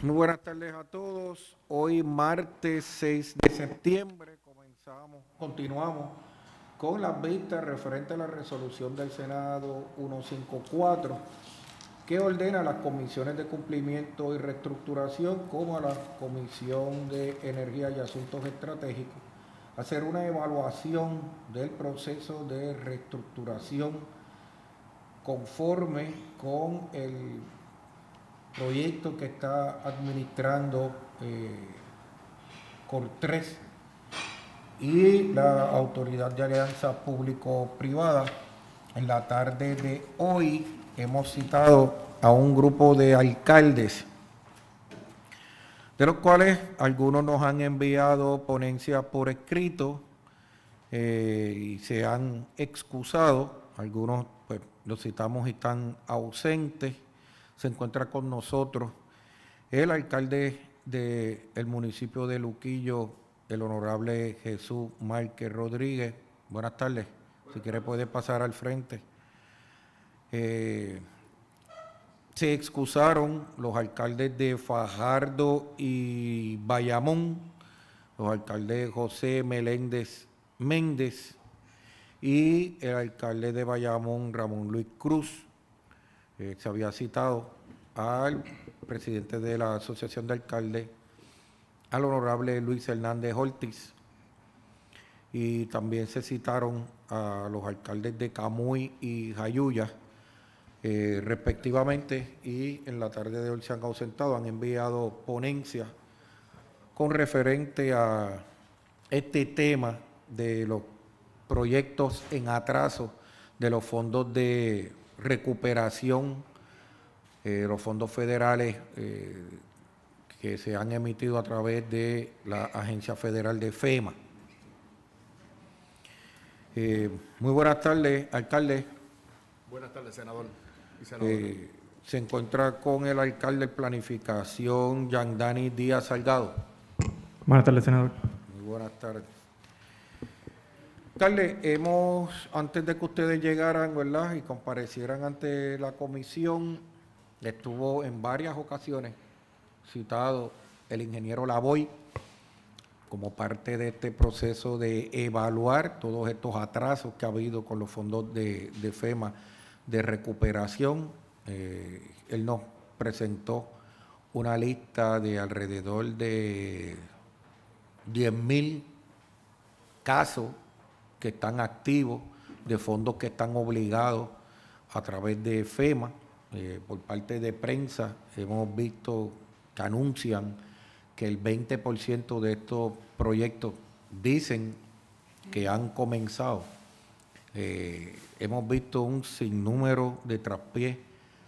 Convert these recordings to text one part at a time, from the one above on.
Muy buenas tardes a todos. Hoy martes 6 de septiembre comenzamos, continuamos con las vistas referente a la resolución del Senado 154 que ordena a las comisiones de cumplimiento y reestructuración como a la Comisión de Energía y Asuntos Estratégicos hacer una evaluación del proceso de reestructuración conforme con el proyecto que está administrando eh, 3 y la Autoridad de Alianza Público-Privada. En la tarde de hoy hemos citado a un grupo de alcaldes, de los cuales algunos nos han enviado ponencias por escrito eh, y se han excusado, algunos pues, los citamos y están ausentes se encuentra con nosotros el alcalde del municipio de Luquillo, el honorable Jesús Márquez Rodríguez. Buenas tardes. si quiere puede pasar al frente. Eh, se excusaron los alcaldes de Fajardo y Bayamón, los alcaldes José Meléndez Méndez y el alcalde de Bayamón, Ramón Luis Cruz eh, se había citado al presidente de la Asociación de Alcaldes, al honorable Luis Hernández Ortiz, y también se citaron a los alcaldes de Camuy y Jayuya, eh, respectivamente, y en la tarde de hoy se han ausentado, han enviado ponencias con referente a este tema de los proyectos en atraso de los fondos de recuperación, eh, de los fondos federales eh, que se han emitido a través de la Agencia Federal de FEMA. Eh, muy buenas tardes, alcalde. Buenas tardes, senador. senador. se encuentra con el alcalde de Planificación, Yandani Díaz Salgado. Buenas tardes, senador. Muy buenas tardes hemos, antes de que ustedes llegaran, ¿verdad? Y comparecieran ante la comisión, estuvo en varias ocasiones citado el ingeniero Lavoy como parte de este proceso de evaluar todos estos atrasos que ha habido con los fondos de, FEMA de recuperación. Eh, él nos presentó una lista de alrededor de 10.000 casos que están activos, de fondos que están obligados a través de FEMA. Eh, por parte de prensa hemos visto que anuncian que el 20% de estos proyectos dicen que han comenzado. Eh, hemos visto un sinnúmero de traspiés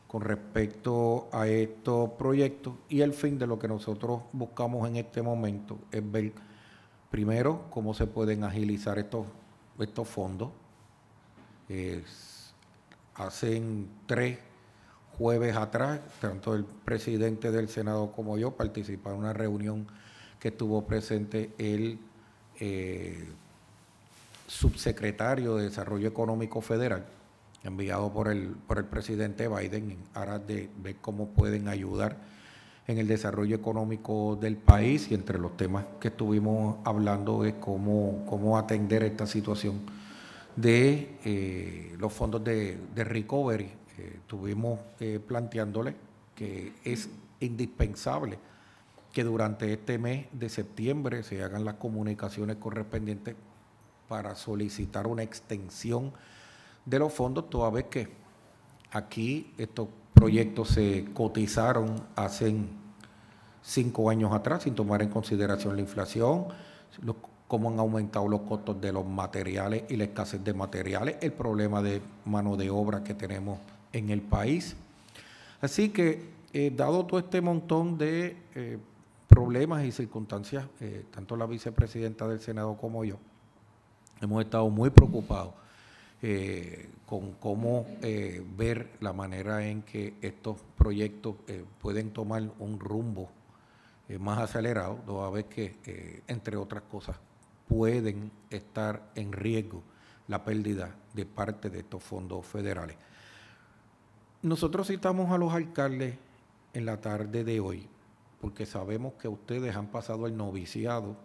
con respecto a estos proyectos y el fin de lo que nosotros buscamos en este momento es ver primero cómo se pueden agilizar estos estos fondos. hacen tres jueves atrás, tanto el presidente del Senado como yo participaron en una reunión que estuvo presente el eh, subsecretario de Desarrollo Económico Federal, enviado por el, por el presidente Biden, en aras de ver cómo pueden ayudar en el desarrollo económico del país y entre los temas que estuvimos hablando es cómo, cómo atender esta situación de eh, los fondos de, recovery. estuvimos eh, planteándole que es indispensable que durante este mes de septiembre se hagan las comunicaciones correspondientes para solicitar una extensión de los fondos, toda vez que aquí esto proyectos se cotizaron hace cinco años atrás sin tomar en consideración la inflación, cómo han aumentado los costos de los materiales y la escasez de materiales, el problema de mano de obra que tenemos en el país. Así que, eh, dado todo este montón de eh, problemas y circunstancias, eh, tanto la vicepresidenta del Senado como yo, hemos estado muy preocupados con cómo eh, ver la manera en que estos proyectos eh, pueden tomar un rumbo eh, más acelerado, a ver que, entre otras cosas, pueden estar en riesgo la pérdida de parte de estos fondos federales. Nosotros citamos a los alcaldes en la tarde de hoy, porque sabemos que ustedes han pasado el noviciado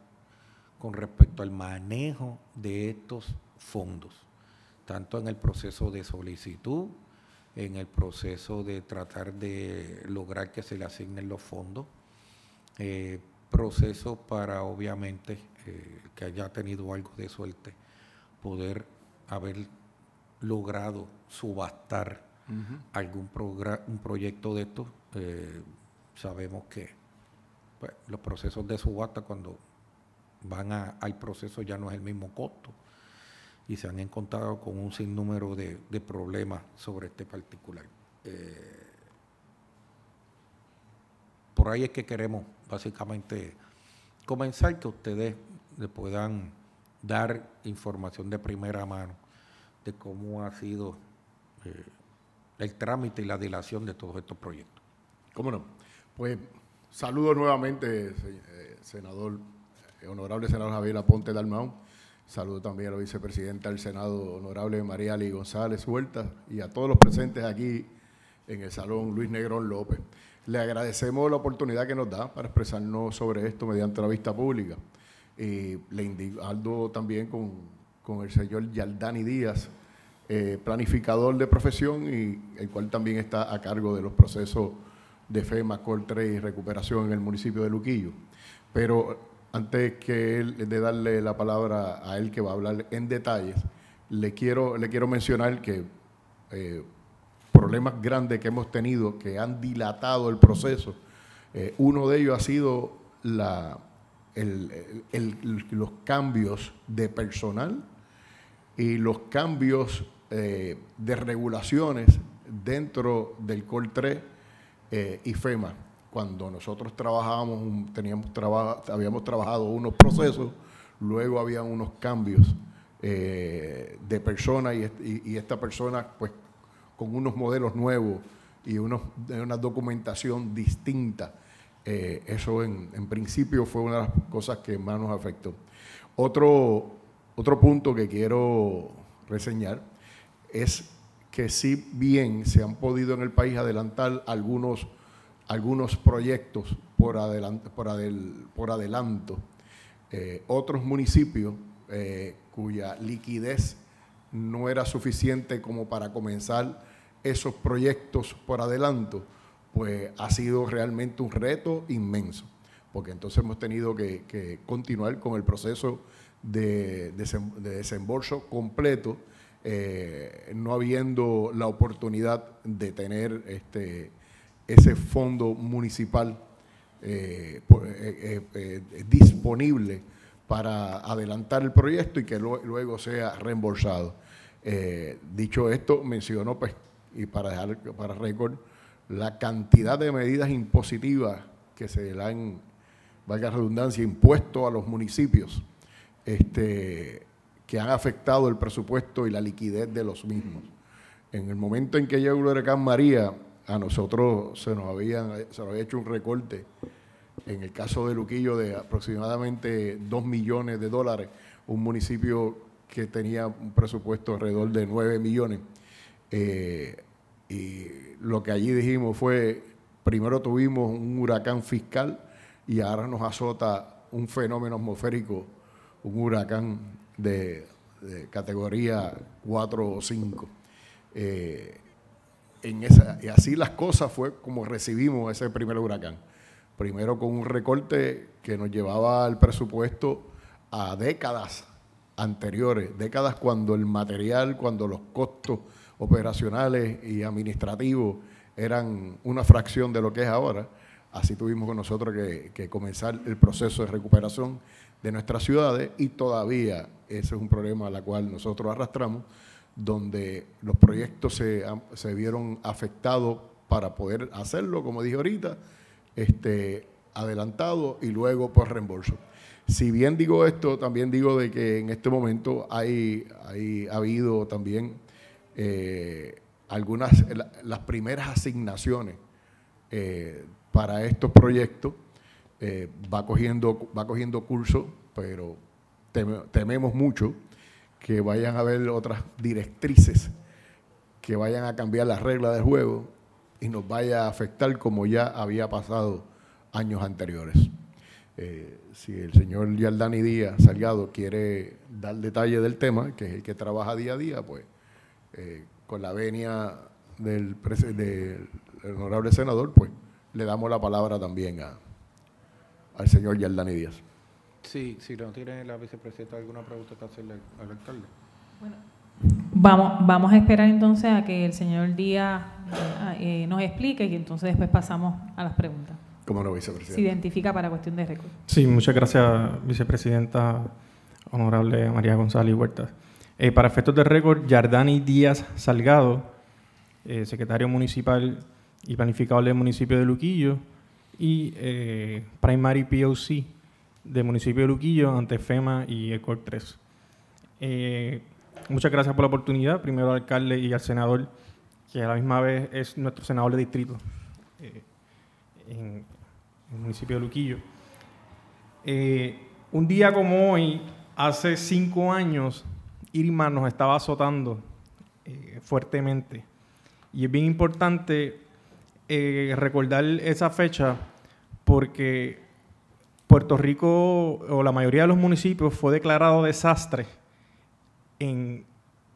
con respecto al manejo de estos fondos tanto en el proceso de solicitud, en el proceso de tratar de lograr que se le asignen los fondos, eh, proceso para obviamente eh, que haya tenido algo de suerte, poder haber logrado subastar algún un proyecto de estos. Eh, sabemos que pues, los procesos de subasta cuando van al proceso ya no es el mismo costo y se han encontrado con un sinnúmero de, problemas sobre este particular. Eh, por ahí es que queremos básicamente comenzar que ustedes le puedan dar información de primera mano de cómo ha sido eh, el trámite y la dilación de todos estos proyectos. ¿Cómo no? Pues saludo nuevamente, eh, senador, honorable senador Javier Aponte Dalmau Saludo también a la vicepresidenta del Senado, honorable María Ali González Huerta, y a todos los presentes aquí en el Salón Luis Negrón López. Le agradecemos la oportunidad que nos da para expresarnos sobre esto mediante la vista pública. le indico, también con, con, el señor Yaldani Díaz, eh, planificador de profesión y el cual también está a cargo de los procesos de FEMA, CORTRE y recuperación en el municipio de Luquillo. Pero antes que él, de darle la palabra a él que va a hablar en detalles, le quiero, le quiero mencionar que eh, problemas grandes que hemos tenido que han dilatado el proceso, eh, uno de ellos ha sido la, los cambios de personal y los cambios eh, de regulaciones dentro del COL3 y FEMA cuando nosotros trabajábamos, teníamos habíamos trabajado unos procesos, luego habían unos cambios eh, de persona y, esta persona pues con unos modelos nuevos y unos, una documentación distinta. Eh, eso en, principio fue una de las cosas que más nos afectó. Otro, otro punto que quiero reseñar es que si bien se han podido en el país adelantar algunos algunos proyectos por, por, por adelanto. Eh, otros municipios eh, cuya liquidez no era suficiente como para comenzar esos proyectos por adelanto, pues ha sido realmente un reto inmenso, porque entonces hemos tenido que, continuar con el proceso de, desembolso completo, eh, no habiendo la oportunidad de tener este, ese fondo municipal eh, pues, eh, eh, disponible para adelantar el proyecto y que luego sea reembolsado. dicho esto, menciono, pues, y para dejar para récord, la cantidad de medidas impositivas que se le han, valga redundancia, impuesto a los municipios, este, que han afectado el presupuesto y la liquidez de los mismos. En el momento en que llegó el huracán María, a nosotros se nos, se había hecho un recorte, en el caso de Luquillo, de aproximadamente 2 millones de dólares, un municipio que tenía un presupuesto alrededor de 9 millones. Eh, y lo que allí dijimos fue, primero tuvimos un huracán fiscal y ahora nos azota un fenómeno atmosférico, un huracán de, categoría 4 o 5 y así las cosas fue como recibimos ese primer huracán. Primero con un recorte que nos llevaba al presupuesto a décadas anteriores, décadas cuando el material, cuando los costos operacionales y administrativos eran una fracción de lo que es ahora. Así tuvimos con nosotros que, que comenzar el proceso de recuperación de nuestras ciudades y todavía ese es un problema al cual nosotros arrastramos donde los proyectos se, se vieron afectados para poder hacerlo, como dije ahorita, este, adelantado y luego por pues, reembolso. Si bien digo esto, también digo de que en este momento hay, ha habido también eh, algunas, las primeras asignaciones eh, para estos proyectos, eh, va, cogiendo, va cogiendo curso, pero tememos mucho que vayan a haber otras directrices que vayan a cambiar las reglas del juego y nos vaya a afectar como ya había pasado años anteriores. Eh, si el señor Yaldani Díaz Salgado quiere dar detalle del tema, que es el que trabaja día a día, pues eh, con la venia del, del, honorable senador, pues le damos la palabra también al señor Yaldani Díaz. Sí, si no tiene la vicepresidenta alguna pregunta que hacerle al alcalde. Bueno, vamos, vamos a esperar entonces a que el señor Díaz ah, eh, nos explique y entonces después pasamos a las preguntas. ¿Cómo no, vicepresidenta? Se identifica para cuestión de récord. Sí, muchas gracias, vicepresidenta honorable María González Huertas. Eh, para efectos de récord, Yardani Díaz Salgado, eh, secretario municipal y planificador del municipio de Luquillo, y Primary POC, del municipio de Luquillo ante FEMA y ECOR 3. Eh, muchas gracias por la oportunidad, primero al alcalde y al senador, que a la misma vez es nuestro senador de distrito eh, en, el municipio de Luquillo. Eh, un día como hoy, hace cinco años, Irma nos estaba azotando fuertemente. Y es bien importante recordar esa fecha porque Puerto Rico o la mayoría de los municipios fue declarado desastre en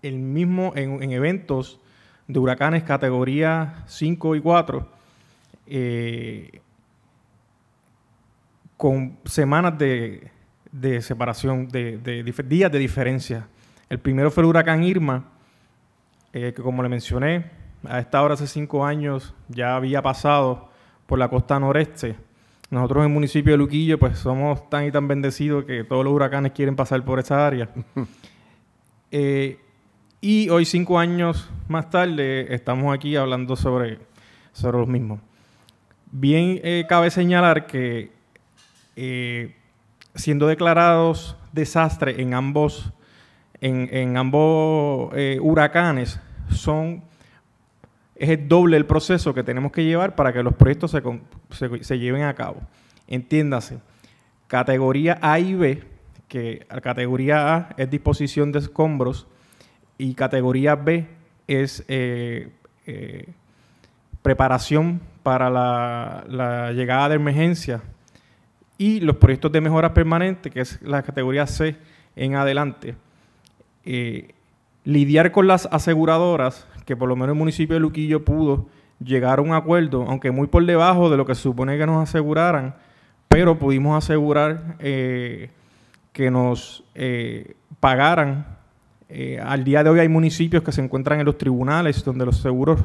el mismo en, eventos de huracanes categoría 5 y 4 eh, con semanas de, separación, de, días de diferencia. El primero fue el huracán Irma, eh, que como le mencioné, a esta hora hace cinco años ya había pasado por la costa noreste nosotros en el municipio de Luquillo, pues somos tan y tan bendecidos que todos los huracanes quieren pasar por esa área. Eh, y hoy, cinco años más tarde, estamos aquí hablando sobre, sobre los mismos. Bien, eh, cabe señalar que eh, siendo declarados desastre en ambos, en, ambos huracanes, son es el doble el proceso que tenemos que llevar para que los proyectos se, se, lleven a cabo. Entiéndase, categoría A y B, que la categoría A es disposición de escombros y categoría B es eh, eh, preparación para la, llegada de emergencia y los proyectos de mejora permanente, que es la categoría C en adelante. Eh, lidiar con las aseguradoras, que por lo menos el municipio de Luquillo pudo llegaron a un acuerdo, aunque muy por debajo de lo que se supone que nos aseguraran, pero pudimos asegurar eh, que nos eh, pagaran. Eh, al día de hoy hay municipios que se encuentran en los tribunales donde los seguros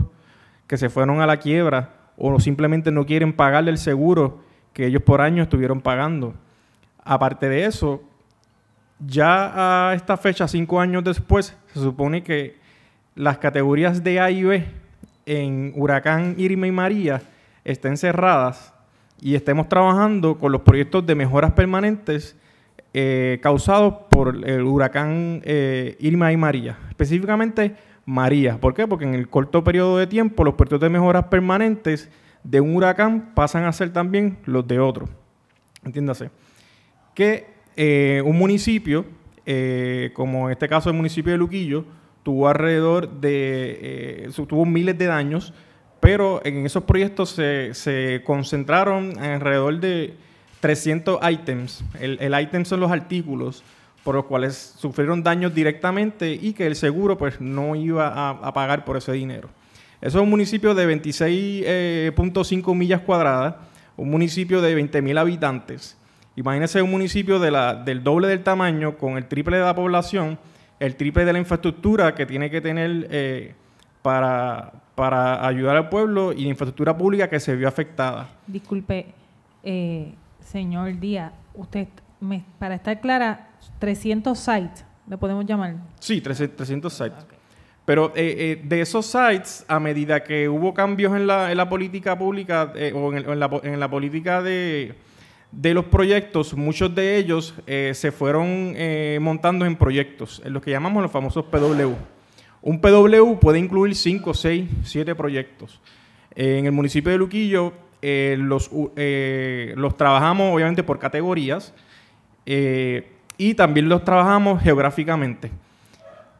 que se fueron a la quiebra o simplemente no quieren pagarle el seguro que ellos por año estuvieron pagando. Aparte de eso, ya a esta fecha, cinco años después, se supone que las categorías de A y B en Huracán Irma y María estén cerradas y estemos trabajando con los proyectos de mejoras permanentes eh, causados por el huracán eh, Irma y María, específicamente María. ¿Por qué? Porque en el corto periodo de tiempo los proyectos de mejoras permanentes de un huracán pasan a ser también los de otro. Entiéndase. Que eh, un municipio, como en este caso el municipio de Luquillo, tuvo alrededor de, eh, tuvo miles de daños, pero en esos proyectos se, se concentraron alrededor de 300 ítems. El ítem son los artículos por los cuales sufrieron daños directamente y que el seguro pues no iba a, pagar por ese dinero. Eso es un municipio de 26.5 eh, millas cuadradas, un municipio de 20.000 habitantes. Imagínense un municipio de la, del doble del tamaño, con el triple de la población, el triple de la infraestructura que tiene que tener eh, para, para, ayudar al pueblo y la infraestructura pública que se vio afectada. Disculpe, eh, señor Díaz, usted, me, para estar clara, 300 sites, ¿le podemos llamar? Sí, 300 sites. Pero eh, de esos sites, a medida que hubo cambios en la, en la política pública o en, la, en la política de de los proyectos, muchos de ellos eh, se fueron eh, montando en proyectos, en los que llamamos los famosos PW. Un PW puede incluir 5, 6, 7 proyectos. Eh, en el municipio de Luquillo los, los, trabajamos obviamente por categorías y también los trabajamos geográficamente.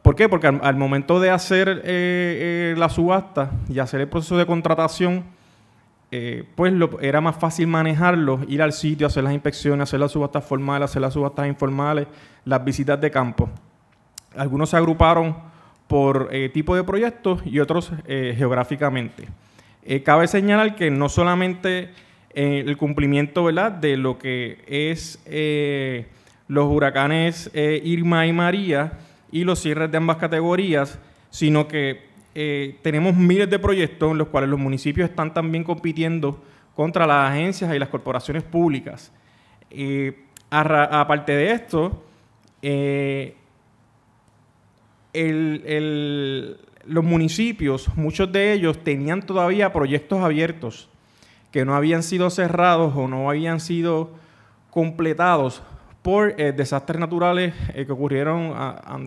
¿Por qué? Porque al momento de hacer la subasta y hacer el proceso de contratación, eh, pues era más fácil manejarlo, ir al sitio, hacer las inspecciones, hacer las subastas formales, hacer las subastas informales, las visitas de campo. Algunos se agruparon por eh, tipo de proyectos y otros eh, geográficamente. cabe señalar que no solamente el cumplimiento de lo que es los huracanes Irma y María y los cierres de ambas categorías, sino que eh, tenemos miles de proyectos en los cuales los municipios están también compitiendo contra las agencias y las corporaciones públicas. Eh, aparte de esto, eh, los municipios, muchos de ellos tenían todavía proyectos abiertos que no habían sido cerrados o no habían sido completados por desastres naturales que ocurrieron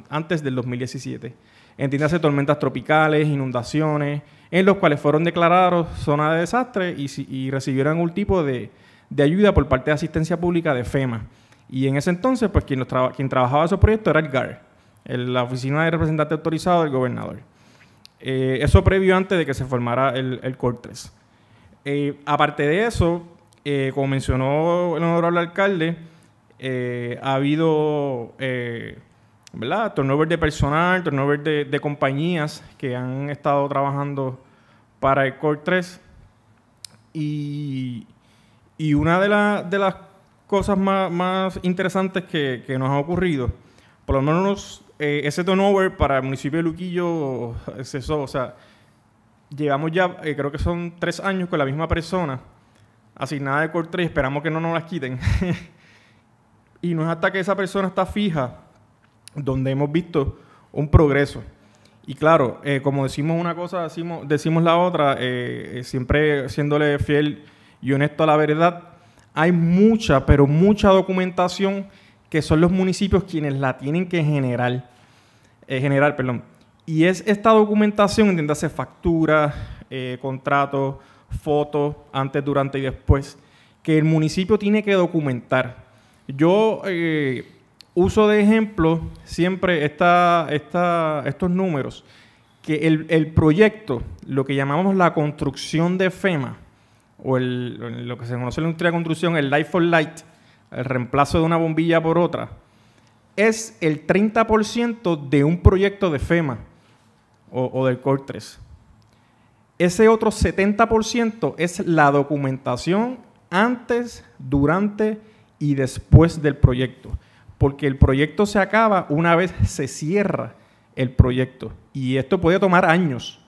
antes del 2017 de tormentas tropicales, inundaciones, en los cuales fueron declarados zonas de desastre y, recibieron algún tipo de, de, ayuda por parte de asistencia pública de FEMA. Y en ese entonces, pues quien, quien trabajaba esos proyectos era el GAR, la Oficina de Representante Autorizado del Gobernador. Eh, eso previo antes de que se formara el, el CORTRES. Eh, aparte de eso, eh, como mencionó el honorable alcalde, ha habido ¿verdad? Turnover de personal, turnover de, de compañías que han estado trabajando para el Core 3. Y, y una de, de las cosas más, más interesantes que, que, nos ha ocurrido, por lo menos eh, ese turnover para el municipio de Luquillo es eso, o sea, llevamos ya, eh, creo que son tres años con la misma persona asignada de Core 3, esperamos que no nos las quiten. y no es hasta que esa persona está fija donde hemos visto un progreso. Y claro, eh, como decimos una cosa, decimos, decimos la otra, eh, eh, siempre siéndole fiel y honesto a la verdad, hay mucha, pero mucha documentación que son los municipios quienes la tienen que generar. generar perdón. Y es esta documentación, entiéndase facturas, contratos, fotos, antes, durante y después, que el municipio tiene que documentar. Yo uso de ejemplo siempre estos números, que el, proyecto, lo que llamamos la construcción de FEMA, o lo que se conoce en la industria de construcción, el Life for Light, el reemplazo de una bombilla por otra, es el 30% de un proyecto de FEMA o, del Core 3. Ese otro 70% es la documentación antes, durante y después del proyecto porque el proyecto se acaba una vez se cierra el proyecto. Y esto puede tomar años.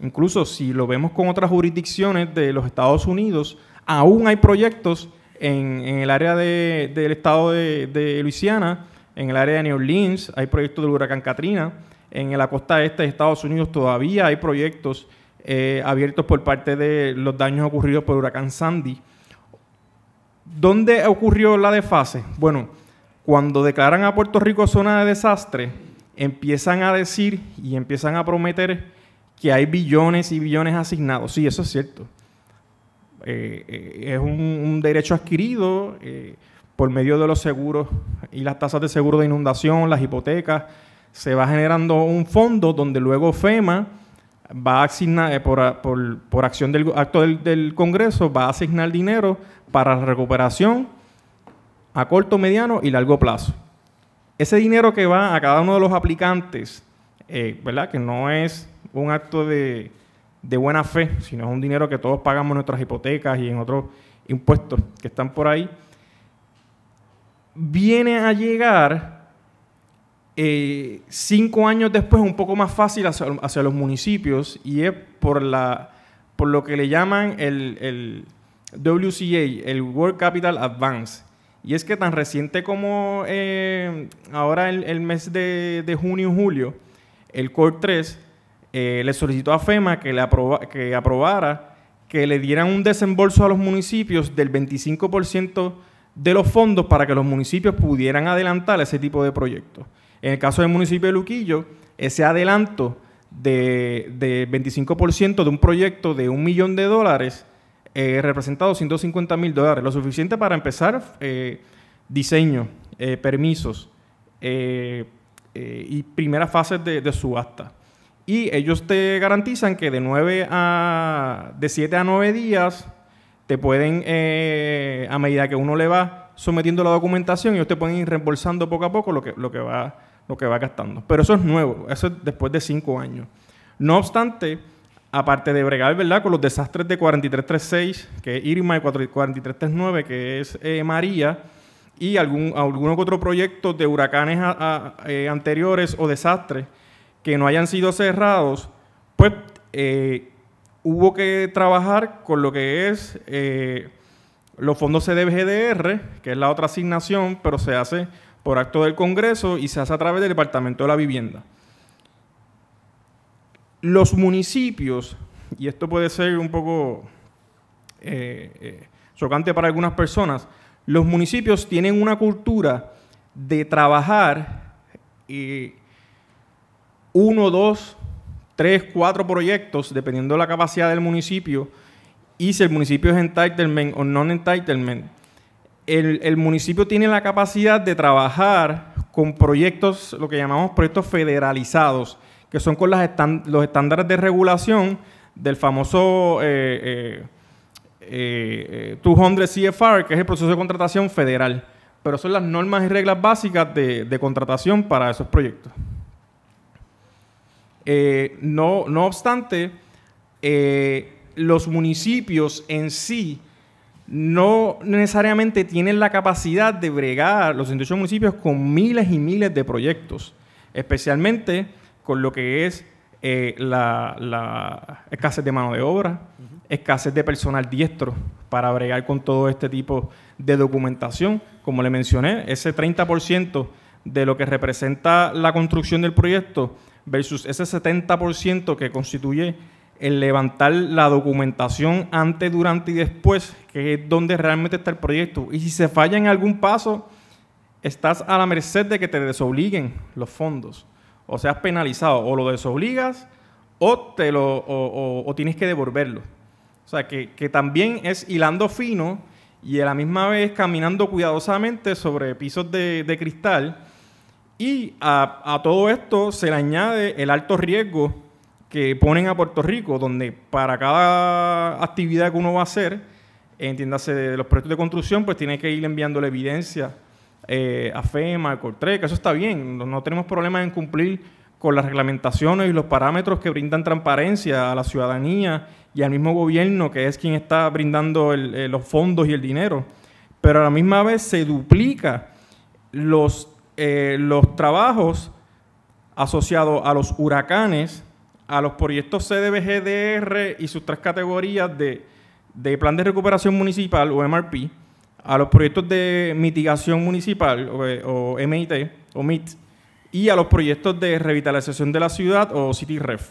Incluso si lo vemos con otras jurisdicciones de los Estados Unidos, aún hay proyectos en, el área del estado de, Luisiana, en el área de New Orleans, hay proyectos del huracán Katrina, en la costa este de Estados Unidos todavía hay proyectos eh, abiertos por parte de los daños ocurridos por el huracán Sandy. ¿Dónde ocurrió la desfase? Bueno, cuando declaran a Puerto Rico zona de desastre, empiezan a decir y empiezan a prometer que hay billones y billones asignados. Sí, eso es cierto. Eh, eh, es un, derecho adquirido eh, por medio de los seguros y las tasas de seguro de inundación, las hipotecas. Se va generando un fondo donde luego FEMA va a asignar, por, acción del acto del Congreso, va a asignar dinero para la recuperación a corto, mediano y largo plazo. Ese dinero que va a cada uno de los aplicantes, eh, ¿verdad? Que no es un acto de, buena fe, sino es un dinero que todos pagamos en nuestras hipotecas y en otros impuestos que están por ahí, viene a llegar eh, cinco años después un poco más fácil hacia, los municipios y es por, la, por lo que le llaman el, el WCA, el World Capital Advance, y es que tan reciente como eh, ahora el, mes de, junio julio, el Core 3 eh, le solicitó a FEMA que, le aprobara que le dieran un desembolso a los municipios del 25% de los fondos para que los municipios pudieran adelantar ese tipo de proyectos. En el caso del municipio de Luquillo, ese adelanto de, de 25% de un proyecto de un millón de dólares eh, 150 mil dólares, lo suficiente para empezar eh, diseño, eh, permisos eh, y primeras fases de, subasta. Y ellos te garantizan que de, 9 a, de 7 a 9 días te pueden, a medida que uno le va sometiendo la documentación, ellos te pueden ir reembolsando poco a poco lo que, lo que, va, lo que va gastando. Pero eso es nuevo, eso es después de 5 años. No obstante, aparte de bregar, ¿verdad? Con los desastres de 4336, que es Irma, y 4339, que es eh, María, y algún, algunos otros proyectos de huracanes eh, anteriores o desastres que no hayan sido cerrados, pues eh, hubo que trabajar con lo que es los fondos CDBGDR, que es la otra asignación, pero se hace por acto del Congreso y se hace a través del Departamento de la Vivienda los municipios, y esto puede ser un poco eh, eh, chocante para algunas personas, los municipios tienen una cultura de trabajar eh, uno, dos, tres, cuatro proyectos, dependiendo de la capacidad del municipio, y si el municipio es entitlement o non-entitlement. el municipio tiene la capacidad de trabajar con proyectos, lo que llamamos proyectos federalizados que son con los estándares de regulación del famoso eh, eh, 200 eh, eh, CFR, que es el proceso de contratación federal. Pero son las normas y reglas básicas de, contratación para esos proyectos. Eh, no, obstante, los municipios en sí no necesariamente tienen la capacidad de bregar los 18 municipios con miles y miles de proyectos, especialmente con lo que es eh, la, escasez de mano de obra, escasez de personal diestro para bregar con todo este tipo de documentación. Como le mencioné, ese 30% de lo que representa la construcción del proyecto versus ese 70% que constituye el levantar la documentación antes, durante y después, que es donde realmente está el proyecto. Y si se falla en algún paso, estás a la merced de que te desobliguen los fondos o seas penalizado, o lo desobligas, o, te lo, o, tienes que devolverlo. O sea, que, también es hilando fino y a la misma vez caminando cuidadosamente sobre pisos de, cristal. Y a, todo esto se le añade el alto riesgo que ponen a Puerto Rico, donde para cada actividad que uno va a hacer, entiéndase de los proyectos de construcción, pues tiene que ir enviando la evidencia eh, a FEMA, eso está bien, no, tenemos problemas en cumplir con las reglamentaciones y los parámetros que brindan transparencia a la ciudadanía y al mismo gobierno que es quien está brindando eh, los fondos y el dinero. Pero a la misma vez se duplica los, eh, los trabajos asociados a los huracanes, a los proyectos CDBGDR y sus tres categorías de, de Plan de Recuperación Municipal o MRP, a los proyectos de mitigación municipal o, MIT o MIT y a los proyectos de revitalización de la ciudad o City Ref.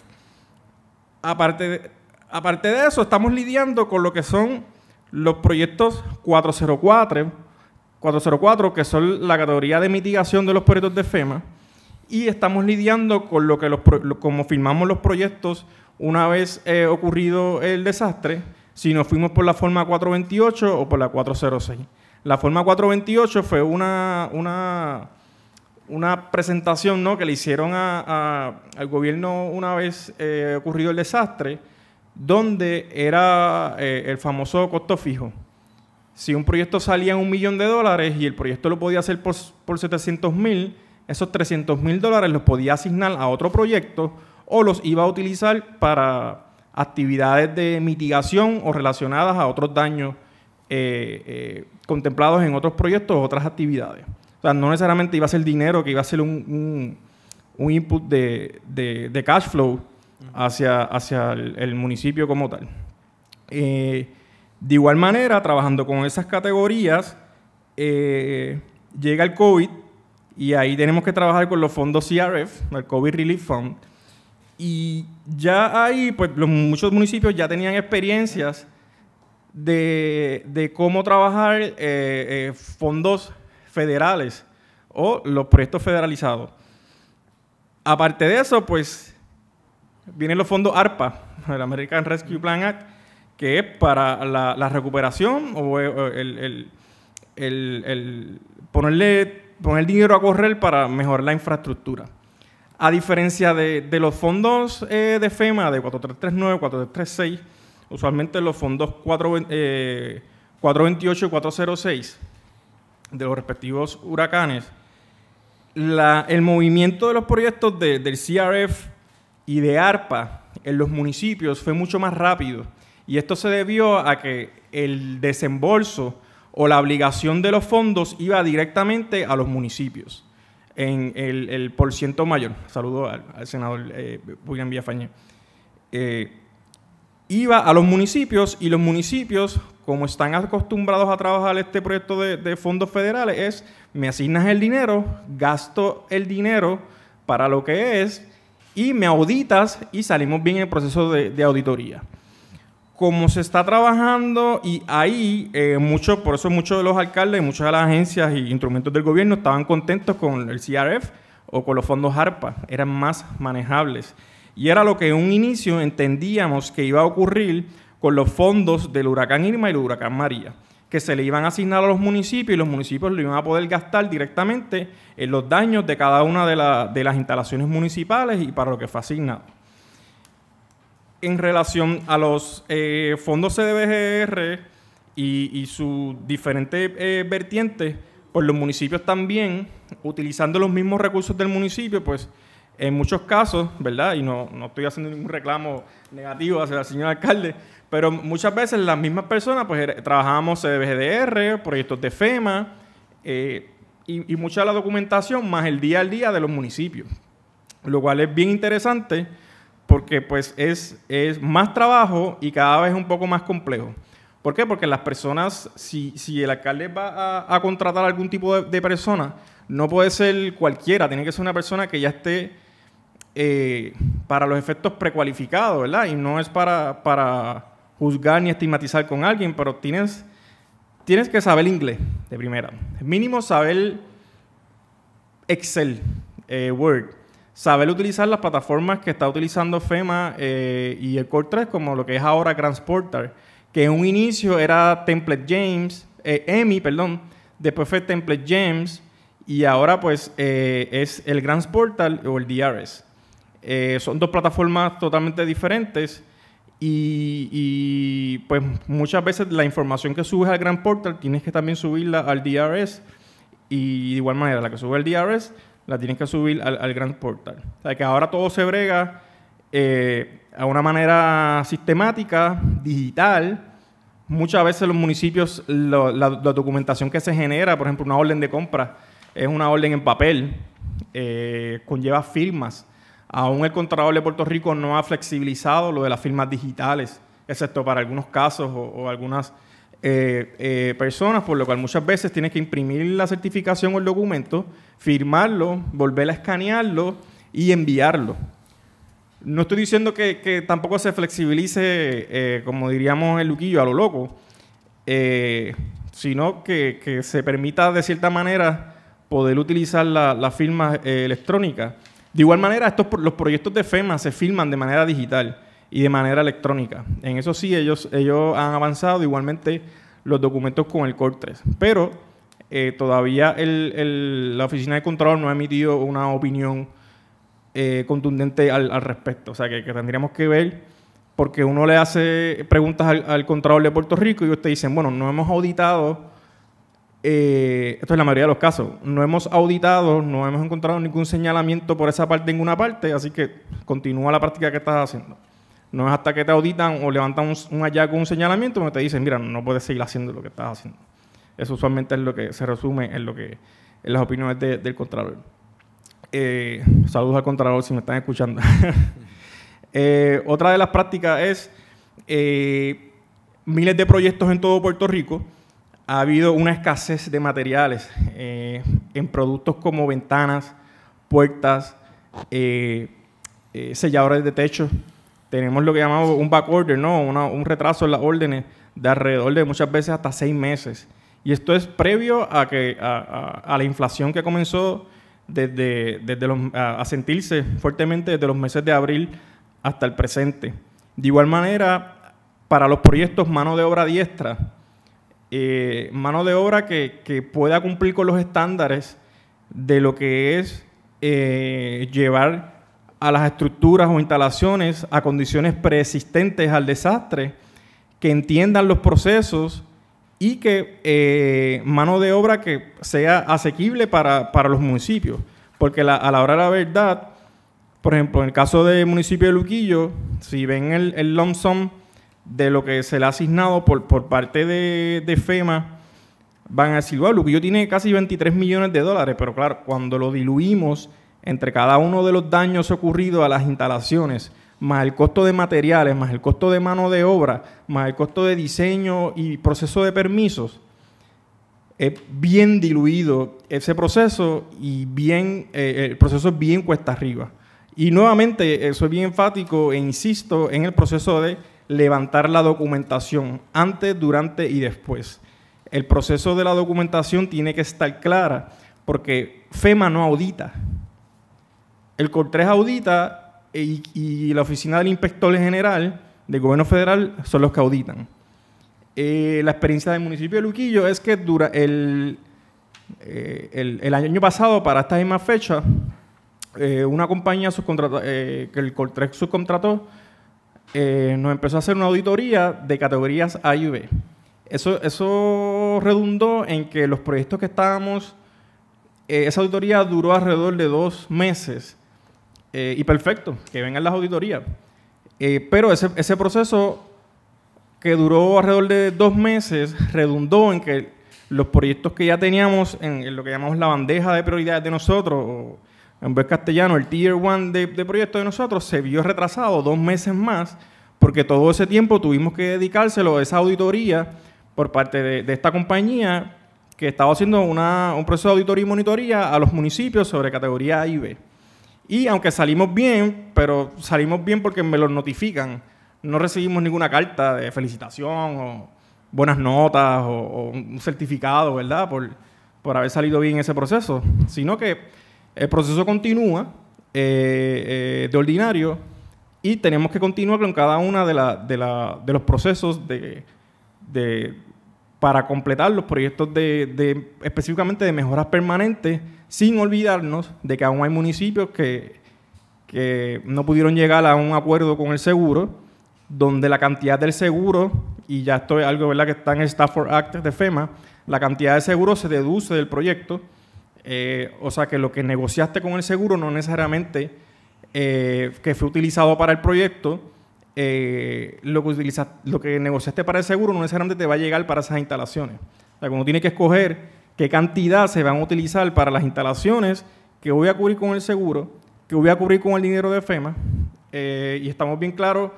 Aparte de, aparte de eso, estamos lidiando con lo que son los proyectos 404, 404 que son la categoría de mitigación de los proyectos de FEMA y estamos lidiando con lo que como firmamos los proyectos una vez eh, ocurrido el desastre si nos fuimos por la forma 428 o por la 406. La forma 428 fue una, una, una presentación ¿no? que le hicieron al gobierno una vez eh, ocurrido el desastre, donde era eh, el famoso costo fijo. Si un proyecto salía en un millón de dólares y el proyecto lo podía hacer por, por 700 mil, esos 300 mil dólares los podía asignar a otro proyecto o los iba a utilizar para, actividades de mitigación o relacionadas a otros daños eh, eh, contemplados en otros proyectos o otras actividades. O sea, no necesariamente iba a ser dinero, que iba a ser un, input de, cash flow hacia, hacia el, municipio como tal. Eh, de igual manera, trabajando con esas categorías, llega el COVID y ahí tenemos que trabajar con los fondos CRF, el COVID Relief Fund, y ya ahí, pues muchos municipios ya tenían experiencias de, cómo trabajar eh, eh, fondos federales o los proyectos federalizados. Aparte de eso, pues vienen los fondos ARPA, el American Rescue Plan Act, que es para la, recuperación eh, o el, el, el, poner dinero a correr para mejorar la infraestructura. A diferencia de, los fondos eh, de FEMA de 4339, 4336, usualmente los fondos 4, 428 eh, y 406 de los respectivos huracanes, el movimiento de los proyectos del CRF y de ARPA en los municipios fue mucho más rápido. Y esto se debió a que el desembolso o la obligación de los fondos iba directamente a los municipios en el, por ciento mayor, saludo al, senador eh, William Villafañe, eh, iba a los municipios y los municipios, como están acostumbrados a trabajar este proyecto de, fondos federales, es me asignas el dinero, gasto el dinero para lo que es y me auditas y salimos bien en el proceso de auditoría como se está trabajando y ahí, eh, por eso muchos de los alcaldes, muchas de las agencias y instrumentos del gobierno estaban contentos con el CRF o con los fondos ARPA, eran más manejables. Y era lo que en un inicio entendíamos que iba a ocurrir con los fondos del huracán Irma y el huracán María, que se le iban a asignar a los municipios y los municipios lo iban a poder gastar directamente en los daños de cada una de, de las instalaciones municipales y para lo que fue asignado en relación a los eh, fondos CDBGR y, y sus diferentes eh, vertientes, pues los municipios también, utilizando los mismos recursos del municipio, pues en muchos casos, ¿verdad? Y no, estoy haciendo ningún reclamo negativo hacia la señora alcalde, pero muchas veces las mismas personas, pues trabajamos CDBGDR, proyectos de FEMA, eh, y, y mucha de la documentación, más el día al día de los municipios, lo cual es bien interesante porque pues es, es más trabajo y cada vez un poco más complejo. ¿Por qué? Porque las personas, si, si el alcalde va a, contratar algún tipo de, persona, no puede ser cualquiera, tiene que ser una persona que ya esté eh, para los efectos precualificado, ¿verdad? Y no es para, juzgar ni estigmatizar con alguien, pero tienes, tienes que saber inglés de primera. Mínimo saber Excel, eh, Word saber utilizar las plataformas que está utilizando FEMA eh, y el Core 3, como lo que es ahora Transporter, que en un inicio era Template James, eh, EMI, perdón, después fue Template James y ahora pues eh, es el Grand Portal o el DRS. Eh, son dos plataformas totalmente diferentes. Y, pues muchas veces la información que subes al Grand Portal tienes que también subirla al DRS y de igual manera la que sube al DRS la tienes que subir al, al Grand Portal. O sea, que ahora todo se brega eh, a una manera sistemática, digital. Muchas veces los municipios, la, documentación que se genera, por ejemplo, una orden de compra, es una orden en papel, eh, conlleva firmas. Aún el Contralor de Puerto Rico no ha flexibilizado lo de las firmas digitales, excepto para algunos casos o algunas eh, eh, personas, por lo cual muchas veces tienes que imprimir la certificación o el documento, firmarlo, volver a escanearlo y enviarlo. No estoy diciendo que, tampoco se flexibilice, eh, como diríamos en Luquillo, a lo loco, sino que, se permita de cierta manera poder utilizar la firma electrónica. De igual manera, estos, los proyectos de FEMA se firman de manera digital y de manera electrónica. En eso sí, ellos, ellos han avanzado igualmente los documentos con el CORE 3, pero eh, todavía la Oficina de Control no ha emitido una opinión eh, contundente al, respecto. O sea, que, tendríamos que ver, porque uno le hace preguntas al, control de Puerto Rico y usted dicen, bueno, no hemos auditado, eh, esto es la mayoría de los casos, no hemos auditado, no hemos encontrado ningún señalamiento por esa parte, en ninguna parte, así que continúa la práctica que estás haciendo. No es hasta que te auditan o levantan un, hallazgo, un señalamiento, donde te dicen, mira, no puedes seguir haciendo lo que estás haciendo. Eso usualmente es lo que se resume en, lo que, las opiniones del Contralor. Eh, saludos al Contralor si me están escuchando. Eh, otra de las prácticas es eh, miles de proyectos en todo Puerto Rico. Ha habido una escasez de materiales en productos como ventanas, puertas, selladores de techo, tenemos lo que llamamos un backorder, ¿no? un retraso en las órdenes de alrededor de muchas veces hasta seis meses. Y esto es previo a, que, a, la inflación que comenzó desde, desde los, a, sentirse fuertemente desde los meses de abril hasta el presente. De igual manera, para los proyectos mano de obra diestra, eh, mano de obra que, que, pueda cumplir con los estándares de lo que es eh, llevar a las estructuras o instalaciones a condiciones preexistentes al desastre, que entiendan los procesos y que eh, mano de obra que sea asequible para, los municipios. Porque a la hora de la verdad, por ejemplo, en el caso del municipio de Luquillo, si ven el, el lump sum de lo que se le ha asignado por, por parte de, FEMA, van a decir, bueno, Luquillo tiene casi 23 millones de dólares, pero claro, cuando lo diluimos entre cada uno de los daños ocurridos a las instalaciones, más el costo de materiales, más el costo de mano de obra, más el costo de diseño y proceso de permisos, es bien diluido ese proceso y bien, eh, el proceso es bien cuesta arriba. Y nuevamente, soy bien enfático e insisto en el proceso de levantar la documentación antes, durante y después. El proceso de la documentación tiene que estar clara porque FEMA no audita el Cortres audita e, y, la Oficina del Inspector General del Gobierno Federal son los que auditan. Eh, la experiencia del municipio de Luquillo es que dura el, eh, el, año pasado, para esta misma fecha, eh, una compañía que el Cortres subcontrató nos empezó a hacer una auditoría de categorías A y B. Eso, eso redundó en que los proyectos que estábamos, esa auditoría duró alrededor de dos meses eh, y perfecto, que vengan las auditorías. Eh, pero ese, proceso que duró alrededor de dos meses redundó en que los proyectos que ya teníamos en, lo que llamamos la bandeja de prioridades de nosotros, o en vez castellano, el tier one de, de proyectos de nosotros, se vio retrasado dos meses más, porque todo ese tiempo tuvimos que dedicárselo a esa auditoría por parte de, esta compañía que estaba haciendo un proceso de auditoría y monitoría a los municipios sobre categoría A y B. Y aunque salimos bien, pero salimos bien porque me lo notifican. No recibimos ninguna carta de felicitación o buenas notas o, un certificado, ¿verdad? Por, haber salido bien ese proceso. Sino que el proceso continúa eh, eh, de ordinario y tenemos que continuar con cada una de, la, de, la, los procesos para completar los proyectos de, específicamente de mejoras permanentes sin olvidarnos de que aún hay municipios que, no pudieron llegar a un acuerdo con el seguro, donde la cantidad del seguro, y ya esto es algo ¿verdad? que está en el Stafford Act de FEMA, la cantidad de seguro se deduce del proyecto, eh, o sea que lo que negociaste con el seguro no necesariamente eh, que fue utilizado para el proyecto, eh, lo, que lo que negociaste para el seguro no necesariamente te va a llegar para esas instalaciones. O sea, uno tiene que escoger qué cantidad se van a utilizar para las instalaciones que voy a cubrir con el seguro, que voy a cubrir con el dinero de FEMA, eh, y estamos bien claros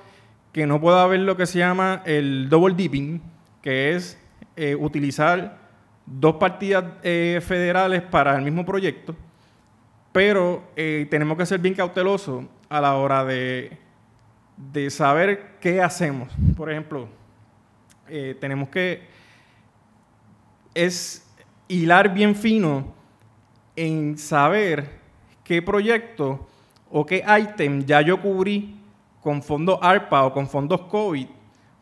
que no puede haber lo que se llama el double dipping, que es eh, utilizar dos partidas eh, federales para el mismo proyecto, pero tenemos que ser bien cautelosos a la hora de, de saber qué hacemos. Por ejemplo, tenemos que... Es hilar bien fino en saber qué proyecto o qué ítem ya yo cubrí con fondos ARPA o con fondos COVID.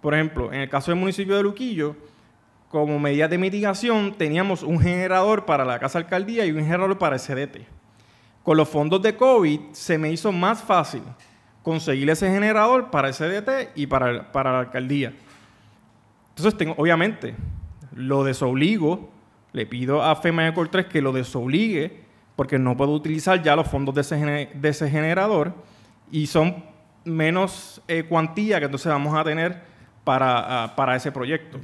Por ejemplo, en el caso del municipio de Luquillo, como medida de mitigación, teníamos un generador para la Casa Alcaldía y un generador para el CDT. Con los fondos de COVID se me hizo más fácil conseguir ese generador para el CDT y para, para la alcaldía. Entonces, tengo, obviamente, lo desobligo le pido a FEMA cor 3 que lo desobligue porque no puedo utilizar ya los fondos de ese, de ese generador y son menos eh, cuantía que entonces vamos a tener para, ah, ese proyecto.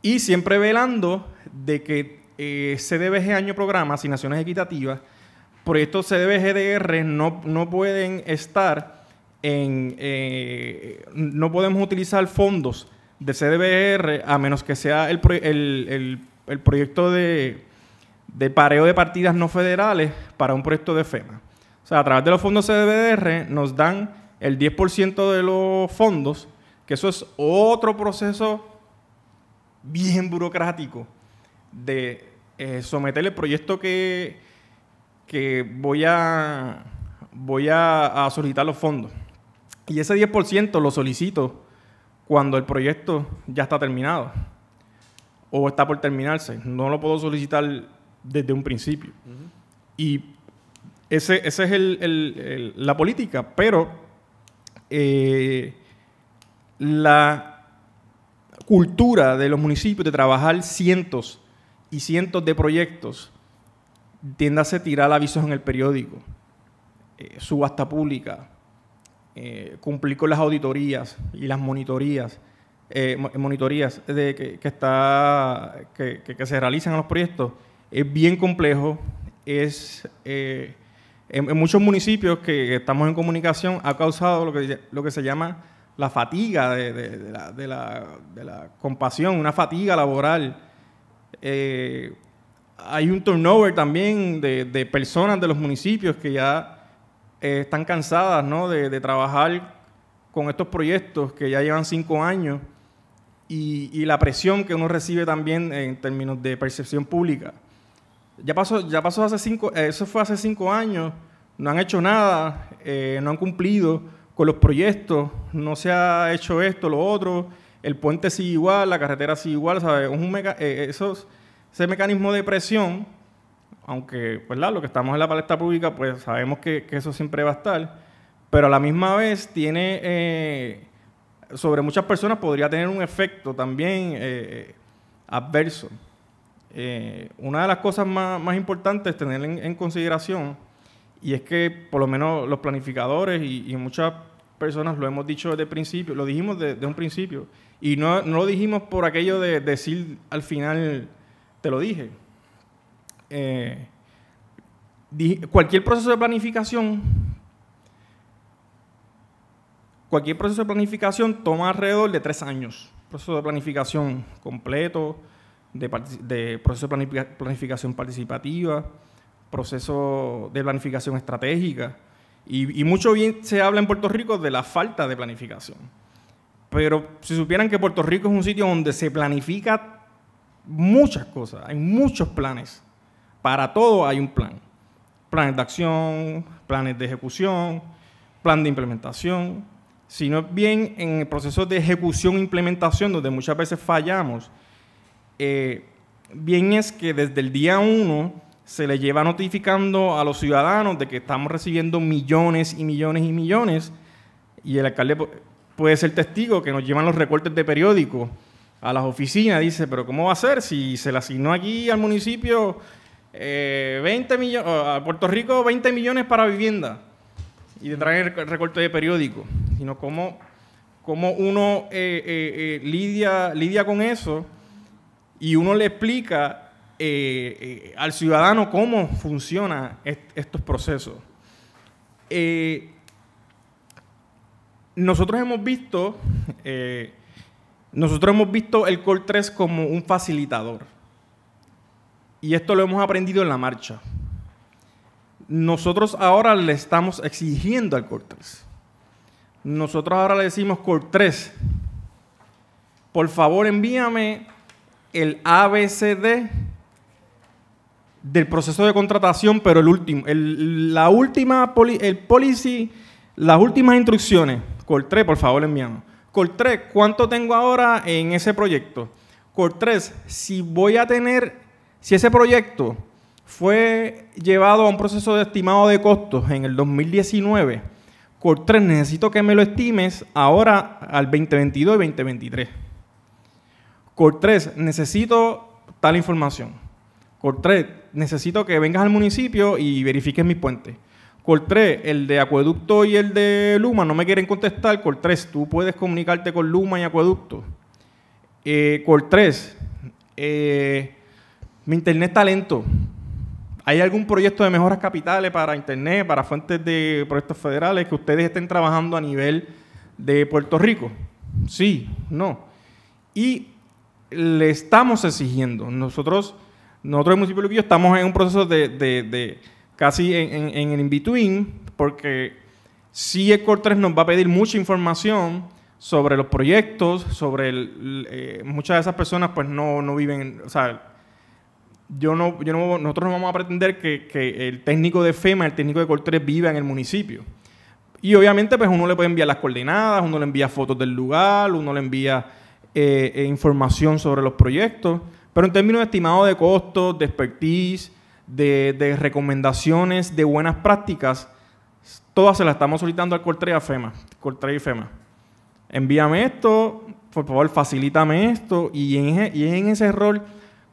Y siempre velando de que CDBG eh, Año Programa, Asignaciones Equitativas, proyectos CDBGDR no, no pueden estar en... Eh, no podemos utilizar fondos de CDBR a menos que sea el, el el proyecto de, pareo de partidas no federales para un proyecto de FEMA. O sea, a través de los fondos CDBDR nos dan el 10% de los fondos, que eso es otro proceso bien burocrático de eh, someter el proyecto que, que voy, a, voy a, a, solicitar los fondos. Y ese 10% lo solicito cuando el proyecto ya está terminado o está por terminarse. No lo puedo solicitar desde un principio. Y ese, es el, la política, pero eh, la cultura de los municipios de trabajar cientos y cientos de proyectos tiende a tirar avisos en el periódico, eh, subasta pública, eh, cumplir con las auditorías y las monitorías eh, monitorías de, que, está, que, se realizan en los proyectos, es bien complejo. Es, eh, en, muchos municipios que estamos en comunicación ha causado lo que, lo que se llama la fatiga de, la, compasión, una fatiga laboral. Eh, hay un turnover también de, personas de los municipios que ya están cansadas de trabajar con estos proyectos que ya llevan cinco años y, la presión que uno recibe también en términos de percepción pública. Ya pasó, ya pasó hace cinco, eh, eso fue hace cinco años, no han hecho nada, eh, no han cumplido con los proyectos, no se ha hecho esto, lo otro, el puente sigue igual, la carretera sigue igual, Un eh, esos, ese mecanismo de presión, aunque pues, lo que estamos en la palestra pública, pues sabemos que, eso siempre va a estar, pero a la misma vez tiene sobre muchas personas podría tener un efecto también eh, eh, adverso. Eh, una de las cosas más, importantes tener en, consideración, y es que por lo menos los planificadores y, muchas personas lo hemos dicho desde principio, lo dijimos desde de un principio, y no, lo dijimos por aquello de decir al final, te lo dije. cualquier proceso de planificación cualquier proceso de planificación toma alrededor de tres años. Proceso de planificación completo, de, proceso de planificación participativa, proceso de planificación estratégica. Y, y, mucho bien se habla en Puerto Rico de la falta de planificación. Pero si supieran que Puerto Rico es un sitio donde se planifica muchas cosas, hay muchos planes. Para todo hay un plan. Planes de acción, planes de ejecución, plan de implementación, sino bien en el proceso de ejecución e implementación, donde muchas veces fallamos. Eh, bien es que desde el día uno se le lleva notificando a los ciudadanos de que estamos recibiendo millones y millones y millones, y el alcalde puede ser testigo que nos llevan los recortes de periódico a las oficinas, dice, pero ¿cómo va a ser si se le asignó aquí al municipio 20 eh, a Puerto Rico 20 millones para vivienda? y tendrán el recorte de periódico, sino cómo, cómo uno eh, eh, eh, lidia, con eso y uno le explica al ciudadano cómo funcionan estos procesos. nosotros hemos visto... Nosotros hemos visto el Call 3 como un facilitador. Y esto lo hemos aprendido en la marcha. Nosotros ahora le estamos exigiendo al CORTES. Nosotros ahora le decimos CORTES, por favor envíame el ABCD del proceso de contratación, pero el último, la última, el policy, las últimas instrucciones. 3, por favor envíame. 3 ¿cuánto tengo ahora en ese proyecto? Cort3, si voy a tener, si ese proyecto fue llevado a un proceso de estimado de costos en el 2019. Core 3 necesito que me lo estimes ahora al 2022 y 2023. Core 3 necesito tal información. cor 3 necesito que vengas al municipio y verifiques mi puente. cor 3, el de Acueducto y el de Luma no me quieren contestar. Core 3, tú puedes comunicarte con Luma y Acueducto. Eh, 3, eh, mi internet está lento. ¿Hay algún proyecto de mejoras capitales para Internet, para fuentes de proyectos federales que ustedes estén trabajando a nivel de Puerto Rico? Sí, no. Y le estamos exigiendo. Nosotros, nosotros en Municipio Luquillo estamos en un proceso de, casi en, el in-between, porque si el Core 3 nos va a pedir mucha información sobre los proyectos, sobre eh, muchas de esas personas pues no, no viven, o yo no, nosotros no vamos a pretender que, el técnico de FEMA, el técnico de CORTRE viva en el municipio. Y obviamente, pues uno le puede enviar las coordenadas, uno le envía fotos del lugar, uno le envía eh, eh, información sobre los proyectos, pero en términos de estimado de costos, de expertise, de, recomendaciones, de buenas prácticas, todas se las estamos solicitando al CORTRE y a FEMA. y FEMA. Envíame esto, por favor, facilítame esto, y en, e, y en ese rol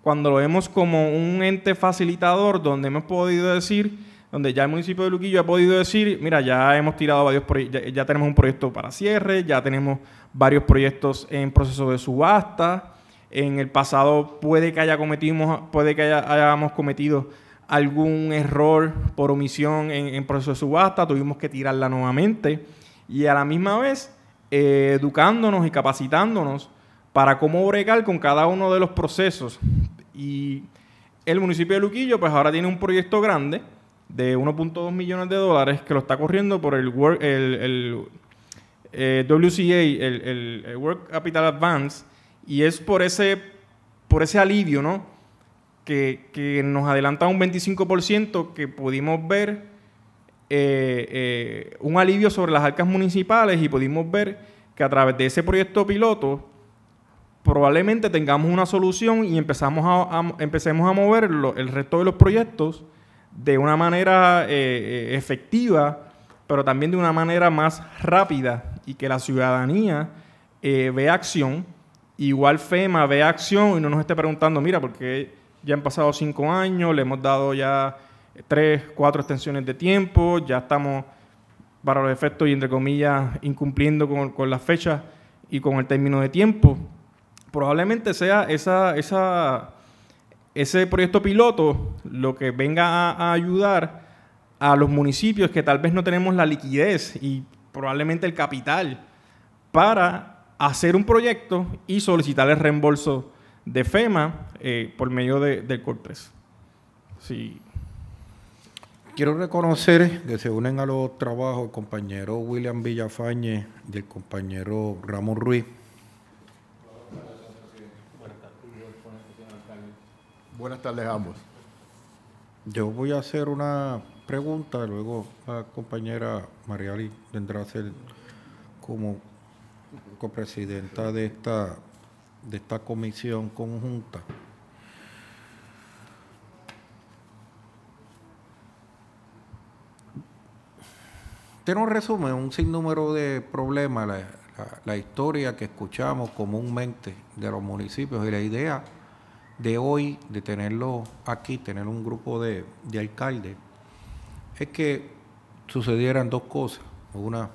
cuando lo vemos como un ente facilitador donde hemos podido decir, donde ya el municipio de Luquillo ha podido decir, mira, ya hemos tirado varios ya, tenemos un proyecto para cierre, ya tenemos varios proyectos en proceso de subasta, en el pasado puede que, haya cometido, puede que hayamos cometido algún error por omisión en, proceso de subasta, tuvimos que tirarla nuevamente y a la misma vez eh, educándonos y capacitándonos para cómo bregar con cada uno de los procesos. Y el municipio de Luquillo, pues ahora tiene un proyecto grande de 1.2 millones de dólares que lo está corriendo por el, WCA, eh, el, Work Capital Advance, y es por ese, por ese alivio, ¿no? Que, nos adelanta un 25% que pudimos ver eh, eh, un alivio sobre las arcas municipales y pudimos ver que a través de ese proyecto piloto probablemente tengamos una solución y a, empecemos a mover el resto de los proyectos de una manera eh, eh, efectiva, pero también de una manera más rápida y que la ciudadanía eh, vea acción, igual FEMA vea acción y no nos esté preguntando, mira, porque ya han pasado cinco años, le hemos dado ya tres, cuatro extensiones de tiempo, ya estamos para los efectos y entre comillas incumpliendo con, con las fechas y con el término de tiempo probablemente sea esa, esa, ese proyecto piloto lo que venga a, ayudar a los municipios que tal vez no tenemos la liquidez y probablemente el capital para hacer un proyecto y solicitar el reembolso de FEMA eh, por medio de, del Sí. Quiero reconocer que se unen a los trabajos el compañero William Villafañe y el compañero Ramón Ruiz Buenas tardes a ambos. Yo voy a hacer una pregunta, luego la compañera Mariali vendrá a ser como copresidenta de esta, de esta comisión conjunta. Usted un resumen un sinnúmero de problemas, la historia que escuchamos comúnmente de los municipios y la idea de hoy, de tenerlo aquí, tener un grupo de, de alcaldes, es que sucedieran dos cosas. Una,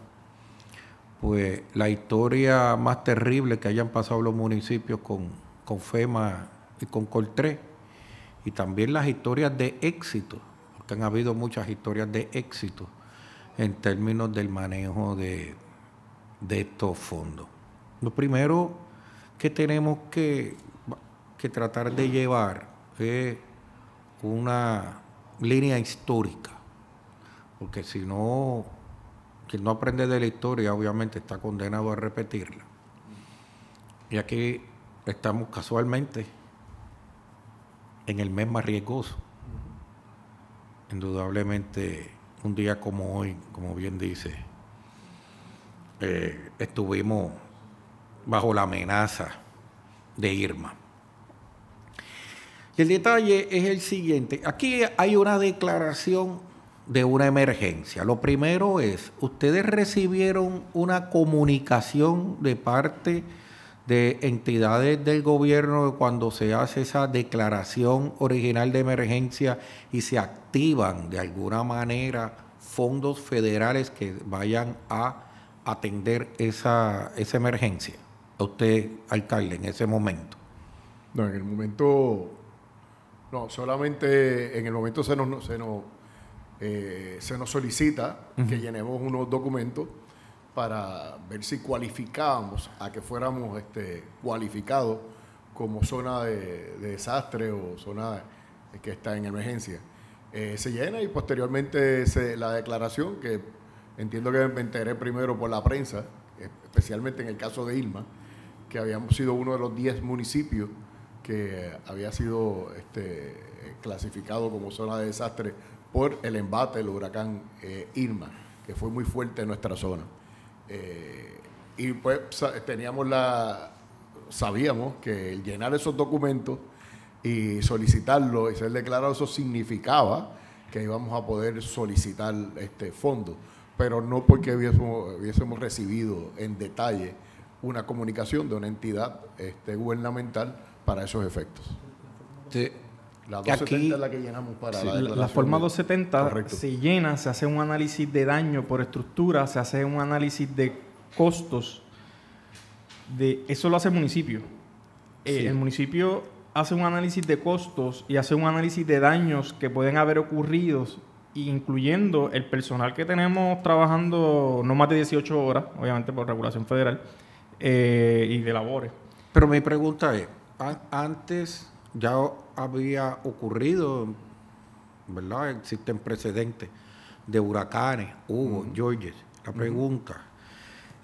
pues la historia más terrible que hayan pasado los municipios con, con FEMA y con Coltré, y también las historias de éxito, porque han habido muchas historias de éxito en términos del manejo de, de estos fondos. Lo primero que tenemos que, que tratar de llevar es eh, una línea histórica, porque si no, quien no aprende de la historia obviamente está condenado a repetirla. Y aquí estamos casualmente en el mes más riesgoso. Indudablemente, un día como hoy, como bien dice, eh, estuvimos bajo la amenaza de Irma. Y el detalle es el siguiente. Aquí hay una declaración de una emergencia. Lo primero es, ustedes recibieron una comunicación de parte de entidades del gobierno cuando se hace esa declaración original de emergencia y se activan de alguna manera fondos federales que vayan a atender esa, emergencia. A usted, alcalde, en ese momento. No, en el momento no, solamente en el momento se nos, se nos, eh, se nos solicita que llenemos unos documentos para ver si cualificábamos a que fuéramos este, cualificados como zona de, desastre o zona que está en emergencia. Eh, se llena y posteriormente se, la declaración, que entiendo que me enteré primero por la prensa, especialmente en el caso de Ilma, que habíamos sido uno de los 10 municipios que había sido este, clasificado como zona de desastre por el embate del huracán eh, Irma, que fue muy fuerte en nuestra zona. Eh, y pues teníamos la, sabíamos que llenar esos documentos y solicitarlo y ser declarado, eso significaba que íbamos a poder solicitar este fondo, pero no porque hubiésemos, recibido en detalle una comunicación de una entidad este, gubernamental para esos efectos. Sí. La es la que llenamos para forma 270 se llena, se hace un análisis de daño por estructura, se hace un análisis de costos. De, eso lo hace el municipio. Eh, el municipio hace un análisis de costos y hace un análisis de daños que pueden haber ocurrido, incluyendo el personal que tenemos trabajando no más de 18 horas, obviamente por regulación federal, eh, y de labores. Pero mi pregunta es, antes ya había ocurrido, ¿verdad? Existen precedentes de huracanes, Hugo, George, La pregunta,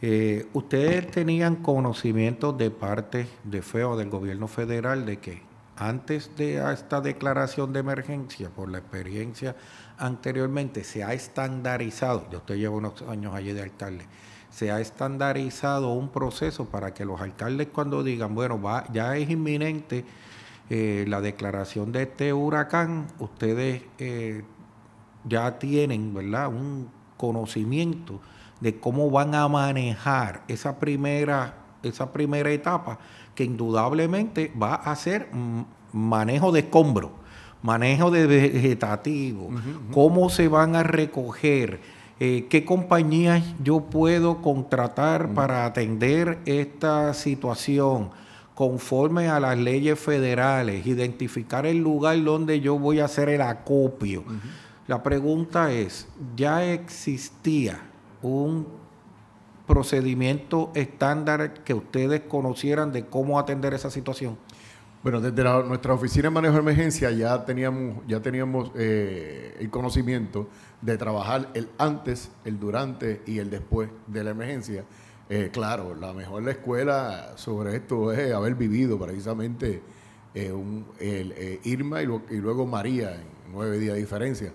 eh, ¿ustedes tenían conocimiento de parte de FEO, del gobierno federal, de que antes de esta declaración de emergencia, por la experiencia anteriormente, se ha estandarizado, yo usted llevo unos años allí de alcalde, se ha estandarizado un proceso para que los alcaldes cuando digan, bueno, va, ya es inminente eh, la declaración de este huracán, ustedes eh, ya tienen, ¿verdad?, un conocimiento de cómo van a manejar esa primera, esa primera etapa que indudablemente va a ser manejo de escombros, manejo de vegetativo, cómo se van a recoger eh, qué compañías yo puedo contratar mm. para atender esta situación conforme a las leyes federales, identificar el lugar donde yo voy a hacer el acopio. La pregunta es, ¿ya existía un procedimiento estándar que ustedes conocieran de cómo atender esa situación? Bueno, desde nuestra oficina de manejo de emergencia ya teníamos, ya teníamos eh, el conocimiento de trabajar el antes, el durante y el después de la emergencia. Eh, claro, la mejor escuela sobre esto es haber vivido precisamente eh, un, el, eh, Irma y, luego María en nueve días de diferencia.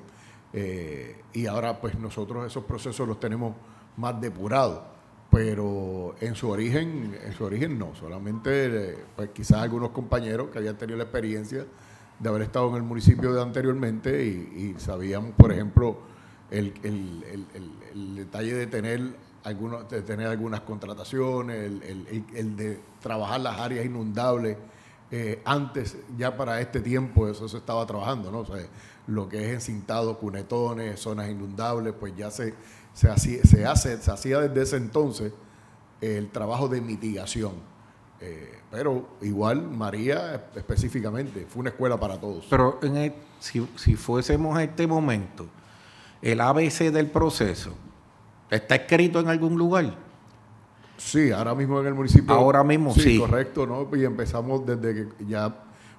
y ahora pues nosotros esos procesos los tenemos más depurados, pero en su origen, en su origen no, solamente pues quizás algunos compañeros que habían tenido la experiencia de haber estado en el municipio de anteriormente y, y sabíamos, por ejemplo, el, detalle de tener, algunos, de tener algunas contrataciones, el, de trabajar las áreas inundables. Eh, antes, ya para este tiempo, eso se estaba trabajando, ¿no? O sea, lo que es encintado, cunetones, zonas inundables, pues ya se, se, hacía, se, hace, se hacía desde ese entonces el trabajo de mitigación. Eh, pero igual María específicamente, fue una escuela para todos. Pero si, si fuésemos a este momento, el ABC del proceso está escrito en algún lugar. Sí, ahora mismo en el municipio. Ahora mismo, sí. Correcto, ¿no? Y empezamos desde que ya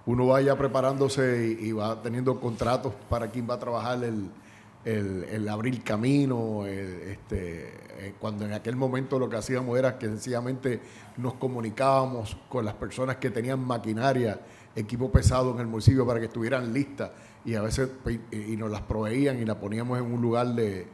uno va preparándose y, va teniendo contratos para quien va a trabajar el, abrir camino, este, eh, cuando en aquel momento lo que hacíamos era que sencillamente nos comunicábamos con las personas que tenían maquinaria, equipo pesado en el municipio para que estuvieran listas y a veces pues, y nos las proveían y las poníamos en un lugar de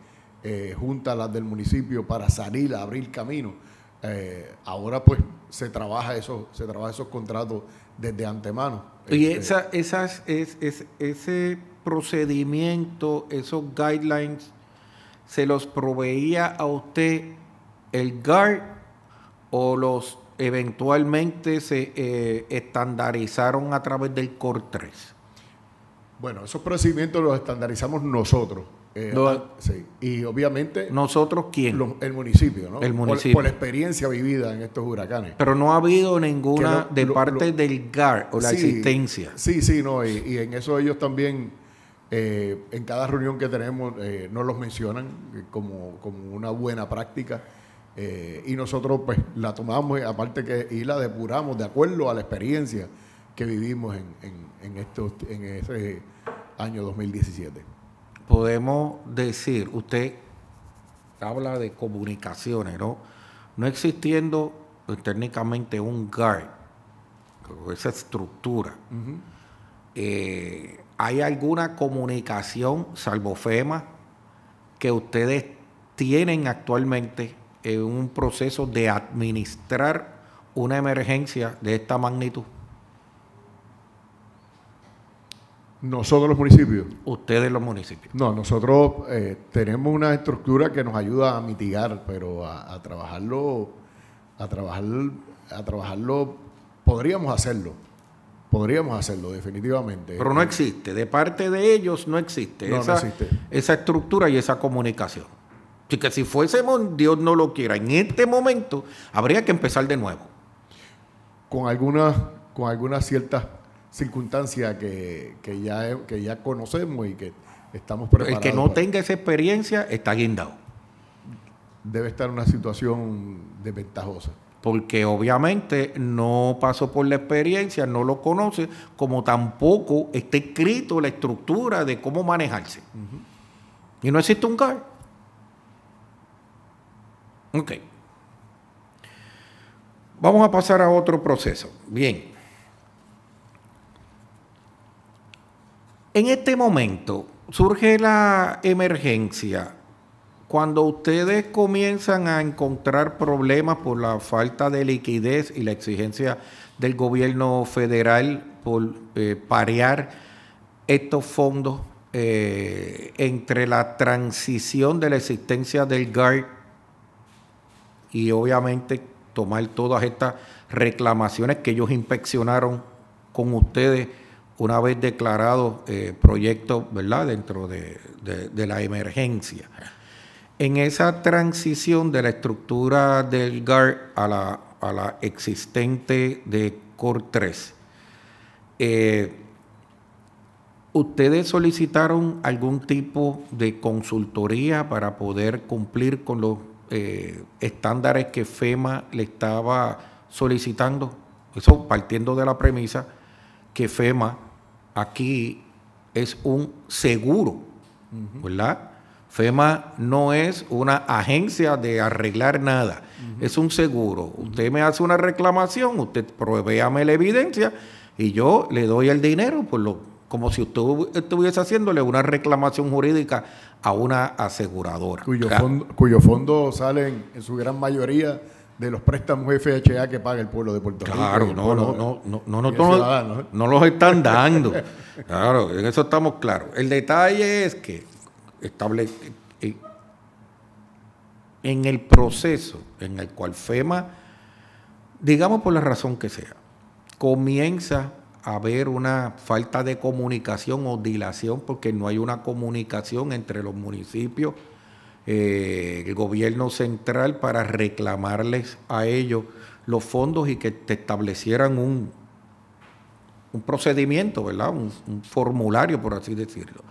eh, junta las del municipio para salir a abrir camino. Eh, ahora pues se trabaja eso, se trabaja esos contratos desde antemano. Y este, esa, esas, es, ese procedimiento, esos guidelines, se los proveía a usted el GAR o los eventualmente se eh, estandarizaron a través del COR 3? Bueno, esos procedimientos los estandarizamos nosotros. Eh, ah, sí. Y obviamente. ¿Nosotros quién? el municipio, ¿no? El municipio. Por, la experiencia vivida en estos huracanes. Pero no ha habido ninguna de parte del GAR o la existencia. Sí, sí, no. Y, en eso ellos también, eh, en cada reunión que tenemos, eh, nos los mencionan eh, como, como una buena práctica. y nosotros, pues, la tomamos, aparte que, y la depuramos de acuerdo a la experiencia que vivimos en, en, en, estos, en ese año 2017. Podemos decir, usted habla de comunicaciones, ¿no? No existiendo técnicamente un guard, esa estructura. Eh, ¿Hay alguna comunicación, salvo FEMA, que ustedes tienen actualmente en un proceso de administrar una emergencia de esta magnitud? Nosotros los municipios. Ustedes los municipios. No, nosotros eh, tenemos una estructura que nos ayuda a mitigar, pero a, trabajarlo, a trabajar, a trabajarlo, podríamos hacerlo. Podríamos hacerlo, definitivamente. Pero no eh, existe. De parte de ellos no existe, esa, esa estructura y esa comunicación. Así que si fuésemos, Dios no lo quiera, en este momento habría que empezar de nuevo. Con algunas, con algunas ciertas circunstancia que, ya, que ya conocemos y que estamos preparados. El que no tenga esa experiencia está guindado. Debe estar en una situación desventajosa. Porque obviamente no pasó por la experiencia, no lo conoce, como tampoco está escrito la estructura de cómo manejarse. Y no existe un CAR. Ok. Vamos a pasar a otro proceso. Bien. En este momento surge la emergencia cuando ustedes comienzan a encontrar problemas por la falta de liquidez y la exigencia del gobierno federal por eh, parear estos fondos eh, entre la transición de la existencia del GAR y obviamente tomar todas estas reclamaciones que ellos inspeccionaron con ustedes una vez declarado eh, proyecto ¿verdad? dentro de, la emergencia. En esa transición de la estructura del GAR a la, a la existente de Core 3, eh, ¿ustedes solicitaron algún tipo de consultoría para poder cumplir con los eh, estándares que FEMA le estaba solicitando? Eso partiendo de la premisa que FEMA aquí es un seguro, ¿verdad? FEMA no es una agencia de arreglar nada, es un seguro. Usted me hace una reclamación, usted provéame la evidencia y yo le doy el dinero, por lo, como si usted estuviese haciéndole una reclamación jurídica a una aseguradora. Cuyo, cuyo fondo salen en su gran mayoría de los préstamos FHA que paga el pueblo de Puerto Rico. Claro, no, no, no, no, no, ¿eh? no, los están dando. claro, en eso estamos claros. El detalle es que estable, eh, en el proceso en el cual FEMA, digamos por la razón que sea, comienza a haber una falta de comunicación o dilación porque no hay una comunicación entre los municipios eh, el gobierno central para reclamarles a ellos los fondos y que te establecieran un, un procedimiento, ¿verdad? Un, formulario, por así decirlo.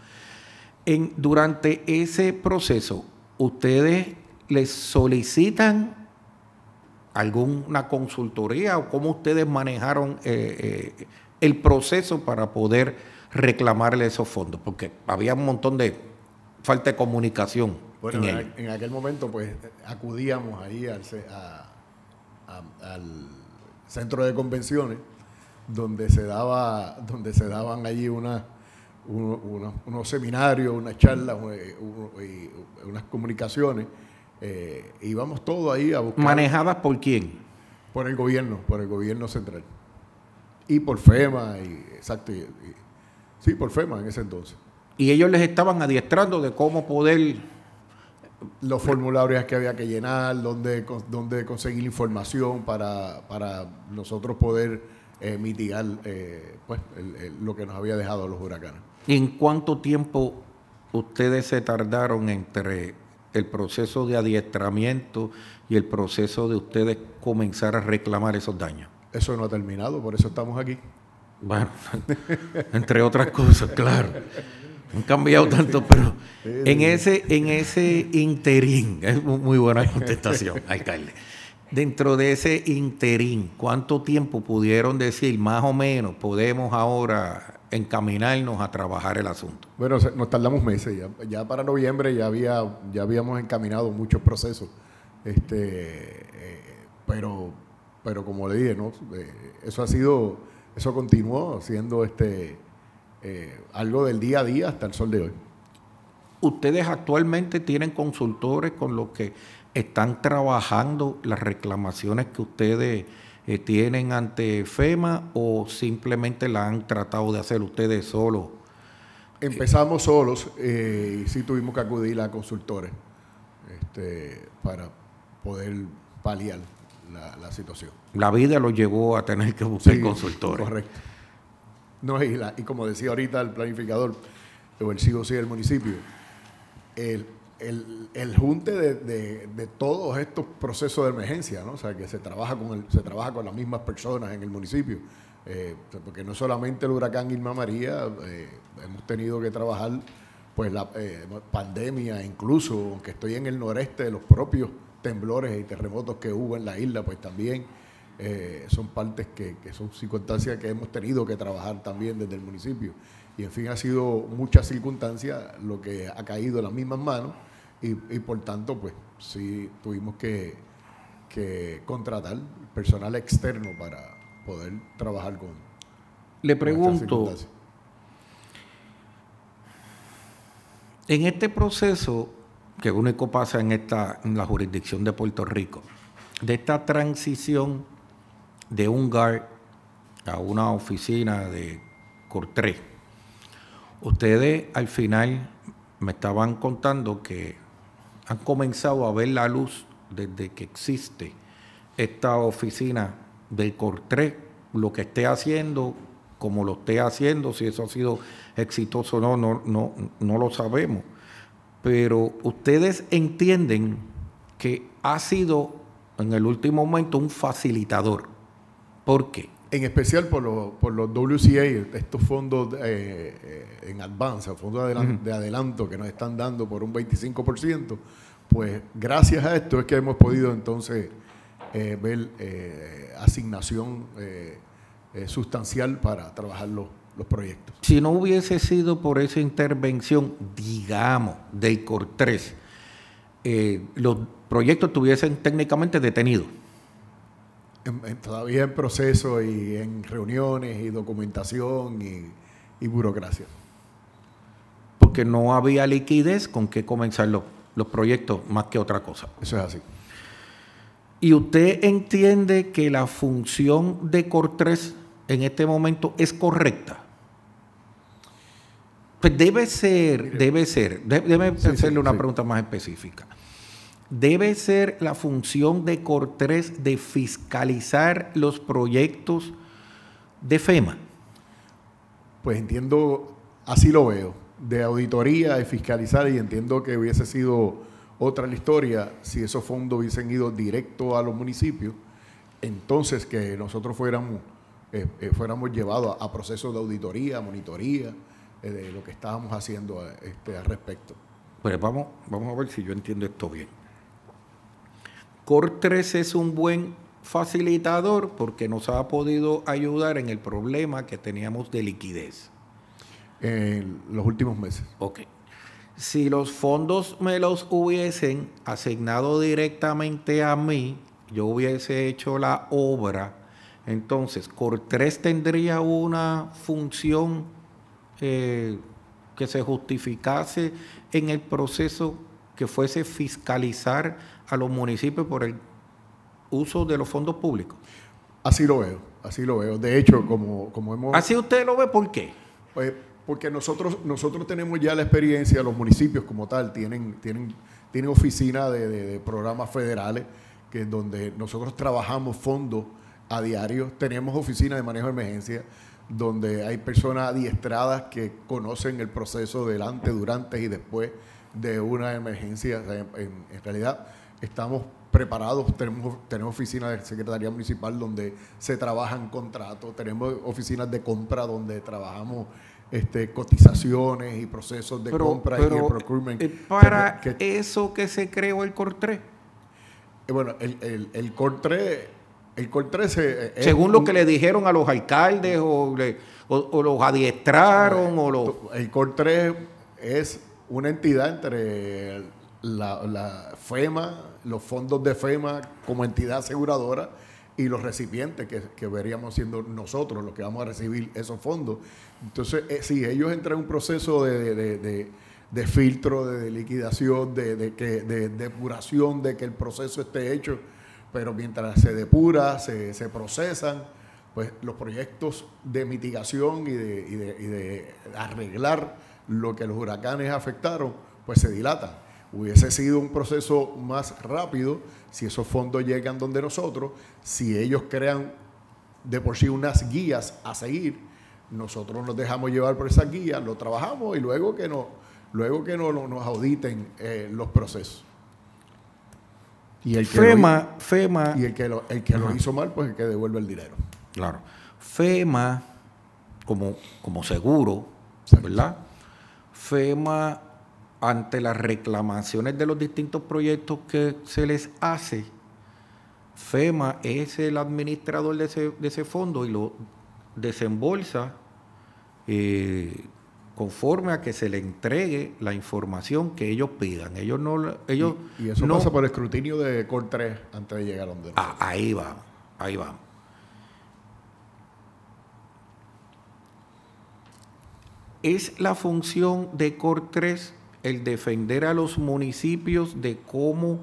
En, durante ese proceso, ustedes les solicitan alguna consultoría o cómo ustedes manejaron eh, eh, el proceso para poder reclamarle esos fondos, porque había un montón de falta de comunicación. Bueno, en, aquel momento pues acudíamos ahí al, centro de convenciones donde se daba donde se daban allí unos seminarios, unas charlas, unas comunicaciones. Eh, íbamos todos ahí a buscar. ¿Manejadas por quién? Por el gobierno, por el gobierno central. Y por FEMA, exacto. sí, por FEMA en ese entonces. Y ellos les estaban adiestrando de cómo poder los formularios que había que llenar, dónde, dónde conseguir información para, nosotros poder eh, mitigar eh, pues, lo que nos había dejado los huracanes. ¿Y en cuánto tiempo ustedes se tardaron entre el proceso de adiestramiento y el proceso de ustedes comenzar a reclamar esos daños? Eso no ha terminado, por eso estamos aquí. Bueno, entre otras cosas, claro han cambiado tanto, pero en ese, en ese interín, es muy buena contestación, alcalde. Dentro de ese interín, ¿cuánto tiempo pudieron decir, más o menos, podemos ahora encaminarnos a trabajar el asunto? Bueno, nos tardamos meses, ya, para noviembre ya, había, ya habíamos encaminado muchos procesos, este, eh, pero, pero como le dije, ¿no? Eh, eso ha sido, eso continuó siendo este eh, algo del día a día hasta el sol de hoy. Ustedes actualmente tienen consultores con los que están trabajando las reclamaciones que ustedes eh, tienen ante FEMA o simplemente la han tratado de hacer ustedes solos. Empezamos solos eh, y sí tuvimos que acudir a consultores este, para poder paliar la, situación. La vida los llevó a tener que buscar consultores. Correcto. No, y, y como decía ahorita el planificador, o el sí del municipio, el, el, el junte de, todos estos procesos de emergencia, ¿no? O sea, que se trabaja con, el, se trabaja con las mismas personas en el municipio. Eh, porque no solamente el huracán Irma María, eh, hemos tenido que trabajar pues la eh, pandemia, incluso, aunque estoy en el noreste de los propios temblores y terremotos que hubo en la isla, pues también eh, son partes que, son circunstancias que hemos tenido que trabajar también desde el municipio. Y en fin, ha sido muchas circunstancias lo que ha caído en las mismas manos y, por tanto, pues sí tuvimos que, contratar personal externo para poder trabajar con. Le pregunto. en este proceso, que único pasa en, esta, en la jurisdicción de Puerto Rico, de esta transición de un guard a una oficina de Cortré. Ustedes al final me estaban contando que han comenzado a ver la luz desde que existe esta oficina de Cortré, lo que esté haciendo, como lo esté haciendo, si eso ha sido exitoso o no, no, no lo sabemos. Pero ustedes entienden que ha sido en el último momento un facilitador ¿Por En especial por, los WCA, estos fondos eh, eh, en advance, fondos de adelanto, que nos están dando por un 25%, pues gracias a esto es que hemos podido entonces eh, ver asignación sustancial para trabajar los, proyectos. Si no hubiese sido por esa intervención, digamos, de icor 3 los proyectos estuviesen técnicamente detenidos todavía en proceso y en reuniones y documentación y, burocracia. Porque no había liquidez con que comenzar los, proyectos más que otra cosa. Eso es así. ¿Y usted entiende que la función de Cortés en este momento es correcta? Pues debe ser, debe ser. Debe, hacerle una pregunta más específica debe ser la función de Cortés de fiscalizar los proyectos de FEMA? Pues entiendo, así lo veo, de auditoría, de fiscalizar, y entiendo que hubiese sido otra la historia si esos fondos hubiesen ido directo a los municipios, entonces que nosotros fuéramos, eh, eh, fuéramos llevados a, procesos de auditoría, monitoría, eh, de lo que estábamos haciendo este, al respecto. Pero pues vamos, vamos a ver si yo entiendo esto bien. 3 es un buen facilitador porque nos ha podido ayudar en el problema que teníamos de liquidez. En los últimos meses. Ok. Si los fondos me los hubiesen asignado directamente a mí, yo hubiese hecho la obra. Entonces, 3 tendría una función eh, que se justificase en el proceso que fuese fiscalizar a los municipios por el uso de los fondos públicos. Así lo veo, así lo veo. De hecho, como, como hemos... Así usted lo ve, ¿por qué? Pues porque nosotros, nosotros tenemos ya la experiencia, los municipios como tal tienen, tienen, tienen oficina de, programas federales, que es donde nosotros trabajamos fondos a diario, tenemos oficina de manejo de emergencia, donde hay personas adiestradas que conocen el proceso delante, durante y después de una emergencia. en realidad, estamos preparados, tenemos, tenemos oficinas de Secretaría Municipal donde se trabajan contratos, tenemos oficinas de compra donde trabajamos este, cotizaciones y procesos de compra y de procurement. Eh, ¿Para eso que se creó el CORTRE? Eh, bueno, el, el, el CORTRE... El eh, Según lo que le dijeron a los alcaldes o, los adiestraron o El cor es una entidad entre la, la FEMA, los fondos de FEMA como entidad aseguradora y los recipientes que, veríamos siendo nosotros los que vamos a recibir esos fondos. Entonces, si eh, sí, ellos entran en un proceso de, filtro, de, liquidación, de, depuración, de que el proceso esté hecho, pero mientras se depura, se, se procesan, pues los proyectos de mitigación y de, arreglar lo que los huracanes afectaron, pues se dilatan. Hubiese sido un proceso más rápido si esos fondos llegan donde nosotros, si ellos crean de por sí unas guías a seguir, nosotros nos dejamos llevar por esas guías, lo trabajamos y luego que, no, luego que no, nos auditen eh, los procesos. Y el que FEMA, lo, Y el que, el que lo hizo mal, pues el que devuelve el dinero. Claro. FEMA, como, como seguro, ¿verdad? FEMA ante las reclamaciones de los distintos proyectos que se les hace, FEMA es el administrador de ese, fondo y lo desembolsa eh, conforme a que se le entregue la información que ellos pidan. Ellos no... Ellos y, eso pasa por escrutinio de Core 3 antes de llegar a donde... Ah, ahí va, ahí va. Es la función de Core 3 el defender a los municipios de cómo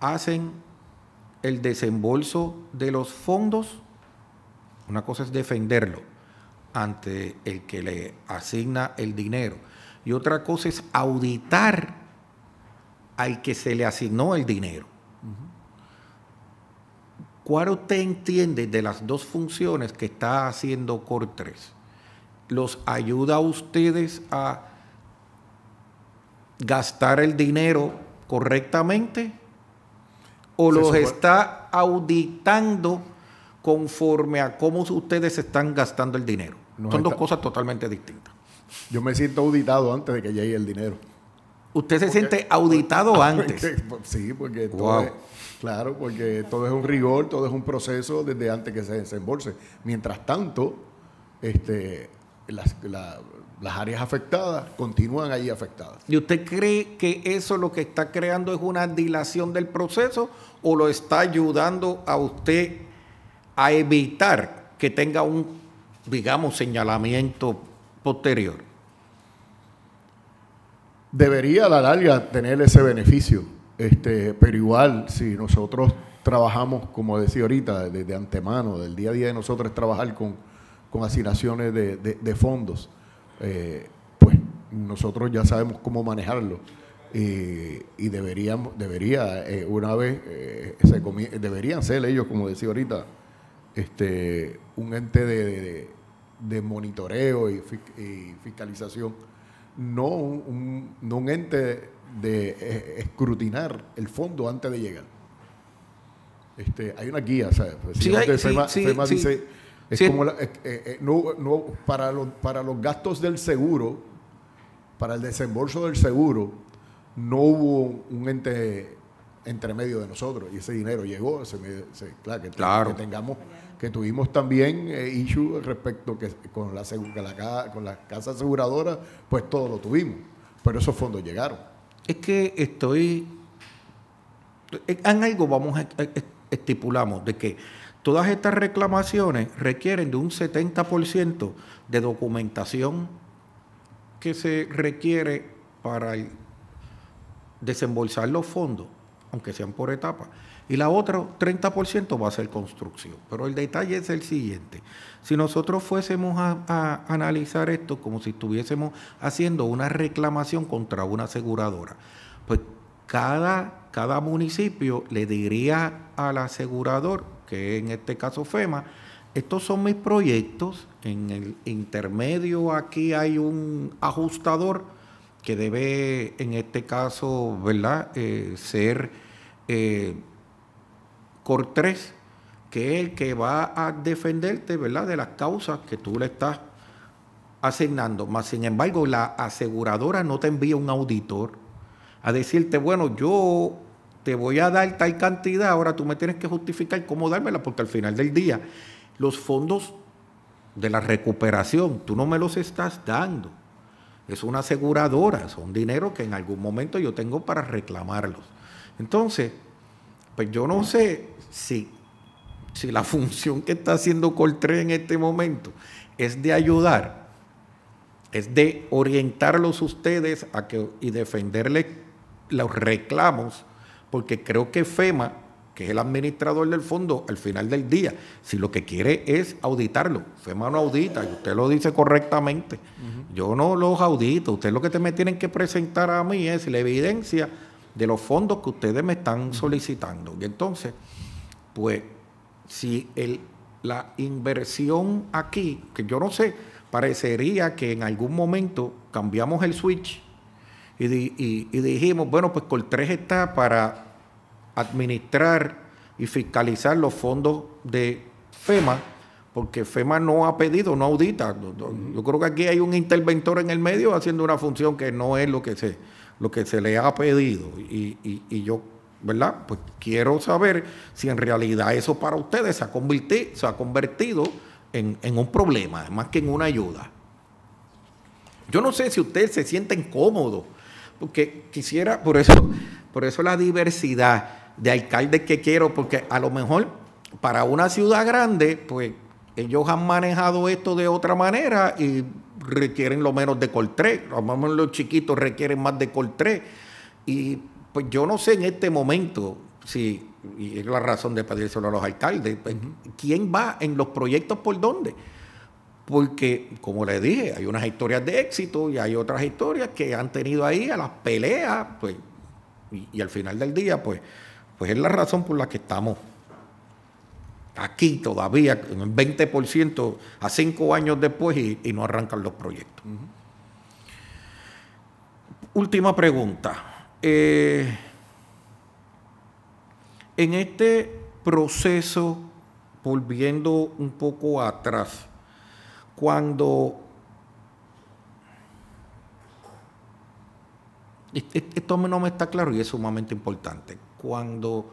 hacen el desembolso de los fondos. Una cosa es defenderlo ante el que le asigna el dinero y otra cosa es auditar al que se le asignó el dinero. ¿Cuál usted entiende de las dos funciones que está haciendo Cortres? ¿Los ayuda a ustedes a gastar el dinero correctamente o los está auditando conforme a cómo ustedes están gastando el dinero. Son dos cosas totalmente distintas. Yo me siento auditado antes de que llegue el dinero. Usted se siente auditado antes. sí, porque todo es, claro, porque todo es un rigor, todo es un proceso desde antes que se desembolse. Mientras tanto, este, la, las áreas afectadas continúan allí afectadas. ¿Y usted cree que eso lo que está creando es una dilación del proceso o lo está ayudando a usted a evitar que tenga un, digamos, señalamiento posterior? Debería a la larga tener ese beneficio, este, pero igual si nosotros trabajamos, como decía ahorita, desde antemano, del día a día de nosotros trabajar con, asignaciones de fondos eh, pues nosotros ya sabemos cómo manejarlo. Y, deberíamos, debería, eh, una vez, eh, deberían ser ellos, como decía ahorita, este, un ente de, monitoreo y, fiscalización, no un, no un ente de, escrutinar el fondo antes de llegar. Este, hay una guía, ¿sabes? Es como eh, eh, eh, no, para, los, para los gastos del seguro, para el desembolso del seguro, no hubo un ente entre medio de nosotros y ese dinero llegó. claro, que, tengamos, que tuvimos también issue respecto que con la, con la casa aseguradora, pues todo lo tuvimos, pero esos fondos llegaron. Es que estoy, en algo vamos a, estipulamos de que Todas estas reclamaciones requieren de un 70% de documentación que se requiere para desembolsar los fondos, aunque sean por etapas. Y la otra, 30% va a ser construcción. Pero el detalle es el siguiente. Si nosotros fuésemos a, analizar esto como si estuviésemos haciendo una reclamación contra una aseguradora, pues cada, cada municipio le diría al asegurador que en este caso FEMA. Estos son mis proyectos. En el intermedio aquí hay un ajustador que debe, en este caso, ¿verdad? Eh, ser eh, Cor 3, que es el que va a defenderte, ¿verdad? De las causas que tú le estás asignando. Más sin embargo, la aseguradora no te envía un auditor a decirte, bueno, yo te voy a dar tal cantidad, ahora tú me tienes que justificar cómo dármela, porque al final del día los fondos de la recuperación, tú no me los estás dando. Es una aseguradora, son dinero que en algún momento yo tengo para reclamarlos. Entonces, pues yo no sé si, si la función que está haciendo Coltré en este momento es de ayudar, es de orientarlos ustedes a que, y defenderle los reclamos porque creo que FEMA, que es el administrador del fondo, al final del día, si lo que quiere es auditarlo, FEMA no audita, y usted lo dice correctamente, yo no los audito, usted lo que me tienen que presentar a mí es la evidencia de los fondos que ustedes me están solicitando. Y entonces, pues, si el, la inversión aquí, que yo no sé, parecería que en algún momento cambiamos el switch y, dijimos, bueno, pues 3 está para administrar y fiscalizar los fondos de FEMA, porque FEMA no ha pedido, no audita. Yo, creo que aquí hay un interventor en el medio haciendo una función que no es lo que se, lo que se le ha pedido. Y, yo, ¿verdad? Pues quiero saber si en realidad eso para ustedes se ha, convertido, se ha convertido en, en un problema, más que en una ayuda. Yo no sé si ustedes se sienten cómodos porque quisiera, por eso, por eso la diversidad de alcaldes que quiero, porque a lo mejor para una ciudad grande, pues ellos han manejado esto de otra manera y requieren lo menos de coltré. lo los chiquitos requieren más de coltré. Y pues yo no sé en este momento si, y es la razón de pedírselo a los alcaldes, pues, quién va en los proyectos por dónde porque, como les dije, hay unas historias de éxito y hay otras historias que han tenido ahí a las peleas, pues, y, al final del día, pues, pues es la razón por la que estamos aquí todavía, en 20% a cinco años después y, no arrancan los proyectos. Última pregunta. Eh, en este proceso, volviendo un poco atrás, cuando esto no me está claro y es sumamente importante. Cuando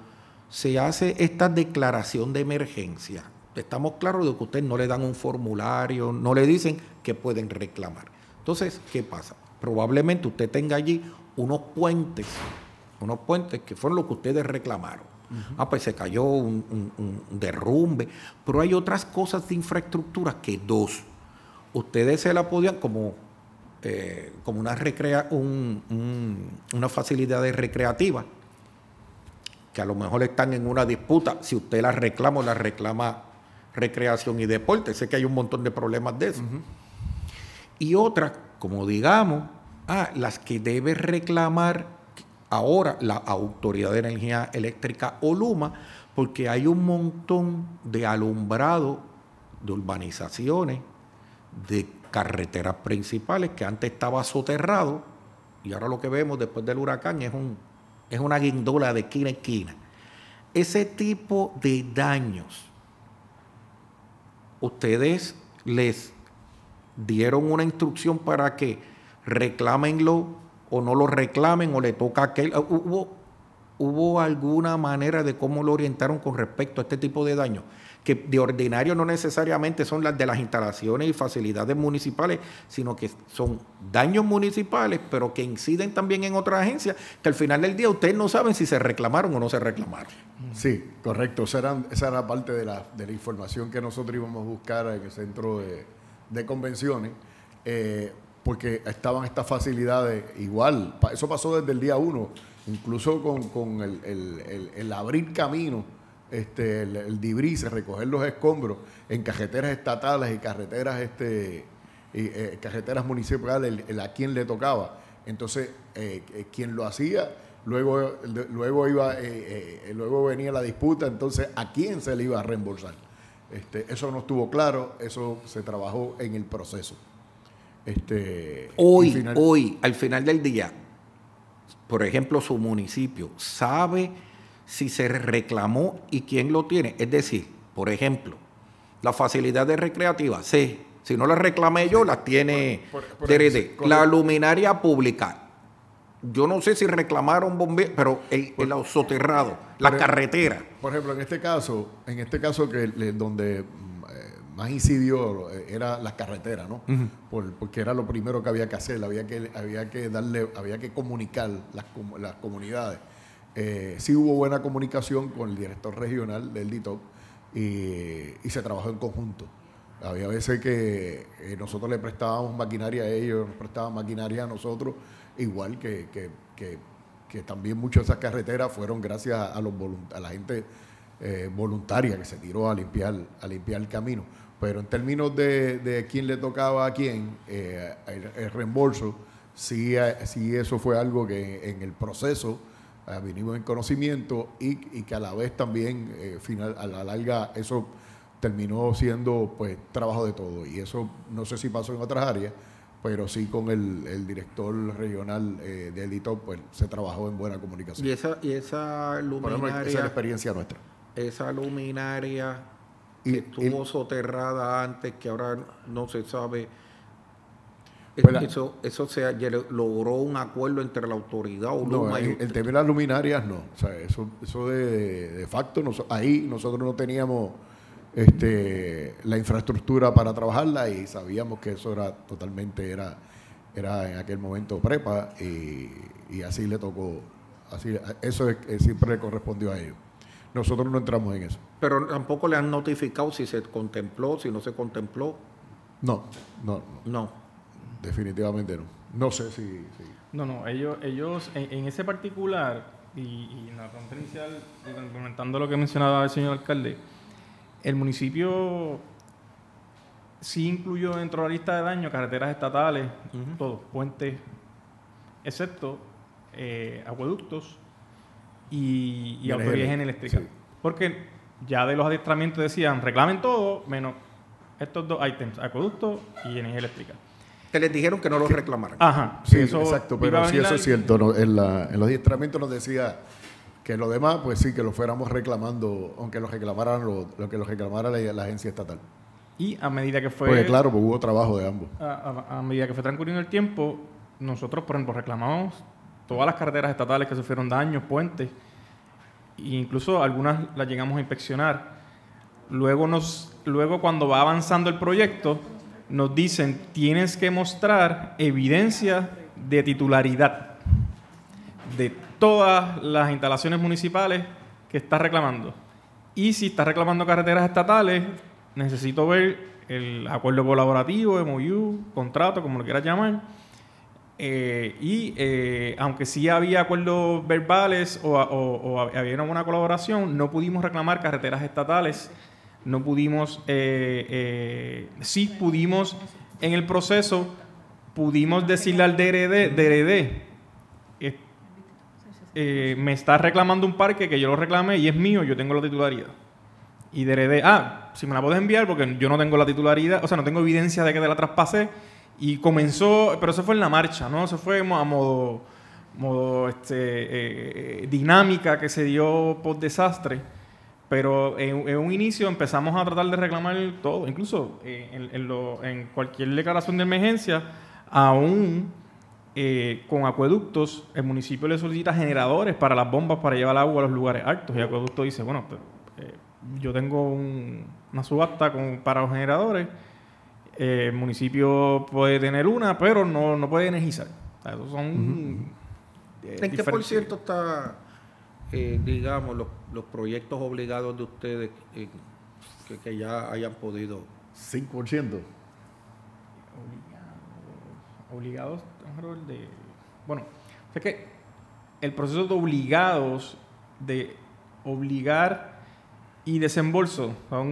se hace esta declaración de emergencia, estamos claros de que ustedes no le dan un formulario, no le dicen que pueden reclamar. Entonces, ¿qué pasa? Probablemente usted tenga allí unos puentes, unos puentes que fueron los que ustedes reclamaron. Ah, pues se cayó un derrumbe, pero hay otras cosas de infraestructura que dos, ustedes se la podían como, eh, como una, facilidad un, que a lo mejor están en una disputa. Si usted la reclama, la reclama recreación y deporte. Sé que hay un montón de problemas de eso. Y otras, como digamos, ah, las que debe reclamar ahora la Autoridad de Energía Eléctrica o Luma, porque hay un montón de alumbrado de urbanizaciones de carreteras principales que antes estaba soterrado y ahora lo que vemos después del huracán es, un, es una guindola de esquina a esquina. Ese tipo de daños, ustedes les dieron una instrucción para que reclamenlo o no lo reclamen o le toca a aquel. ¿Hubo, ¿Hubo alguna manera de cómo lo orientaron con respecto a este tipo de daños? que de ordinario no necesariamente son las de las instalaciones y facilidades municipales, sino que son daños municipales, pero que inciden también en otras agencias, que al final del día ustedes no saben si se reclamaron o no se reclamaron. Sí, correcto. Esa era, esa era parte de la, información que nosotros íbamos a buscar en el centro de, convenciones. Eh, porque estaban estas facilidades igual. Eso pasó desde el día uno, incluso con, el abrir camino este, el, dibris dibrice, recoger los escombros en carreteras estatales y carreteras, este, eh, carreteras municipales, a quién le tocaba. Entonces, eh, eh, quien lo hacía, luego, luego, iba, luego venía la disputa, entonces, ¿a quién se le iba a reembolsar? Este, eso no estuvo claro, eso se trabajó en el proceso. Este, hoy, hoy, al final del día, por ejemplo, su municipio sabe si se reclamó y quién lo tiene. Es decir, por ejemplo, las facilidades recreativa, sí, si no la reclamé yo, la tiene la luminaria pública, yo no sé si reclamaron bomberos, pero el, el soterrado, la carretera. Por ejemplo, en este caso, en este caso que donde eh, más incidió eh, era la carretera, ¿no? porque era lo primero que había que hacer, había que, había que darle, había que comunicar las, las comunidades. Eh, sí hubo buena comunicación con el director regional del DITOC y, se trabajó en conjunto. Había veces que eh, nosotros le prestábamos maquinaria a ellos, nos prestaban maquinaria a nosotros, igual que, también muchas de esas carreteras fueron gracias a, los la gente eh, voluntaria que se tiró a limpiar, a limpiar el camino. Pero en términos de, quién le tocaba a quién, el, reembolso, sí, sí eso fue algo que en el proceso vinimos en conocimiento y, que a la vez también, eh, final, a la larga, eso terminó siendo pues trabajo de todo. Y eso no sé si pasó en otras áreas, pero sí con el, director regional eh, de Edito pues se trabajó en buena comunicación. Y esa, y esa luminaria... esa experiencia nuestra. Esa luminaria que estuvo soterrada antes, que ahora no se sabe eso, eso se logró un acuerdo entre la autoridad o no, el, el, tema de las luminarias no. eso, eso de, facto, ahí nosotros no teníamos este, la infraestructura para trabajarla y sabíamos que eso era totalmente, era, era en aquel momento prepa y, así le tocó, así, eso siempre le correspondió a ellos. Nosotros no entramos en eso. Pero tampoco le han notificado si se contempló, si no se contempló. no, no. No definitivamente no. No sé si... No, no, ellos, ellos en, ese particular, y, en la conferencia, comentando lo que mencionaba el señor alcalde, el municipio sí incluyó dentro de la lista de daño carreteras estatales, todos, puentes, excepto eh, acueductos y, y en eléctrica. Porque ya de los adiestramientos decían, reclamen todo menos estos dos ítems, acueductos y energía eléctrica les dijeron que no los reclamaran. Ajá. Sí, exacto, pero sí, eso es cierto. en, los diestramientos nos decía que lo demás, pues sí, que lo fuéramos reclamando, aunque los reclamaran lo, que lo reclamara la, agencia estatal. Y a medida que fue... Pues claro, hubo trabajo de ambos. A, medida que fue transcurriendo el tiempo, nosotros, por ejemplo, reclamamos todas las carreteras estatales que sufrieron daños, puentes, e incluso algunas las llegamos a inspeccionar. Luego, nos, luego cuando va avanzando el proyecto, nos dicen, tienes que mostrar evidencia de titularidad de todas las instalaciones municipales que estás reclamando. Y si estás reclamando carreteras estatales, necesito ver el acuerdo colaborativo, MOU, contrato, como lo quieras llamar. Eh, y eh, aunque sí había acuerdos verbales o, había una colaboración, no pudimos reclamar carreteras estatales no pudimos, eh, eh, sí pudimos, en el proceso, pudimos decirle al DRD, DRD eh, me está reclamando un parque que yo lo reclamé y es mío, yo tengo la titularidad. Y DRD, ah, si me la puedes enviar porque yo no tengo la titularidad, o sea, no tengo evidencia de que te la traspasé. Y comenzó, pero eso fue en la marcha, ¿no? Eso fue a modo, modo este, dinámica que se dio por desastre. Pero en, un inicio empezamos a tratar de reclamar todo, incluso eh, en, cualquier declaración de emergencia, aún eh, con acueductos, el municipio le solicita generadores para las bombas para llevar agua a los lugares altos. Y el acueducto dice, bueno, pues, eh, yo tengo una subasta para los generadores, el municipio puede tener una, pero no, no puede energizar. son, ¿En qué por cierto está, digamos, los los proyectos obligados de ustedes que, ya hayan podido? 5%. Obligados. Obligados, de. Bueno, que el proceso de obligados, de obligar y desembolso, toma ah,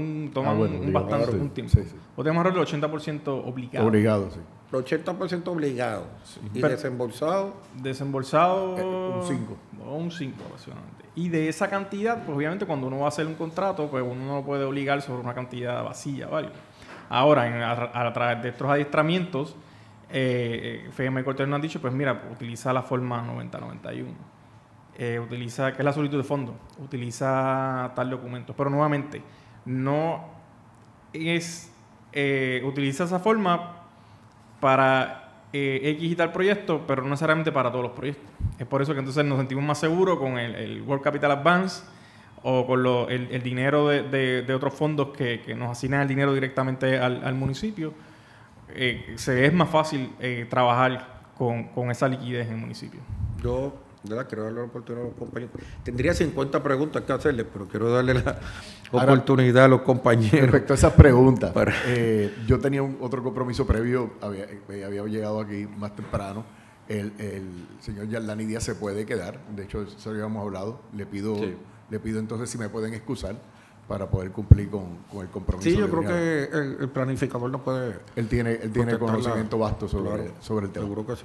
un, bastante tiempo. Sí, O el 80% obligado. Obligado, sí. El 80% obligado. ¿Y desembolsado? Desembolsado. Eh, un 5. un 5, aproximadamente. Y de esa cantidad, pues obviamente cuando uno va a hacer un contrato, pues uno no puede obligar sobre una cantidad vacía, ¿vale? Ahora, a, través de estos adiestramientos, eh, eh FM y Cortés nos han dicho, pues mira, utiliza la forma 9091. Eh, utiliza, que es la solicitud de fondo, utiliza tal documento. Pero nuevamente, no es, eh, utiliza esa forma para eh, X y proyecto, pero no necesariamente para todos los proyectos. Es por eso que entonces nos sentimos más seguros con el, World Capital Advance o con el, dinero de, otros fondos que, nos asignan el dinero directamente al, municipio. Eh, se es más fácil eh, trabajar con, esa liquidez en el municipio. Yo ¿verdad? Quiero darle la oportunidad a los compañeros. Tendría 50 preguntas que hacerles, pero quiero darle la oportunidad a los compañeros. Respecto a esas preguntas, eh, yo tenía otro compromiso previo, eh, había, llegado aquí más temprano. El, señor Yaldani Díaz se puede quedar, de hecho, eso lo habíamos hablado. Le pido, le pido entonces si me pueden excusar para poder cumplir con, el compromiso. Sí, yo creo que el, planificador no puede. Él tiene, él tiene conocimiento vasto sobre, sobre el tema. Seguro que sí.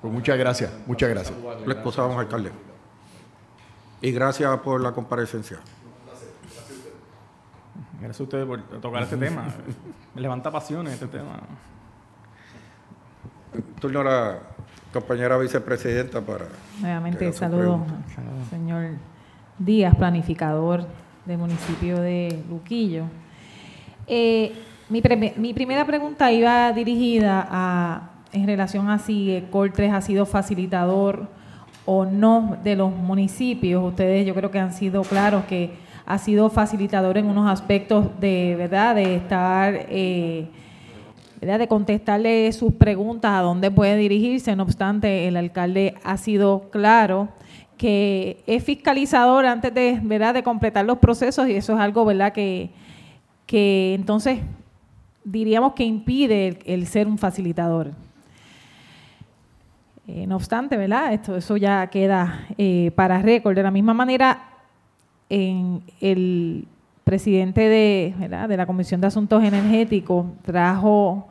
Pues muchas gracias, muchas gracias. Le al alcalde. Y gracias por la comparecencia. Gracias a ustedes por tocar este tema. Me levanta pasiones este tema. Turno a la compañera vicepresidenta para. Nuevamente, saludos, señor Díaz, planificador del municipio de Luquillo. Eh, mi primera pregunta iba dirigida a en relación a si el col ha sido facilitador o no de los municipios. Ustedes yo creo que han sido claros que ha sido facilitador en unos aspectos de verdad de estar eh, ¿verdad? de contestarle sus preguntas a dónde puede dirigirse. No obstante, el alcalde ha sido claro que es fiscalizador antes de verdad de completar los procesos y eso es algo verdad que que entonces diríamos que impide el ser un facilitador. Eh, no obstante, ¿verdad? Esto, eso ya queda eh, para récord. De la misma manera, en el presidente de, la Comisión de Asuntos Energéticos trajo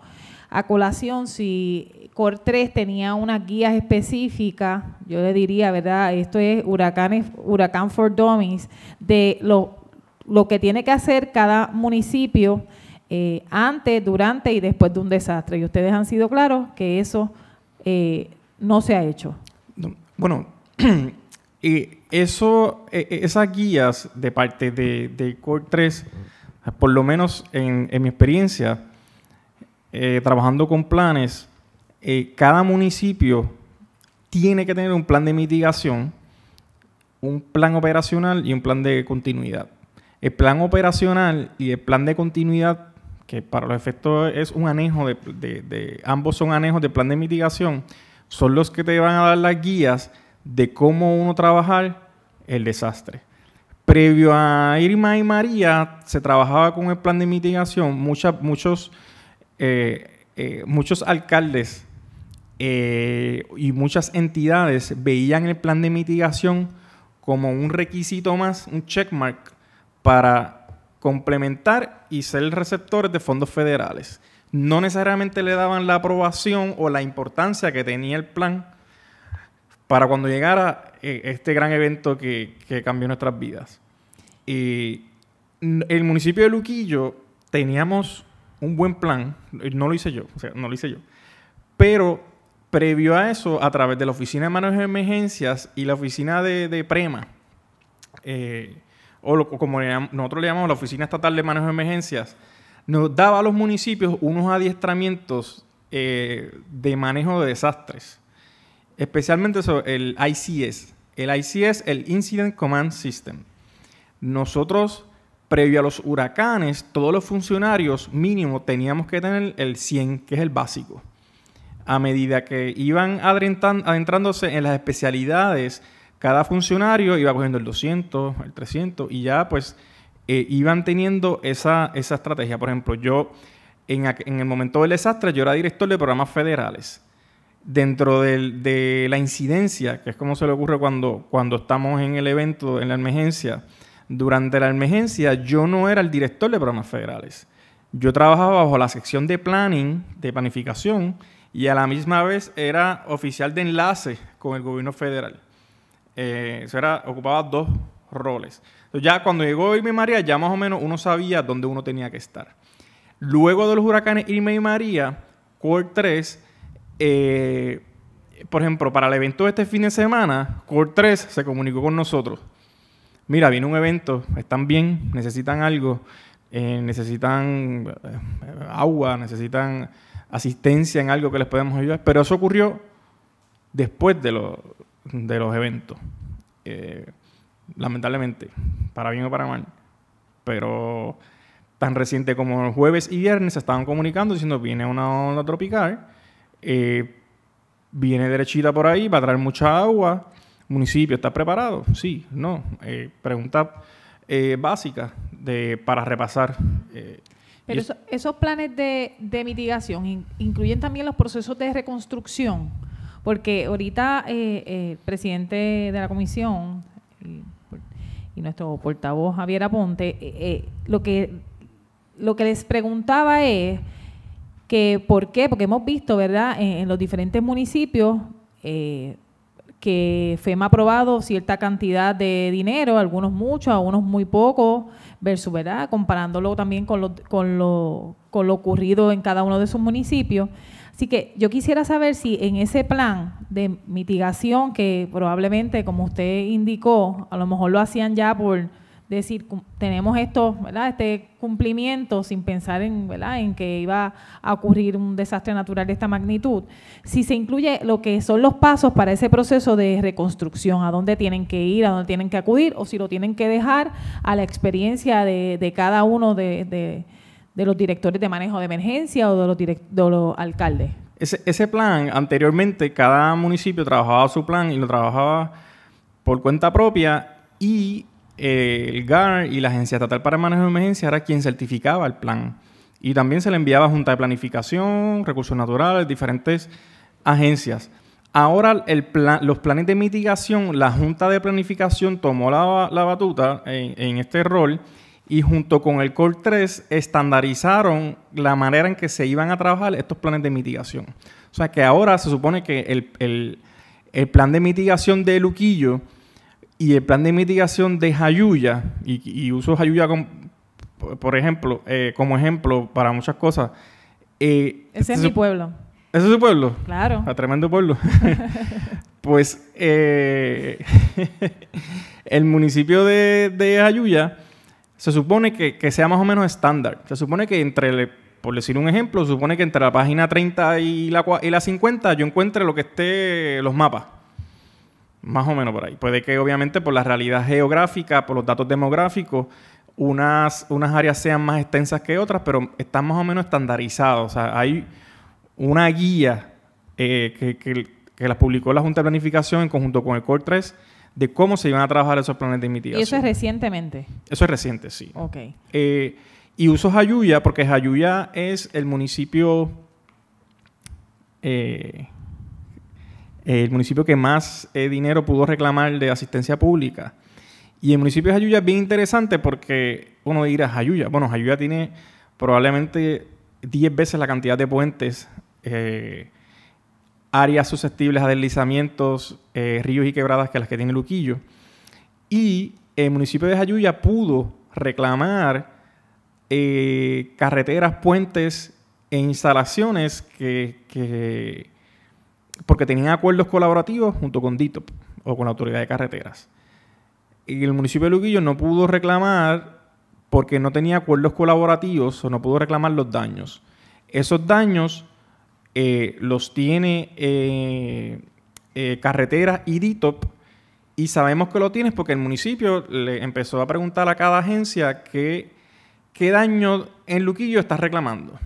a colación si COR 3 tenía unas guías específicas, yo le diría, ¿verdad? Esto es huracán for dummies, de lo, que tiene que hacer cada municipio eh, antes, durante y después de un desastre. Y ustedes han sido claros que eso no se ha hecho? bueno, eso, e, e, esas guías de parte de, de 3, por lo menos en, mi experiencia, eh, trabajando con planes, eh, cada municipio tiene que tener un plan de mitigación, un plan operacional y un plan de continuidad. El plan operacional y el plan de continuidad, que para los efectos es un anejo, de, de ambos son anejos de plan de mitigación, son los que te van a dar las guías de cómo uno trabajar el desastre. Previo a Irma y María, se trabajaba con el plan de mitigación. muchos, eh, eh, muchos alcaldes eh, y muchas entidades veían el plan de mitigación como un requisito más, un checkmark para complementar y ser receptores de fondos federales no necesariamente le daban la aprobación o la importancia que tenía el plan para cuando llegara eh, este gran evento que, cambió nuestras vidas. Y el municipio de Luquillo teníamos un buen plan, no lo hice yo, no lo hice yo, pero previo a eso, a través de la Oficina de Manos de Emergencias y la Oficina de, Prema, eh, o, como nosotros le llamamos la Oficina Estatal de Manos de Emergencias, nos daba a los municipios unos adiestramientos eh, de manejo de desastres, especialmente sobre el ICS. El ICS, el Incident Command System. Nosotros, previo a los huracanes, todos los funcionarios mínimo teníamos que tener el 100, que es el básico. A medida que iban adentrándose en las especialidades, cada funcionario iba cogiendo el 200, el 300 y ya pues eh, iban teniendo esa, esa estrategia. Por ejemplo, yo en, el momento del desastre, yo era director de programas federales. Dentro de la incidencia, que es como se le ocurre cuando, cuando estamos en el evento, en la emergencia, durante la emergencia yo no era el director de programas federales. Yo trabajaba bajo la sección de planning, de planificación, y a la misma vez era oficial de enlace con el gobierno federal. Eh, eso era, ocupaba dos roles. ya cuando llegó Irma y María, ya más o menos uno sabía dónde uno tenía que estar. Luego de los huracanes Irma y María, Core 3, eh, por ejemplo, para el evento de este fin de semana, Core 3 se comunicó con nosotros. Mira, viene un evento, están bien, necesitan algo, eh, necesitan eh, agua, necesitan asistencia en algo que les podemos ayudar. Pero eso ocurrió después de, los eventos lamentablemente, para bien o para mal. Pero tan reciente como el jueves y viernes se estaban comunicando diciendo viene una onda tropical, eh, viene derechita por ahí, va a traer mucha agua, municipio, ¿está preparado? Sí, no. Eh, pregunta eh, básica para repasar. Pero esos planes de, mitigación incluyen también los procesos de reconstrucción, porque ahorita el presidente de la comisión, y nuestro portavoz Javier Aponte, eh, eh, lo, que, lo que les preguntaba es que por qué, porque hemos visto, ¿verdad?, en, los diferentes municipios eh, que FEM ha aprobado cierta cantidad de dinero, algunos muchos, algunos muy pocos, versus, ¿verdad? Comparándolo también con lo, con, lo, con lo ocurrido en cada uno de sus municipios. Así que yo quisiera saber si en ese plan de mitigación que probablemente, como usted indicó, a lo mejor lo hacían ya por decir, tenemos esto, este cumplimiento sin pensar en, que iba a ocurrir un desastre natural de esta magnitud, si se incluye lo que son los pasos para ese proceso de reconstrucción, a dónde tienen que ir, a dónde tienen que acudir, o si lo tienen que dejar a la experiencia de, cada uno de de los directores de manejo de emergencia o de los, los alcaldes. Ese, ese plan, anteriormente, cada municipio trabajaba su plan y lo trabajaba por cuenta propia y eh, el GAR y la Agencia Estatal para el Manejo de Emergencia era quien certificaba el plan. Y también se le enviaba a Junta de Planificación, Recursos Naturales, diferentes agencias. Ahora el plan, los planes de mitigación, la Junta de Planificación tomó la, la batuta en, eh, en este rol y junto con el Core 3 estandarizaron la manera en que se iban a trabajar estos planes de mitigación. O sea que ahora se supone que el, plan de mitigación de Luquillo y el plan de mitigación de Jayuya, y, y uso Jayuya como, por ejemplo, eh, como ejemplo para muchas cosas. Eh, Ese es mi pueblo. ¿Ese es su pueblo? Claro. A ah, tremendo pueblo. pues eh, el municipio de, de se supone que, sea más o menos estándar. Se supone que entre, por decir un ejemplo, se supone que entre la página 30 y la, y la 50 yo encuentre lo que esté los mapas. Más o menos por ahí. Puede que obviamente por la realidad geográfica, por los datos demográficos, unas, unas áreas sean más extensas que otras, pero están más o menos estandarizados. hay una guía eh, que, que, las publicó la Junta de Planificación en conjunto con el Core 3 de cómo se iban a trabajar esos planes de mitigación. ¿Y eso es recientemente? Eso es reciente, sí. Ok. Eh, y uso Jayuya porque Jayuya es el municipio... Eh, el municipio que más eh, dinero pudo reclamar de asistencia pública. Y el municipio de Jayuya es bien interesante porque uno ir a Jayuya. Bueno, Jayuya tiene probablemente 10 veces la cantidad de puentes áreas susceptibles a deslizamientos, eh, ríos y quebradas que las que tiene Luquillo. Y el municipio de Jayuya pudo reclamar eh, carreteras, puentes e instalaciones que, porque tenían acuerdos colaborativos junto con DITOP o con la Autoridad de Carreteras. Y el municipio de Luquillo no pudo reclamar porque no tenía acuerdos colaborativos o no pudo reclamar los daños. Esos daños eh, los tiene eh, eh, Carretera y DITOP. Y sabemos que lo tienes porque el municipio le empezó a preguntar a cada agencia qué daño en Luquillo estás reclamando.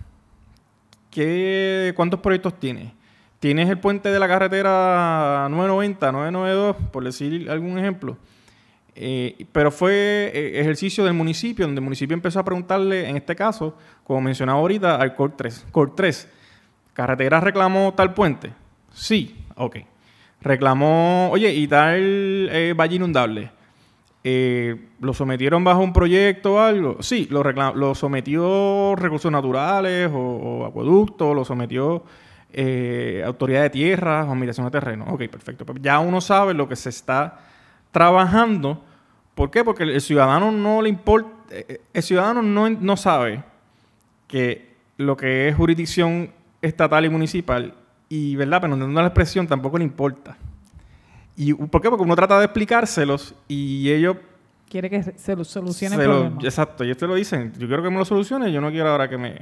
¿Qué, ¿Cuántos proyectos tienes? Tienes el puente de la carretera 990, 992, por decir algún ejemplo. pero fue ejercicio del municipio, donde el municipio empezó a preguntarle, en este caso, como mencionaba ahorita, al COR 3. COR 3 ¿Carretera reclamó tal puente? Sí, ok. Reclamó, oye, y tal eh, valle inundable. Eh, ¿Lo sometieron bajo un proyecto o algo? Sí, lo, lo sometió recursos naturales o, acueducto, lo sometió eh, autoridad de tierras o Administración de terreno. Ok, perfecto. Pues ya uno sabe lo que se está trabajando. ¿Por qué? Porque el ciudadano no le importa, el ciudadano no, no sabe que lo que es jurisdicción estatal y municipal, y ¿verdad? Pero no la expresión tampoco le importa. ¿Y por qué? Porque uno trata de explicárselos y ellos... Quiere que se los solucione exacto, y esto lo dicen, yo quiero que me lo solucione, yo no quiero ahora que me,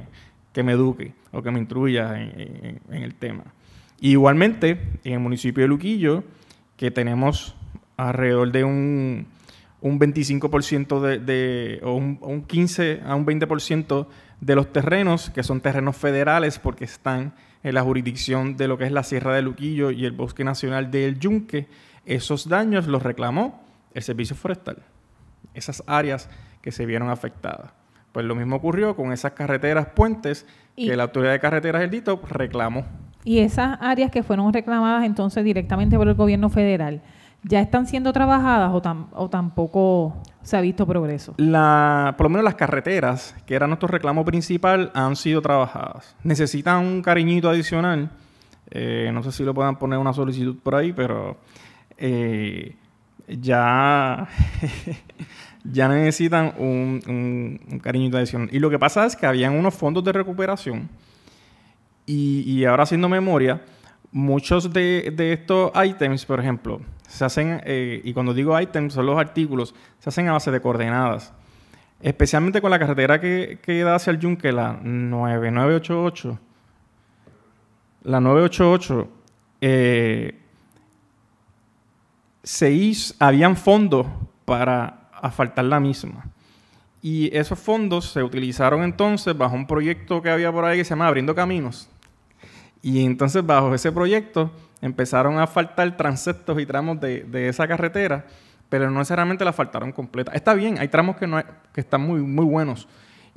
me eduque o que me instruya en, el tema. igualmente, en el municipio de Luquillo, que tenemos alrededor de un, un 25% de, de, o un, un 15 a un 20% de los terrenos, que son terrenos federales porque están en la jurisdicción de lo que es la Sierra de Luquillo y el Bosque Nacional del Yunque, esos daños los reclamó el Servicio Forestal, esas áreas que se vieron afectadas. Pues lo mismo ocurrió con esas carreteras, puentes, y, que la Autoridad de Carreteras del DITO reclamó. Y esas áreas que fueron reclamadas entonces directamente por el gobierno federal, ya están siendo trabajadas o, tampoco se ha visto progreso? La, por lo menos las carreteras, que era nuestro reclamo principal, han sido trabajadas. Necesitan un cariñito adicional. Eh, no sé si lo puedan poner una solicitud por ahí, pero eh, ya, ya necesitan un, cariñito adicional. Y lo que pasa es que habían unos fondos de recuperación y, y ahora haciendo memoria, muchos de, de, estos items, por ejemplo, se hacen, eh, y cuando digo items son los artículos, se hacen a base de coordenadas. Especialmente con la carretera que, que da hacia el Yunque, la 9988. La 988. Eh, se habían fondos para asfaltar la misma. Y esos fondos se utilizaron entonces bajo un proyecto que había por ahí que se llama Abriendo Caminos y entonces bajo ese proyecto empezaron a faltar transeptos y tramos de, esa carretera, pero no necesariamente la faltaron completa. Está bien, hay tramos que, no están muy, muy buenos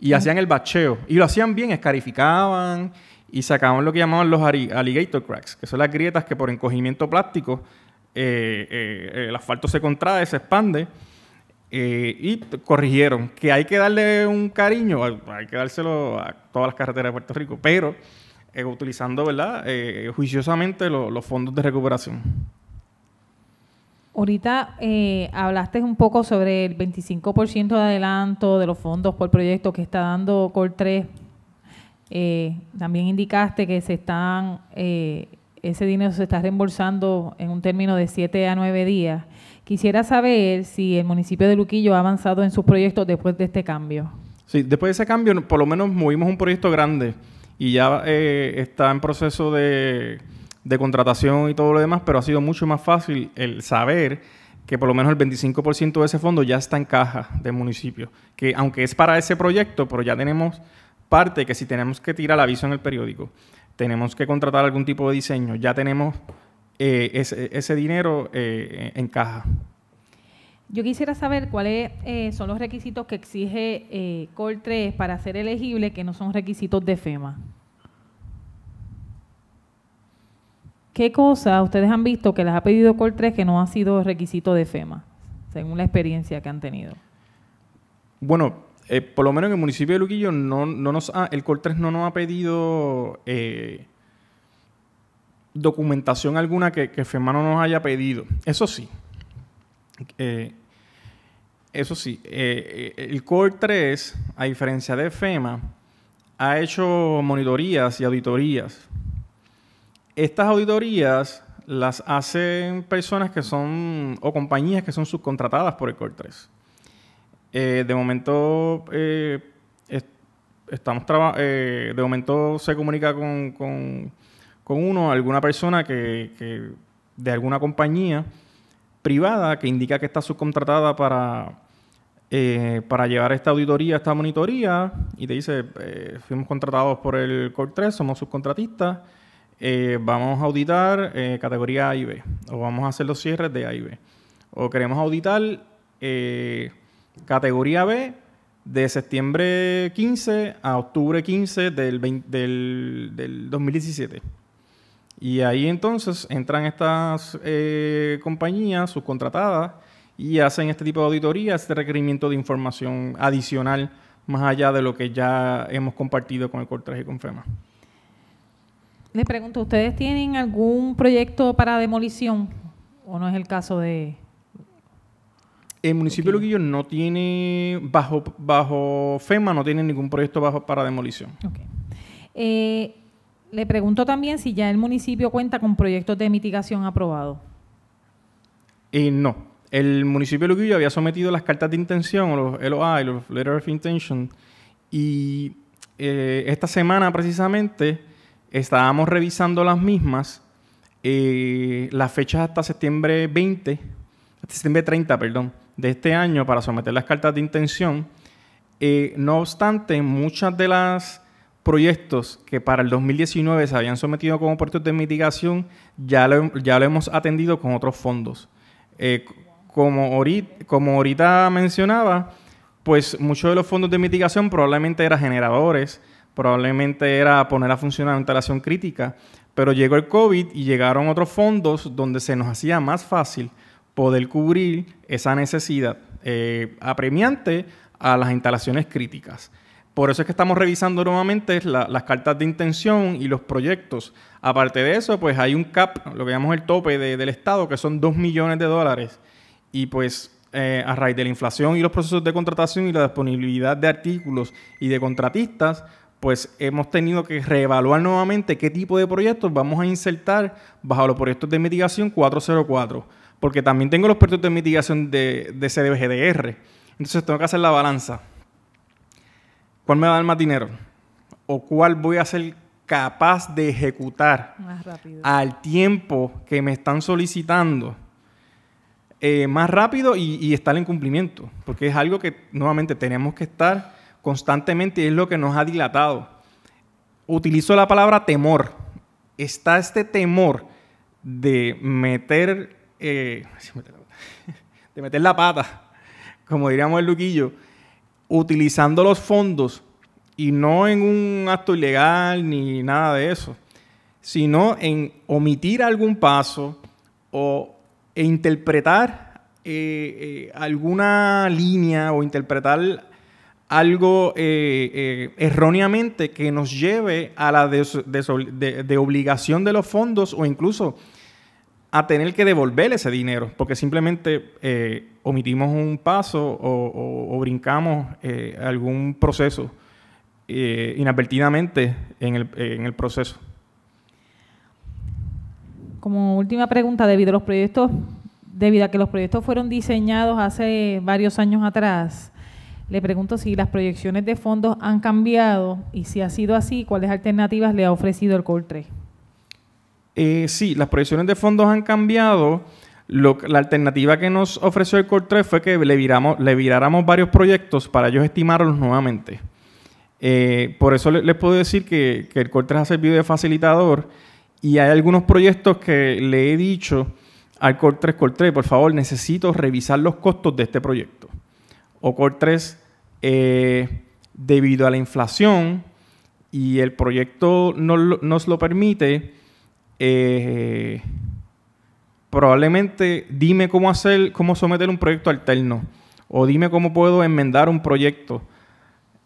y hacían el bacheo. Y lo hacían bien, escarificaban y sacaban lo que llamaban los alligator cracks, que son las grietas que por encogimiento plástico eh, eh, el asfalto se contrae, se expande. Eh, y corrigieron que hay que darle un cariño, hay que dárselo a todas las carreteras de Puerto Rico, pero eh, utilizando, ¿verdad? Eh, eh, juiciosamente los fondos de recuperación. Ahorita hablaste un poco sobre el 25% de adelanto de los fondos por proyecto que está dando Col 3. también indicaste que se están ese dinero se está reembolsando en un término de 7 a 9 días. Quisiera saber si el municipio de Luquillo ha avanzado en sus proyectos después de este cambio. Sí, después de ese cambio, por lo menos movimos un proyecto grande y ya eh, está en proceso de, contratación y todo lo demás, pero ha sido mucho más fácil el saber que por lo menos el 25% de ese fondo ya está en caja del municipio, que aunque es para ese proyecto, pero ya tenemos parte que si tenemos que tirar aviso en el periódico, tenemos que contratar algún tipo de diseño, ya tenemos eh, ese, dinero eh, en caja. Yo quisiera saber cuáles eh, son los requisitos que exige eh, col 3 para ser elegible, que no son requisitos de FEMA. ¿Qué cosas ustedes han visto que les ha pedido col 3 que no ha sido requisito de FEMA, según la experiencia que han tenido? Bueno, eh, por lo menos en el municipio de Luquillo, no, nos el col 3 no nos ha pedido eh, documentación alguna que, que FEMA no nos haya pedido. Eso sí, eh, eso sí, eh, eh, el Core 3, a diferencia de FEMA, ha hecho monitorías y auditorías. Estas auditorías las hacen personas que son, o compañías que son subcontratadas por el Core 3. de momento, estamos de momento se comunica con, uno, alguna persona que de alguna compañía privada que indica que está subcontratada para, eh, para llevar esta auditoría, esta monitoría, y te dice, eh, fuimos contratados por el Core 3, somos subcontratistas, eh, vamos a auditar categoría A y B, o vamos a hacer los cierres de A y B, o queremos auditar categoría B de septiembre 15 a octubre 15 del 2017. Y ahí entonces entran estas eh, compañías subcontratadas y hacen este tipo de auditoría, este requerimiento de información adicional más allá de lo que ya hemos compartido con el cortraje y con FEMA. Le pregunto, ¿ustedes tienen algún proyecto para demolición o no es el caso de...? El municipio de Luquillo no tiene, bajo, bajo FEMA, no tiene ningún proyecto bajo, para demolición. Okay. Eh, le pregunto también si ya el municipio cuenta con proyectos de mitigación aprobados. Y eh, no. El municipio de Luquillo había sometido las cartas de intención, los LOI, los Letter of Intention, y eh, esta semana precisamente estábamos revisando las mismas. Eh, las fechas hasta septiembre 20, septiembre 30, perdón, de este año para someter las cartas de intención. no obstante, muchas de las proyectos que para el 2019 se habían sometido como proyectos de mitigación, ya lo, ya lo hemos atendido con otros fondos. Eh, como, ahorita, como ahorita mencionaba, pues muchos de los fondos de mitigación probablemente eran generadores, probablemente era poner a funcionar una instalación crítica, pero llegó el COVID y llegaron otros fondos donde se nos hacía más fácil poder cubrir esa necesidad eh, apremiante a las instalaciones críticas. Por eso es que estamos revisando nuevamente las cartas de intención y los proyectos. Aparte de eso, pues hay un cap, lo que llamamos el tope del Estado, que son 2 millones de dólares. Y pues eh, a raíz de la inflación y los procesos de contratación y la disponibilidad de artículos y de contratistas, pues hemos tenido que reevaluar nuevamente qué tipo de proyectos vamos a insertar bajo los proyectos de mitigación 404, porque también tengo los proyectos de mitigación de, de CDBGDR. Entonces tengo que hacer la balanza. ¿Cuál me va a dar más dinero? ¿O cuál voy a ser capaz de ejecutar al tiempo que me están solicitando? Eh, más rápido y, estar en cumplimiento, porque es algo que nuevamente tenemos que estar constantemente y es lo que nos ha dilatado. Utilizo la palabra temor. Está este temor de meter, eh, de meter la pata, como diríamos el Luquillo, utilizando los fondos y no en un acto ilegal ni nada de eso, sino en omitir algún paso o e interpretar eh, eh, alguna línea o interpretar algo eh, erróneamente que nos lleve a la de obligación de los fondos o incluso a tener que devolver ese dinero, porque simplemente omitimos un paso o, brincamos eh, algún proceso eh, inadvertidamente en el, proceso. Como última pregunta, debido a los proyectos, debido a que los proyectos fueron diseñados hace varios años atrás, le pregunto si las proyecciones de fondos han cambiado y si ha sido así, ¿cuáles alternativas le ha ofrecido el Call 3 eh, sí, las proyecciones de fondos han cambiado la alternativa que nos ofreció el Core 3 fue que le, le viráramos varios proyectos para ellos estimarlos nuevamente. Eh, por eso les, puedo decir que, el Core 3 ha servido de facilitador y hay algunos proyectos que le he dicho al Core 3, Core 3, por favor, necesito revisar los costos de este proyecto. O Core 3, eh, debido a la inflación y el proyecto no, nos lo permite, eh, probablemente dime cómo hacer, cómo someter un proyecto alterno o dime cómo puedo enmendar un proyecto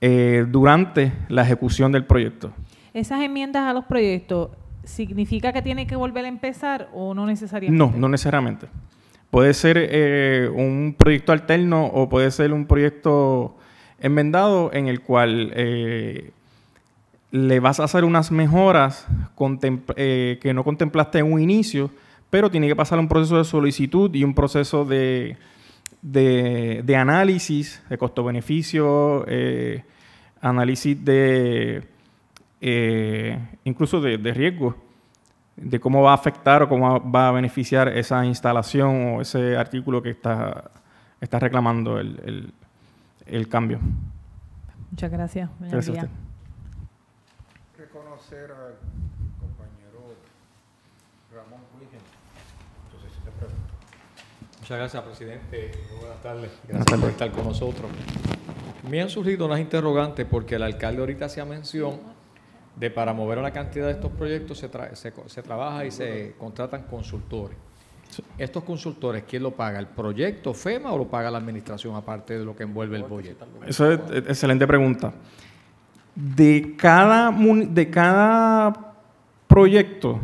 eh, durante la ejecución del proyecto. Esas enmiendas a los proyectos, ¿significa que tiene que volver a empezar o no necesariamente? No, no necesariamente. Puede ser eh, un proyecto alterno o puede ser un proyecto enmendado en el cual eh, le vas a hacer unas mejoras que no contemplaste en un inicio, pero tiene que pasar un proceso de solicitud y un proceso de, de, análisis de costo-beneficio, eh, análisis de eh, incluso de, riesgo, de cómo va a afectar o cómo va a beneficiar esa instalación o ese artículo que está, está reclamando el, el cambio. Muchas gracias. Gracias a Muchas gracias, presidente. Buenas tardes. Gracias por estar con nosotros. Me han surgido unas interrogantes porque el alcalde ahorita hacía mención de para mover una cantidad de estos proyectos se, trabaja y se contratan consultores. ¿Estos consultores quién lo paga? ¿El proyecto FEMA o lo paga la administración aparte de lo que envuelve el proyecto? Esa este es e-, excelente pregunta. De cada, de cada proyecto,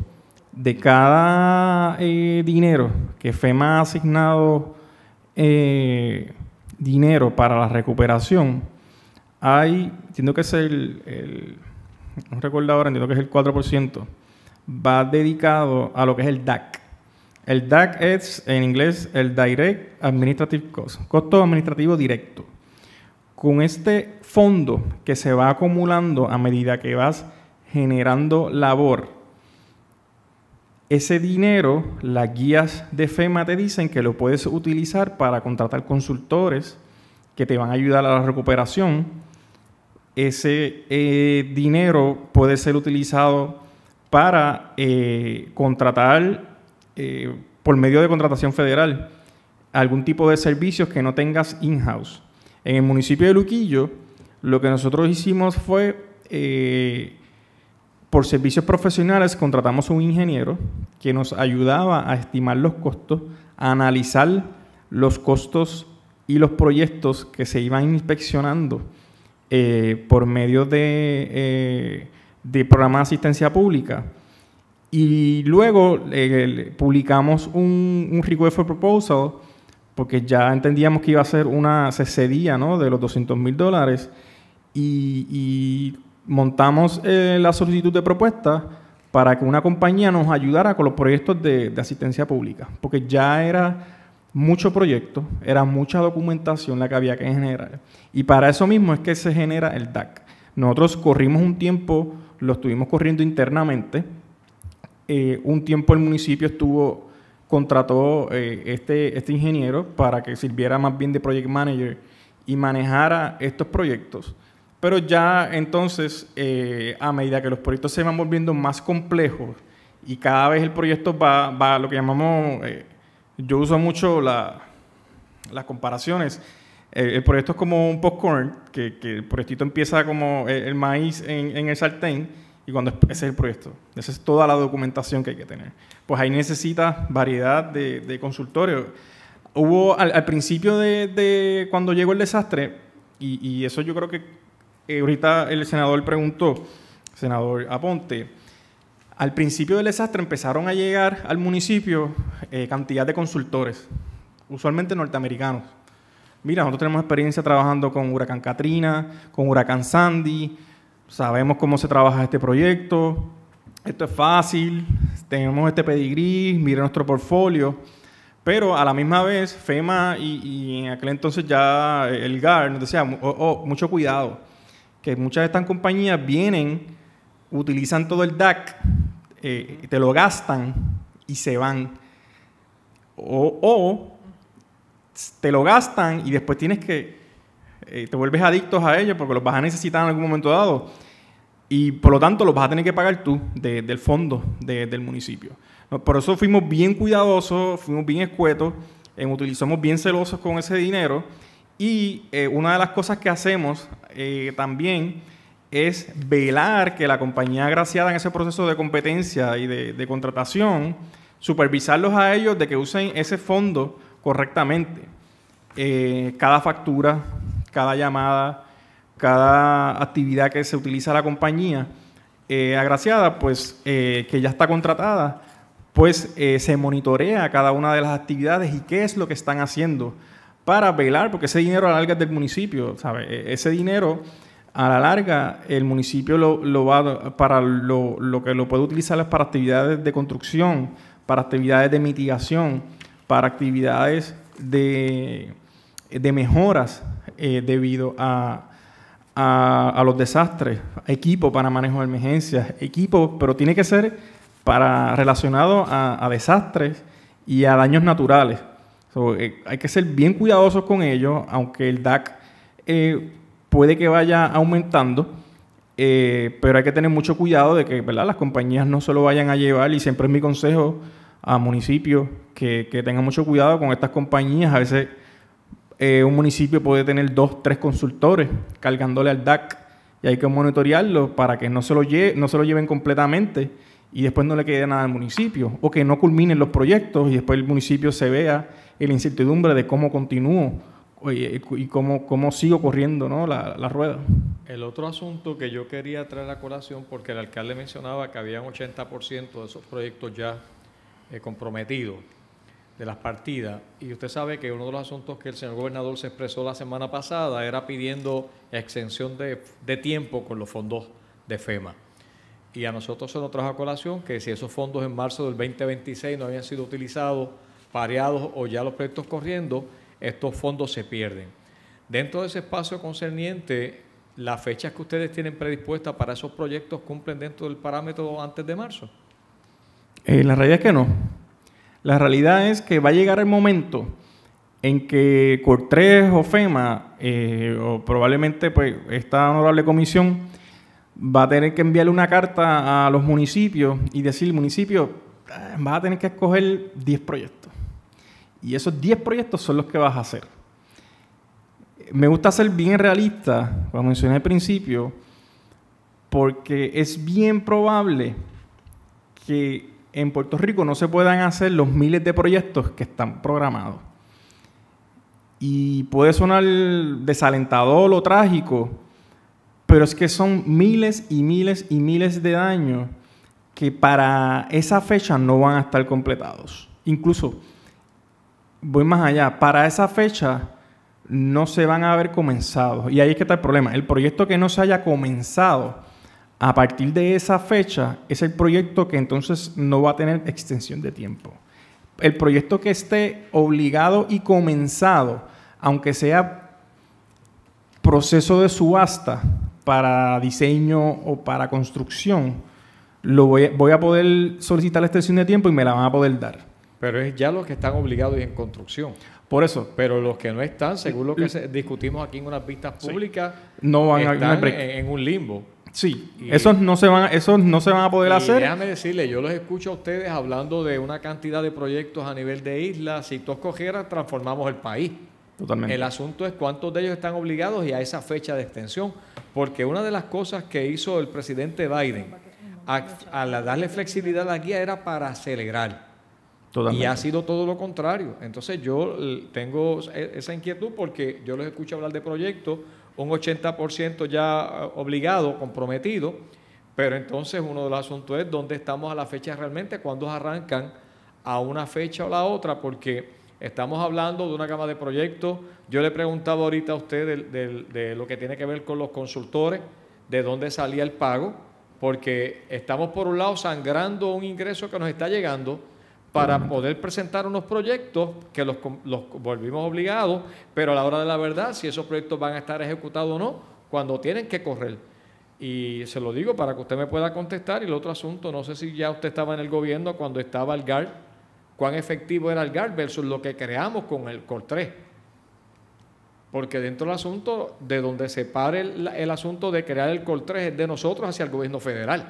de cada eh, dinero que FEMA ha asignado eh, dinero para la recuperación, hay, que ser recuerdo ahora, entiendo que es el 4%, va dedicado a lo que es el DAC. El DAC es, en inglés, el Direct Administrative Cost, costo administrativo directo. Con este fondo que se va acumulando a medida que vas generando labor, ese dinero, las guías de FEMA te dicen que lo puedes utilizar para contratar consultores que te van a ayudar a la recuperación. Ese eh, dinero puede ser utilizado para eh, contratar, eh, por medio de contratación federal, algún tipo de servicios que no tengas in-house. En el municipio de Luquillo, lo que nosotros hicimos fue por servicios profesionales contratamos un ingeniero que nos ayudaba a estimar los costos, a analizar los costos y los proyectos que se iban inspeccionando eh, por medio de, eh, de programas de asistencia pública. Y luego eh, publicamos un, un, request for proposal porque ya entendíamos que iba a ser una, se ¿no? de los 200 mil dólares y, y montamos eh, la solicitud de propuesta para que una compañía nos ayudara con los proyectos de, asistencia pública, porque ya era mucho proyecto, era mucha documentación la que había que generar. Y para eso mismo es que se genera el DAC. Nosotros corrimos un tiempo, lo estuvimos corriendo internamente, eh, un tiempo el municipio estuvo contrató a eh, este, este ingeniero para que sirviera más bien de project manager y manejara estos proyectos. Pero ya entonces, eh, a medida que los proyectos se van volviendo más complejos y cada vez el proyecto va, va a lo que llamamos, eh, yo uso mucho las comparaciones, el proyecto es como un popcorn, que, que el proyectito empieza como el, maíz en, el sartén y cuando es, ese el proyecto, esa es toda la documentación que hay que tener. Pues ahí necesita variedad de, de consultorios. Hubo al, principio de, cuando llegó el desastre, y, y eso yo creo que eh, ahorita el senador preguntó, senador Aponte, al principio del desastre empezaron a llegar al municipio eh, cantidad de consultores, usualmente norteamericanos. Mira, nosotros tenemos experiencia trabajando con Huracán Katrina, con Huracán Sandy, sabemos cómo se trabaja este proyecto, esto es fácil, tenemos este pedigrí, mire nuestro portfolio. Pero a la misma vez, FEMA y, en aquel entonces ya el GAR nos decía, oh, oh, mucho cuidado que muchas de estas compañías vienen, utilizan todo el DAC, eh, te lo gastan y se van. O, te lo gastan y después tienes que, eh, te vuelves adictos a ellos porque los vas a necesitar en algún momento dado. Y por lo tanto los vas a tener que pagar tú del fondo del municipio. Por eso fuimos bien cuidadosos, fuimos bien escuetos, en utilizamos bien celosos con ese dinero y eh, una de las cosas que hacemos eh, también es velar que la compañía agraciada en ese proceso de competencia y de, contratación, supervisarlos a ellos de que usen ese fondo correctamente. Eh, cada factura, cada llamada, cada actividad que se utiliza la compañía agraciada, pues que ya está contratada, pues se monitorea cada una de las actividades y qué es lo que están haciendo para velar, porque ese dinero a la larga es del municipio, sabe e, Ese dinero a la larga el municipio lo, va para lo, que lo puede utilizar es para actividades de construcción, para actividades de mitigación, para actividades de, mejoras eh, debido a, a, los desastres, equipo para manejo de emergencias, equipo, pero tiene que ser para relacionado a desastres y a daños naturales. Eh, hay que ser bien cuidadosos con ello, aunque el DAC eh, puede que vaya aumentando, eh, pero hay que tener mucho cuidado de que las compañías no se lo vayan a llevar y siempre es mi consejo a municipios que, tengan mucho cuidado con estas compañías. A veces un municipio puede tener dos, tres consultores cargándole al DAC y hay que monitorearlo para que no se lo, no se lo lleven completamente y después no le quede nada al municipio o que no culminen los proyectos y después el municipio se vea y la incertidumbre de cómo continúo y, cómo, cómo sigo corriendo ¿no? la, rueda. El otro asunto que yo quería traer a colación, porque el alcalde mencionaba que había un 80% de esos proyectos ya eh, comprometidos de las partidas, y usted sabe que uno de los asuntos que el señor gobernador se expresó la semana pasada era pidiendo extensión de, de tiempo con los fondos de FEMA. Y a nosotros se nos trajo a colación que si esos fondos en marzo del 2026 no habían sido utilizados variados o ya los proyectos corriendo, estos fondos se pierden. Dentro de ese espacio concerniente, las fechas que ustedes tienen predispuestas para esos proyectos cumplen dentro del parámetro antes de marzo. Eh, la realidad es que no. La realidad es que va a llegar el momento en que Cortres o FEMA, eh, o probablemente pues, esta honorable comisión, va a tener que enviarle una carta a los municipios y decir, municipio, eh, va a tener que escoger 10 proyectos. Y esos 10 proyectos son los que vas a hacer. Me gusta ser bien realista, como mencioné al principio, porque es bien probable que en Puerto Rico no se puedan hacer los miles de proyectos que están programados. Y puede sonar desalentador o trágico, pero es que son miles y miles y miles de daños que para esa fecha no van a estar completados. Incluso voy más allá. Para esa fecha no se van a haber comenzado. Y ahí es que está el problema. El proyecto que no se haya comenzado a partir de esa fecha es el proyecto que entonces no va a tener extensión de tiempo. El proyecto que esté obligado y comenzado, aunque sea proceso de subasta para diseño o para construcción, lo voy, voy a poder solicitar la extensión de tiempo y me la van a poder dar. Pero es ya los que están obligados y en construcción. Por eso. Pero los que no están, según lo que discutimos aquí en unas vistas públicas, no van a estar en, un limbo. Sí, esos no se van, esos no se van a poder hacer. Déjame decirle, yo los escucho a ustedes hablando de una cantidad de proyectos a nivel de isla. Si tú escogieras, transformamos el país. Totalmente. El asunto es cuántos de ellos están obligados y a esa fecha de extensión. Porque una de las cosas que hizo el presidente Biden al darle flexibilidad a la guía era para acelerar. Y ha sido todo lo contrario. Entonces yo tengo e, esa inquietud porque yo los escucho hablar de proyectos, un 80% ya eh, obligado, comprometido, pero entonces uno de los asuntos es dónde estamos a la fecha realmente, cuándo arrancan a una fecha o la otra, porque estamos hablando de una gama de proyectos. Yo le he preguntado ahorita a usted de, de lo que tiene que ver con los consultores, de dónde salía el pago, porque estamos por un lado sangrando un ingreso que nos está llegando para poder presentar unos proyectos que los, volvimos obligados, pero a la hora de la verdad, si esos proyectos van a estar ejecutados o no, cuando tienen que correr. Y se lo digo para que usted me pueda contestar. Y el otro asunto, no sé si ya usted estaba en el gobierno cuando estaba el GAR, cuán efectivo era el GAR versus lo que creamos con el COR 3. Porque dentro del asunto, de donde se pare el, el asunto de crear el COR 3 es de nosotros hacia el gobierno federal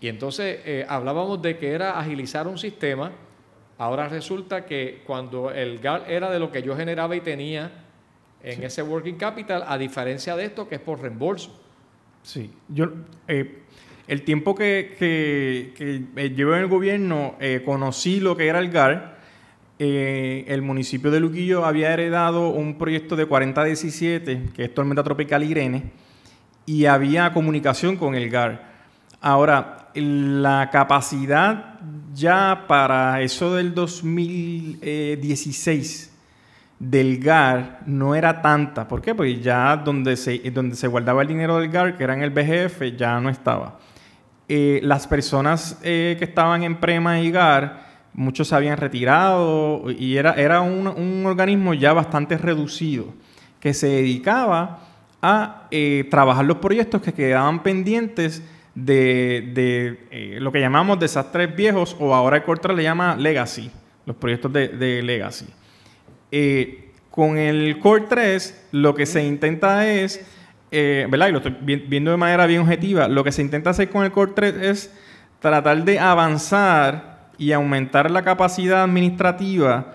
y entonces eh, hablábamos de que era agilizar un sistema. Ahora resulta que cuando el GAR era de lo que yo generaba y tenía en ese working capital, a diferencia de esto que es por reembolso. Sí, yo eh, el tiempo que, llevo en el gobierno eh, conocí lo que era el GAR. el municipio de Luquillo había heredado un proyecto de 4017, que es tormenta tropical Irene, y había comunicación con el GAR. Ahora, la capacidad ya para eso del 2016 del GAR no era tanta. ¿Por qué? Porque ya donde se, donde se guardaba el dinero del GAR, que era en el BGF, ya no estaba. Eh, las personas eh, que estaban en Prema y GAR, muchos se habían retirado y era, era un, organismo ya bastante reducido que se dedicaba a eh, trabajar los proyectos que quedaban pendientes de, eh, lo que llamamos desastres viejos o ahora el Core 3 le llama legacy, los proyectos de, de legacy. Eh, con el Core 3 lo que se intenta es, eh, ¿verdad? Y lo estoy viendo de manera bien objetiva, lo que se intenta hacer con el Core 3 es tratar de avanzar y aumentar la capacidad administrativa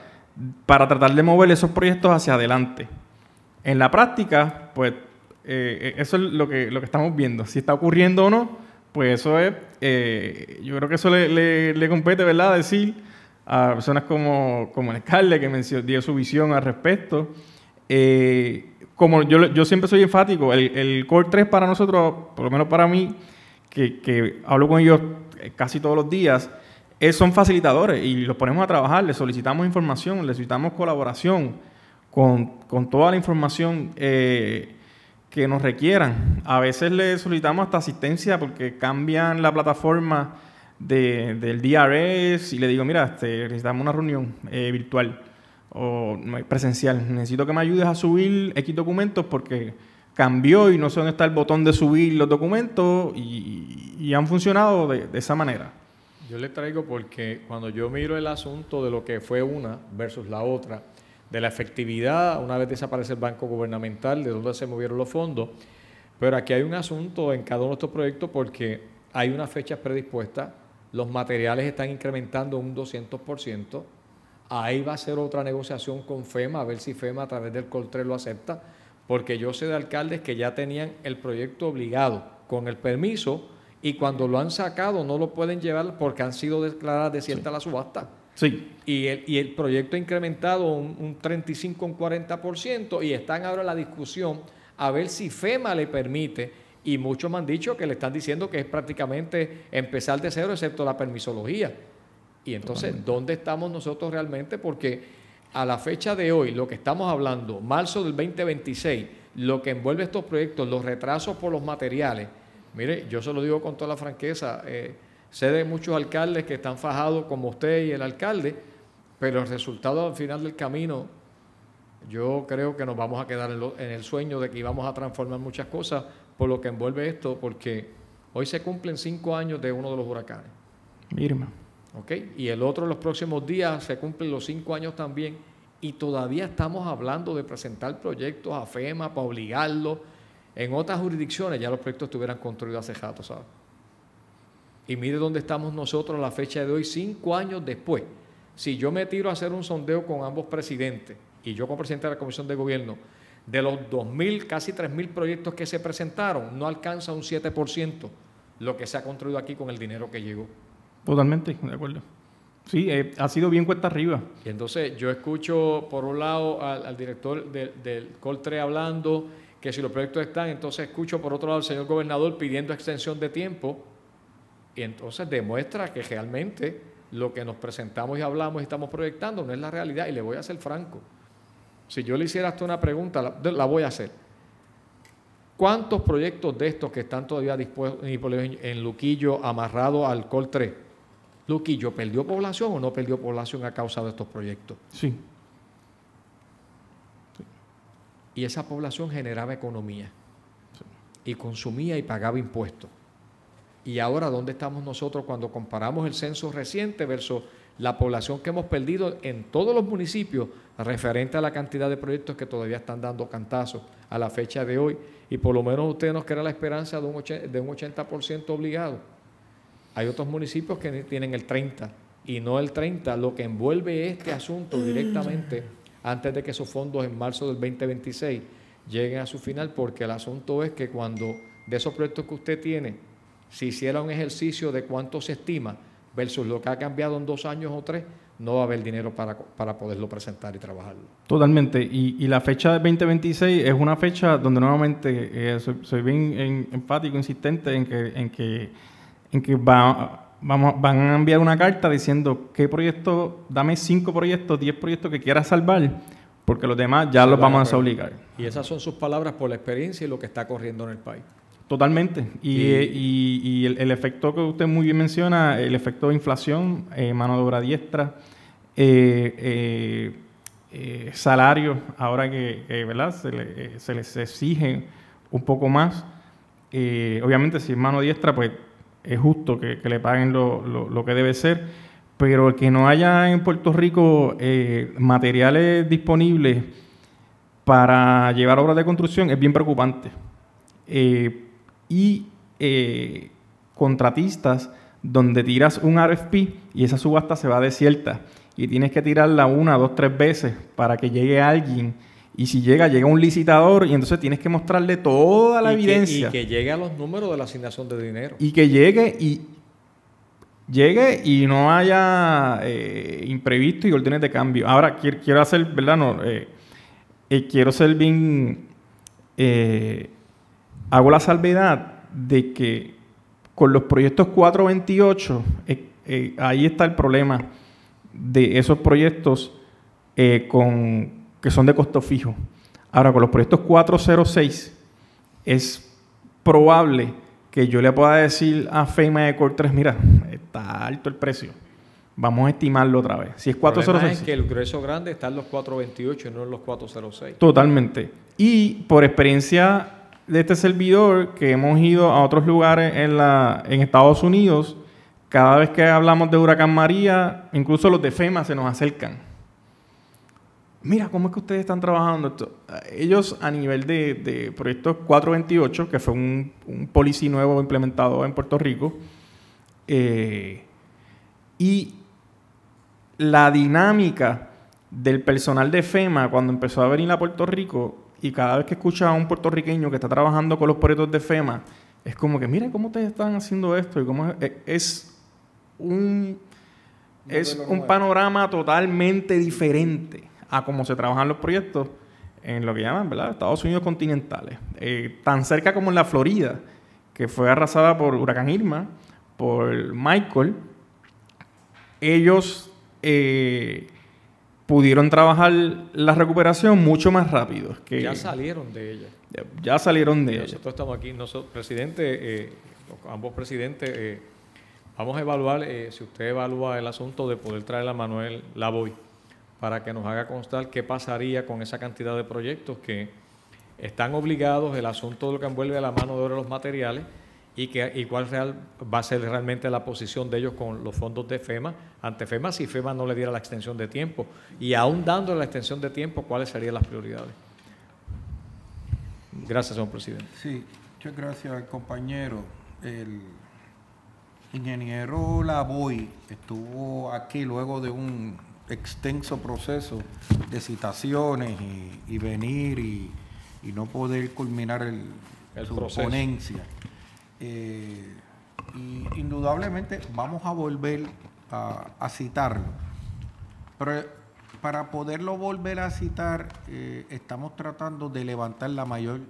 para tratar de mover esos proyectos hacia adelante. En la práctica, pues eso es lo lo que estamos viendo, si está ocurriendo o no pues eso es, eh, yo creo que eso le, compete, ¿verdad? Decir a personas como, el alcalde que mencionó, dio su visión al respecto. Eh, como yo, siempre soy enfático, el, el, Core 3 para nosotros, por lo menos para mí, que, hablo con ellos eh, casi todos los días, es, son facilitadores y los ponemos a trabajar, les solicitamos información, les solicitamos colaboración con, con toda la información. Eh, que nos requieran. A veces le solicitamos hasta asistencia porque cambian la plataforma de, del DRS y le digo, mira, este, necesitamos una reunión eh, virtual o presencial. Necesito que me ayudes a subir X documentos porque cambió y no sé dónde está el botón de subir los documentos y, han funcionado de, de esa manera. Yo le traigo porque cuando yo miro el asunto de lo que fue una versus la otra, de la efectividad, una vez desaparece el banco gubernamental, de dónde se movieron los fondos. Pero aquí hay un asunto en cada uno de estos proyectos porque hay unas fechas predispuestas, los materiales están incrementando un 200%, ahí va a ser otra negociación con FEMA, a ver si FEMA a través del COLTRE lo acepta, porque yo sé de alcaldes que ya tenían el proyecto obligado con el permiso y cuando lo han sacado no lo pueden llevar porque han sido declaradas desiertas la subasta. Sí. Y el, proyecto ha incrementado un, 35, un 40% y están ahora en la discusión a ver si FEMA le permite y muchos me han dicho que le están diciendo que es prácticamente empezar de cero excepto la permisología. Y entonces, ¿dónde estamos nosotros realmente? Porque a la fecha de hoy, lo que estamos hablando, marzo del 2026, lo que envuelve estos proyectos, los retrasos por los materiales, mire, yo se lo digo con toda la franqueza, eh, Sé de muchos alcaldes que están fajados como usted y el alcalde, pero el resultado al final del camino, yo creo que nos vamos a quedar en el sueño de que íbamos a transformar muchas cosas por lo que envuelve esto, porque hoy se cumplen cinco años de uno de los huracanes. Irma. ¿Ok? Y el otro, los próximos días, se cumplen los cinco años también, y todavía estamos hablando de presentar proyectos a FEMA para obligarlo En otras jurisdicciones ya los proyectos estuvieran construidos hace jato, ¿sabes? Y mire dónde estamos nosotros a la fecha de hoy, cinco años después. Si yo me tiro a hacer un sondeo con ambos presidentes, y yo como presidente de la Comisión de Gobierno, de los 2.000, casi 3.000 proyectos que se presentaron, no alcanza un 7% lo que se ha construido aquí con el dinero que llegó. Totalmente, de acuerdo. Sí, eh, ha sido bien cuesta arriba. entonces yo escucho, por un lado, al, director del COLTRE hablando que si los proyectos están, entonces escucho, por otro lado, al señor gobernador pidiendo extensión de tiempo y entonces demuestra que realmente lo que nos presentamos y hablamos y estamos proyectando no es la realidad. Y le voy a ser franco. Si yo le hiciera hasta una pregunta, la, voy a hacer. ¿Cuántos proyectos de estos que están todavía dispuestos en Luquillo amarrado al Col 3? Luquillo, ¿perdió población o no perdió población a causa de estos proyectos? Sí. Y esa población generaba economía y consumía y pagaba impuestos. Y ahora, ¿dónde estamos nosotros cuando comparamos el censo reciente versus la población que hemos perdido en todos los municipios referente a la cantidad de proyectos que todavía están dando cantazos a la fecha de hoy? Y por lo menos usted nos crea la esperanza de un 80% obligado. Hay otros municipios que tienen el 30% y no el 30%, lo que envuelve este asunto mm. directamente antes de que esos fondos en marzo del 2026 lleguen a su final, porque el asunto es que cuando de esos proyectos que usted tiene, si hiciera un ejercicio de cuánto se estima versus lo que ha cambiado en dos años o tres, no va a haber dinero para, poderlo presentar y trabajarlo. Totalmente. Y, la fecha de 2026 es una fecha donde nuevamente eh, soy, bien enfático, insistente en que, en que, en que va, vamos, van a enviar una carta diciendo qué proyecto, dame cinco proyectos, diez proyectos que quieras salvar, porque los demás ya los vamos a obligar. Y esas son sus palabras por la experiencia y lo que está corriendo en el país. Totalmente. Y, eh, el, efecto que usted muy bien menciona, el efecto de inflación, eh, mano de obra diestra, eh, salarios, ahora que ¿verdad? Se, les exige un poco más. obviamente, si es mano diestra, pues es justo que, le paguen lo, que debe ser, pero que no haya en Puerto Rico materiales disponibles para llevar obras de construcción es bien preocupante y eh, contratistas donde tiras un RFP y esa subasta se va desierta y tienes que tirarla una, dos, tres veces para que llegue alguien y si llega, llega un licitador y entonces tienes que mostrarle toda la evidencia. y que llegue a los números de la asignación de dinero. Y que llegue y llegue y no haya eh, imprevisto y órdenes de cambio. Ahora quiero hacer, ¿verdad? No, eh, quiero ser bien hago la salvedad de que con los proyectos 428, eh, eh, ahí está el problema de esos proyectos eh, con, que son de costo fijo. Ahora, con los proyectos 406, es probable que yo le pueda decir a FEMA Core 3, mira, está alto el precio. Vamos a estimarlo otra vez. Si es 406. es que el grueso grande está en los 428 y no en los 406. Totalmente. Y por experiencia de este servidor que hemos ido a otros lugares en, la, en Estados Unidos, cada vez que hablamos de Huracán María, incluso los de FEMA se nos acercan. Mira, ¿cómo es que ustedes están trabajando esto? Ellos a nivel de, de proyectos 428, que fue un, un policy nuevo implementado en Puerto Rico, eh, y la dinámica del personal de FEMA cuando empezó a venir a Puerto Rico y cada vez que escucha a un puertorriqueño que está trabajando con los proyectos de FEMA, es como que, mira cómo te están haciendo esto y cómo es, e-". un, es un este. panorama totalmente diferente a cómo se trabajan los proyectos en lo que llaman, ¿verdad? Estados Unidos continentales. Eh, tan cerca como en la Florida, que fue arrasada por Huracán Irma, por Michael, ellos eh, pudieron trabajar la recuperación mucho más rápido. ya salieron de ella. Ya, salieron de ella. Nosotros estamos aquí, nosotros, presidente, eh, ambos presidentes, eh, vamos a evaluar, eh, si usted evalúa el asunto de poder traer a Manuel Lavoy para que nos haga constar qué pasaría con esa cantidad de proyectos que están obligados, el asunto de lo que envuelve a la mano de obra los materiales, y, que, y cuál va a ser realmente la posición de ellos con los fondos de FEMA ante FEMA si FEMA no le diera la extensión de tiempo y aún dando la extensión de tiempo, cuáles serían las prioridades. Gracias, señor presidente. Sí, muchas gracias, compañero. El ingeniero Lavoy estuvo aquí luego de un extenso proceso de citaciones y, venir y, no poder culminar el, el su ponencia. Eh, y indudablemente vamos a volver a, citarlo. Pero eh, para poderlo volver a citar, eh, estamos tratando de levantar la mayor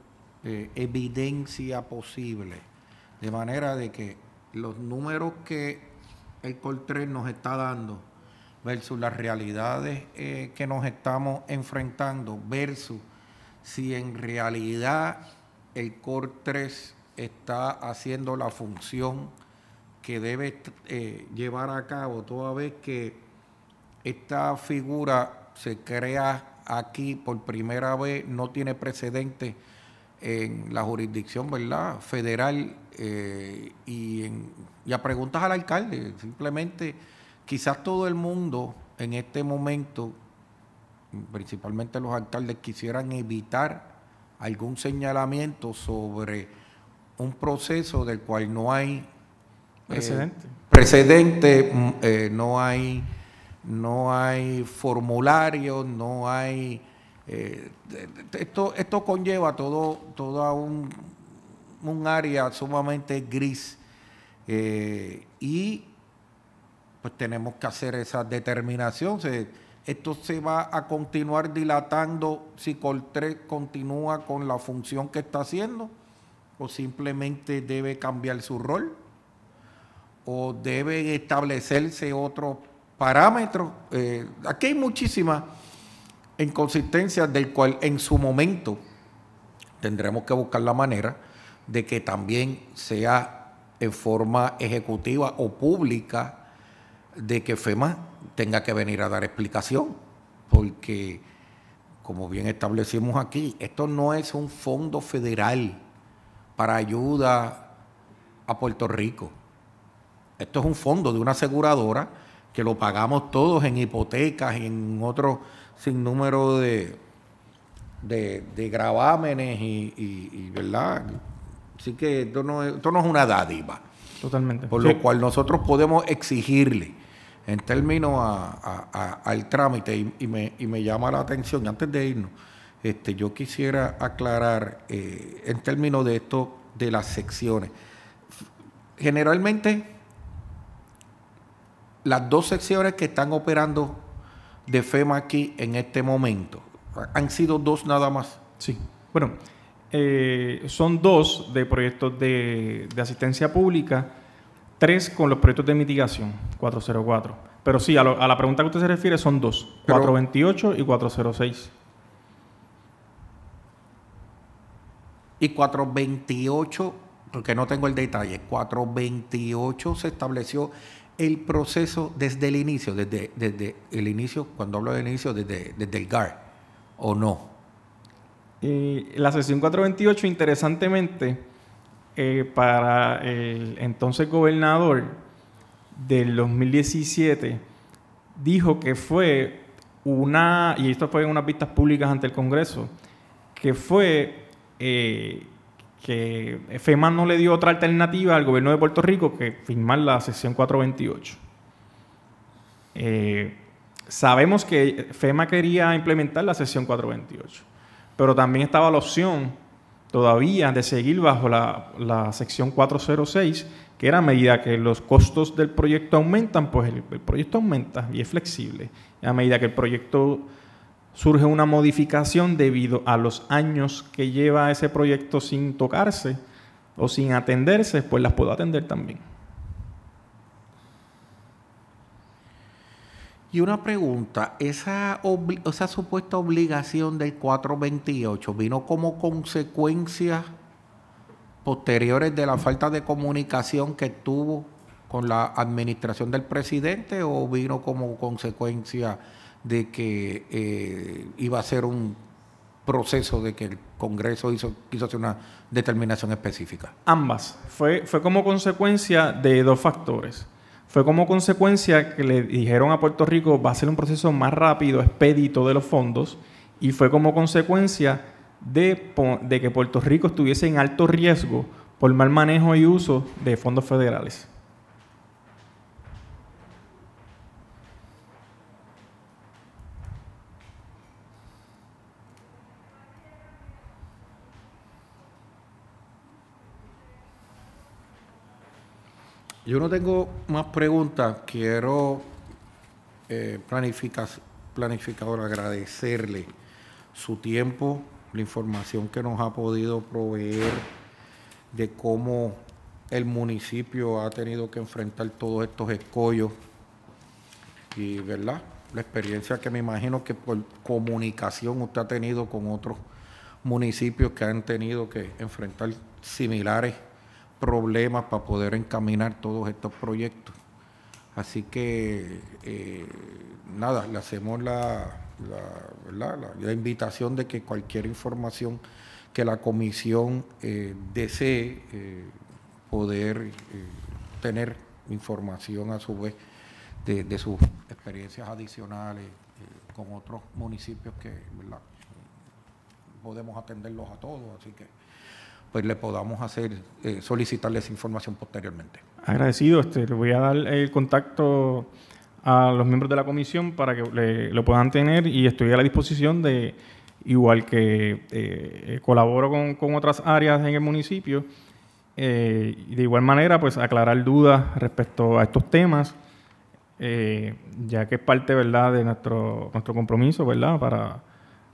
evidencia posible, de manera de que los números que el 3 nos está dando versus las realidades que nos estamos enfrentando versus si en realidad el Core 3 está haciendo la función que debe eh, llevar a cabo toda vez que esta figura se crea aquí por primera vez, no tiene precedente en la jurisdicción ¿verdad? federal eh, y, en, preguntas al alcalde, simplemente quizás todo el mundo en este momento, principalmente los alcaldes, quisieran evitar algún señalamiento sobre un proceso del cual no hay eh, precedente, mm, eh, no hay no hay formulario, no hay eh, esto esto conlleva todo todo un, área sumamente gris y pues tenemos que hacer esa determinación. esto se va a continuar dilatando si Coltré continúa con la función que está haciendo o simplemente debe cambiar su rol o deben establecerse otros parámetros. Eh, aquí hay muchísimas inconsistencias del cual en su momento tendremos que buscar la manera de que también sea en forma ejecutiva o pública de que FEMA tenga que venir a dar explicación, porque como bien establecimos aquí, esto no es un fondo federal para ayuda a Puerto Rico. Esto es un fondo de una aseguradora que lo pagamos todos en hipotecas y en otro sinnúmero de, de, de gravámenes y, ¿verdad? Así que esto no, es, una dádiva. Totalmente. Por lo cual nosotros podemos exigirle en términos al trámite y me llama la atención, antes de irnos, este, yo quisiera aclarar eh, en términos de esto de las secciones. Generalmente, las dos secciones que están operando de FEMA aquí en este momento, han sido dos nada más. Sí. Bueno, eh, son dos de proyectos de, asistencia pública, tres con los proyectos de mitigación, 404. Pero sí, a, a la pregunta que usted se refiere son dos, 428 y 406. y 428, porque no tengo el detalle, 428 se estableció el proceso desde el inicio, desde, desde el inicio, cuando hablo del inicio, desde, desde el GAR, ¿o no? Eh, la sesión 428, interesantemente, eh, para el entonces gobernador del 2017, dijo que fue una, y esto fue en unas vistas públicas ante el Congreso, que fue eh, que FEMA no le dio otra alternativa al gobierno de Puerto Rico que firmar la sección 428. Eh, sabemos que FEMA quería implementar la sección 428, pero también estaba la opción todavía de seguir bajo la, sección 406, que era a medida que los costos del proyecto aumentan, pues el, proyecto aumenta y es flexible. a medida que el proyecto surge una modificación debido a los años que lleva ese proyecto sin tocarse o sin atenderse, pues las puedo atender también. Y una pregunta, esa, supuesta obligación del 428 vino como consecuencia posteriores de la falta de comunicación que tuvo con la administración del presidente o vino como consecuencia de que eh, iba a ser un proceso de que el Congreso hizo, quiso hacer una determinación específica? Ambas. Fue, como consecuencia de dos factores. Fue como consecuencia que le dijeron a Puerto Rico va a ser un proceso más rápido, expedito de los fondos, y fue como consecuencia de, de que Puerto Rico estuviese en alto riesgo por mal manejo y uso de fondos federales. Yo no tengo más preguntas. Quiero, eh, planificador, agradecerle su tiempo, la información que nos ha podido proveer de cómo el municipio ha tenido que enfrentar todos estos escollos y, ¿verdad? La experiencia que me imagino que por comunicación usted ha tenido con otros municipios que han tenido que enfrentar similares problemas para poder encaminar todos estos proyectos. Así que, eh, nada, le hacemos la, la, invitación de que cualquier información que la comisión eh, desee eh, poder tener información a su vez de, sus experiencias adicionales con otros municipios que podemos atenderlos a todos. Así que pues le podamos hacer, eh, solicitarles información posteriormente. Agradecido, este, le voy a dar el contacto a los miembros de la comisión para que lo puedan tener y estoy a la disposición de, igual que eh, eh, colaboro con, con, otras áreas en el municipio, de igual manera, pues aclarar dudas respecto a estos temas, ya que es parte, ¿verdad?, de nuestro, nuestro compromiso, ¿verdad?, para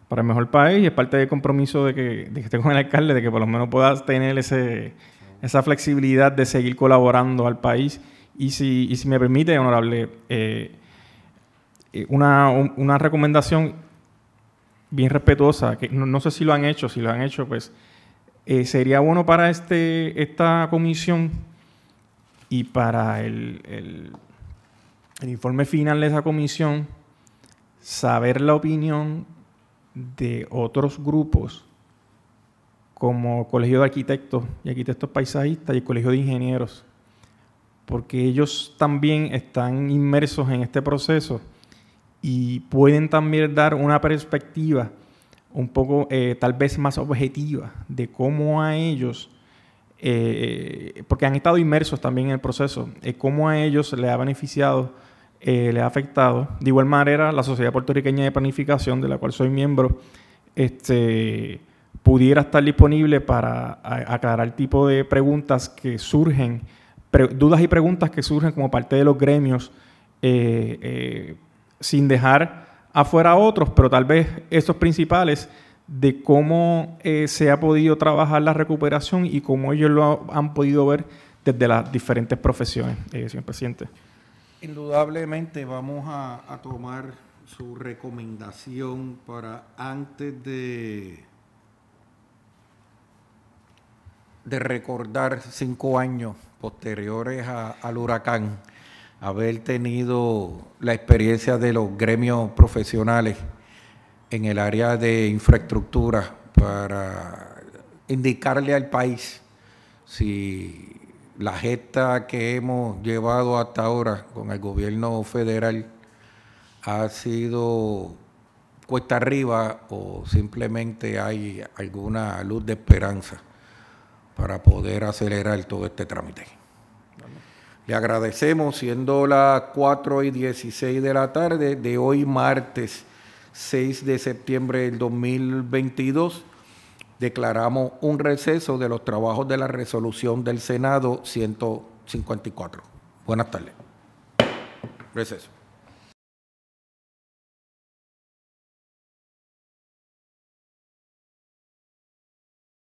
para el mejor país y es parte del compromiso de que, de esté con el alcalde, de que por lo menos puedas tener esa flexibilidad de seguir colaborando al país. Y si, me permite, honorable, eh, eh, una, recomendación bien respetuosa, que no, sé si lo han hecho, si lo han hecho, pues eh, sería bueno para este, esta comisión y para el, el informe final de esa comisión saber la opinión de otros grupos, como Colegio de Arquitectos y Arquitectos Paisajistas y Colegio de Ingenieros, porque ellos también están inmersos en este proceso y pueden también dar una perspectiva un poco eh, tal vez más objetiva de cómo a ellos, eh, porque han estado inmersos también en el proceso, eh, cómo a ellos le ha beneficiado eh, le ha afectado. De igual manera, la Sociedad Puertorriqueña de Planificación, de la cual soy miembro, este, pudiera estar disponible para aclarar el tipo de preguntas que surgen, dudas y preguntas que surgen como parte de los gremios, eh, eh, sin dejar afuera a otros, pero tal vez estos principales de cómo se ha podido trabajar la recuperación y cómo ellos lo han podido ver desde las diferentes profesiones, señor presidente. Indudablemente vamos a, tomar su recomendación para antes de, de recordar cinco años posteriores al huracán, haber tenido la experiencia de los gremios profesionales en el área de infraestructura para indicarle al país si la gesta que hemos llevado hasta ahora con el gobierno federal ha sido cuesta arriba o simplemente hay alguna luz de esperanza para poder acelerar todo este trámite. Le agradecemos, siendo las 4 y 16 de la tarde de hoy martes 6 de septiembre del 2022 declaramos un receso de los trabajos de la resolución del Senado 154. Buenas tardes. Receso.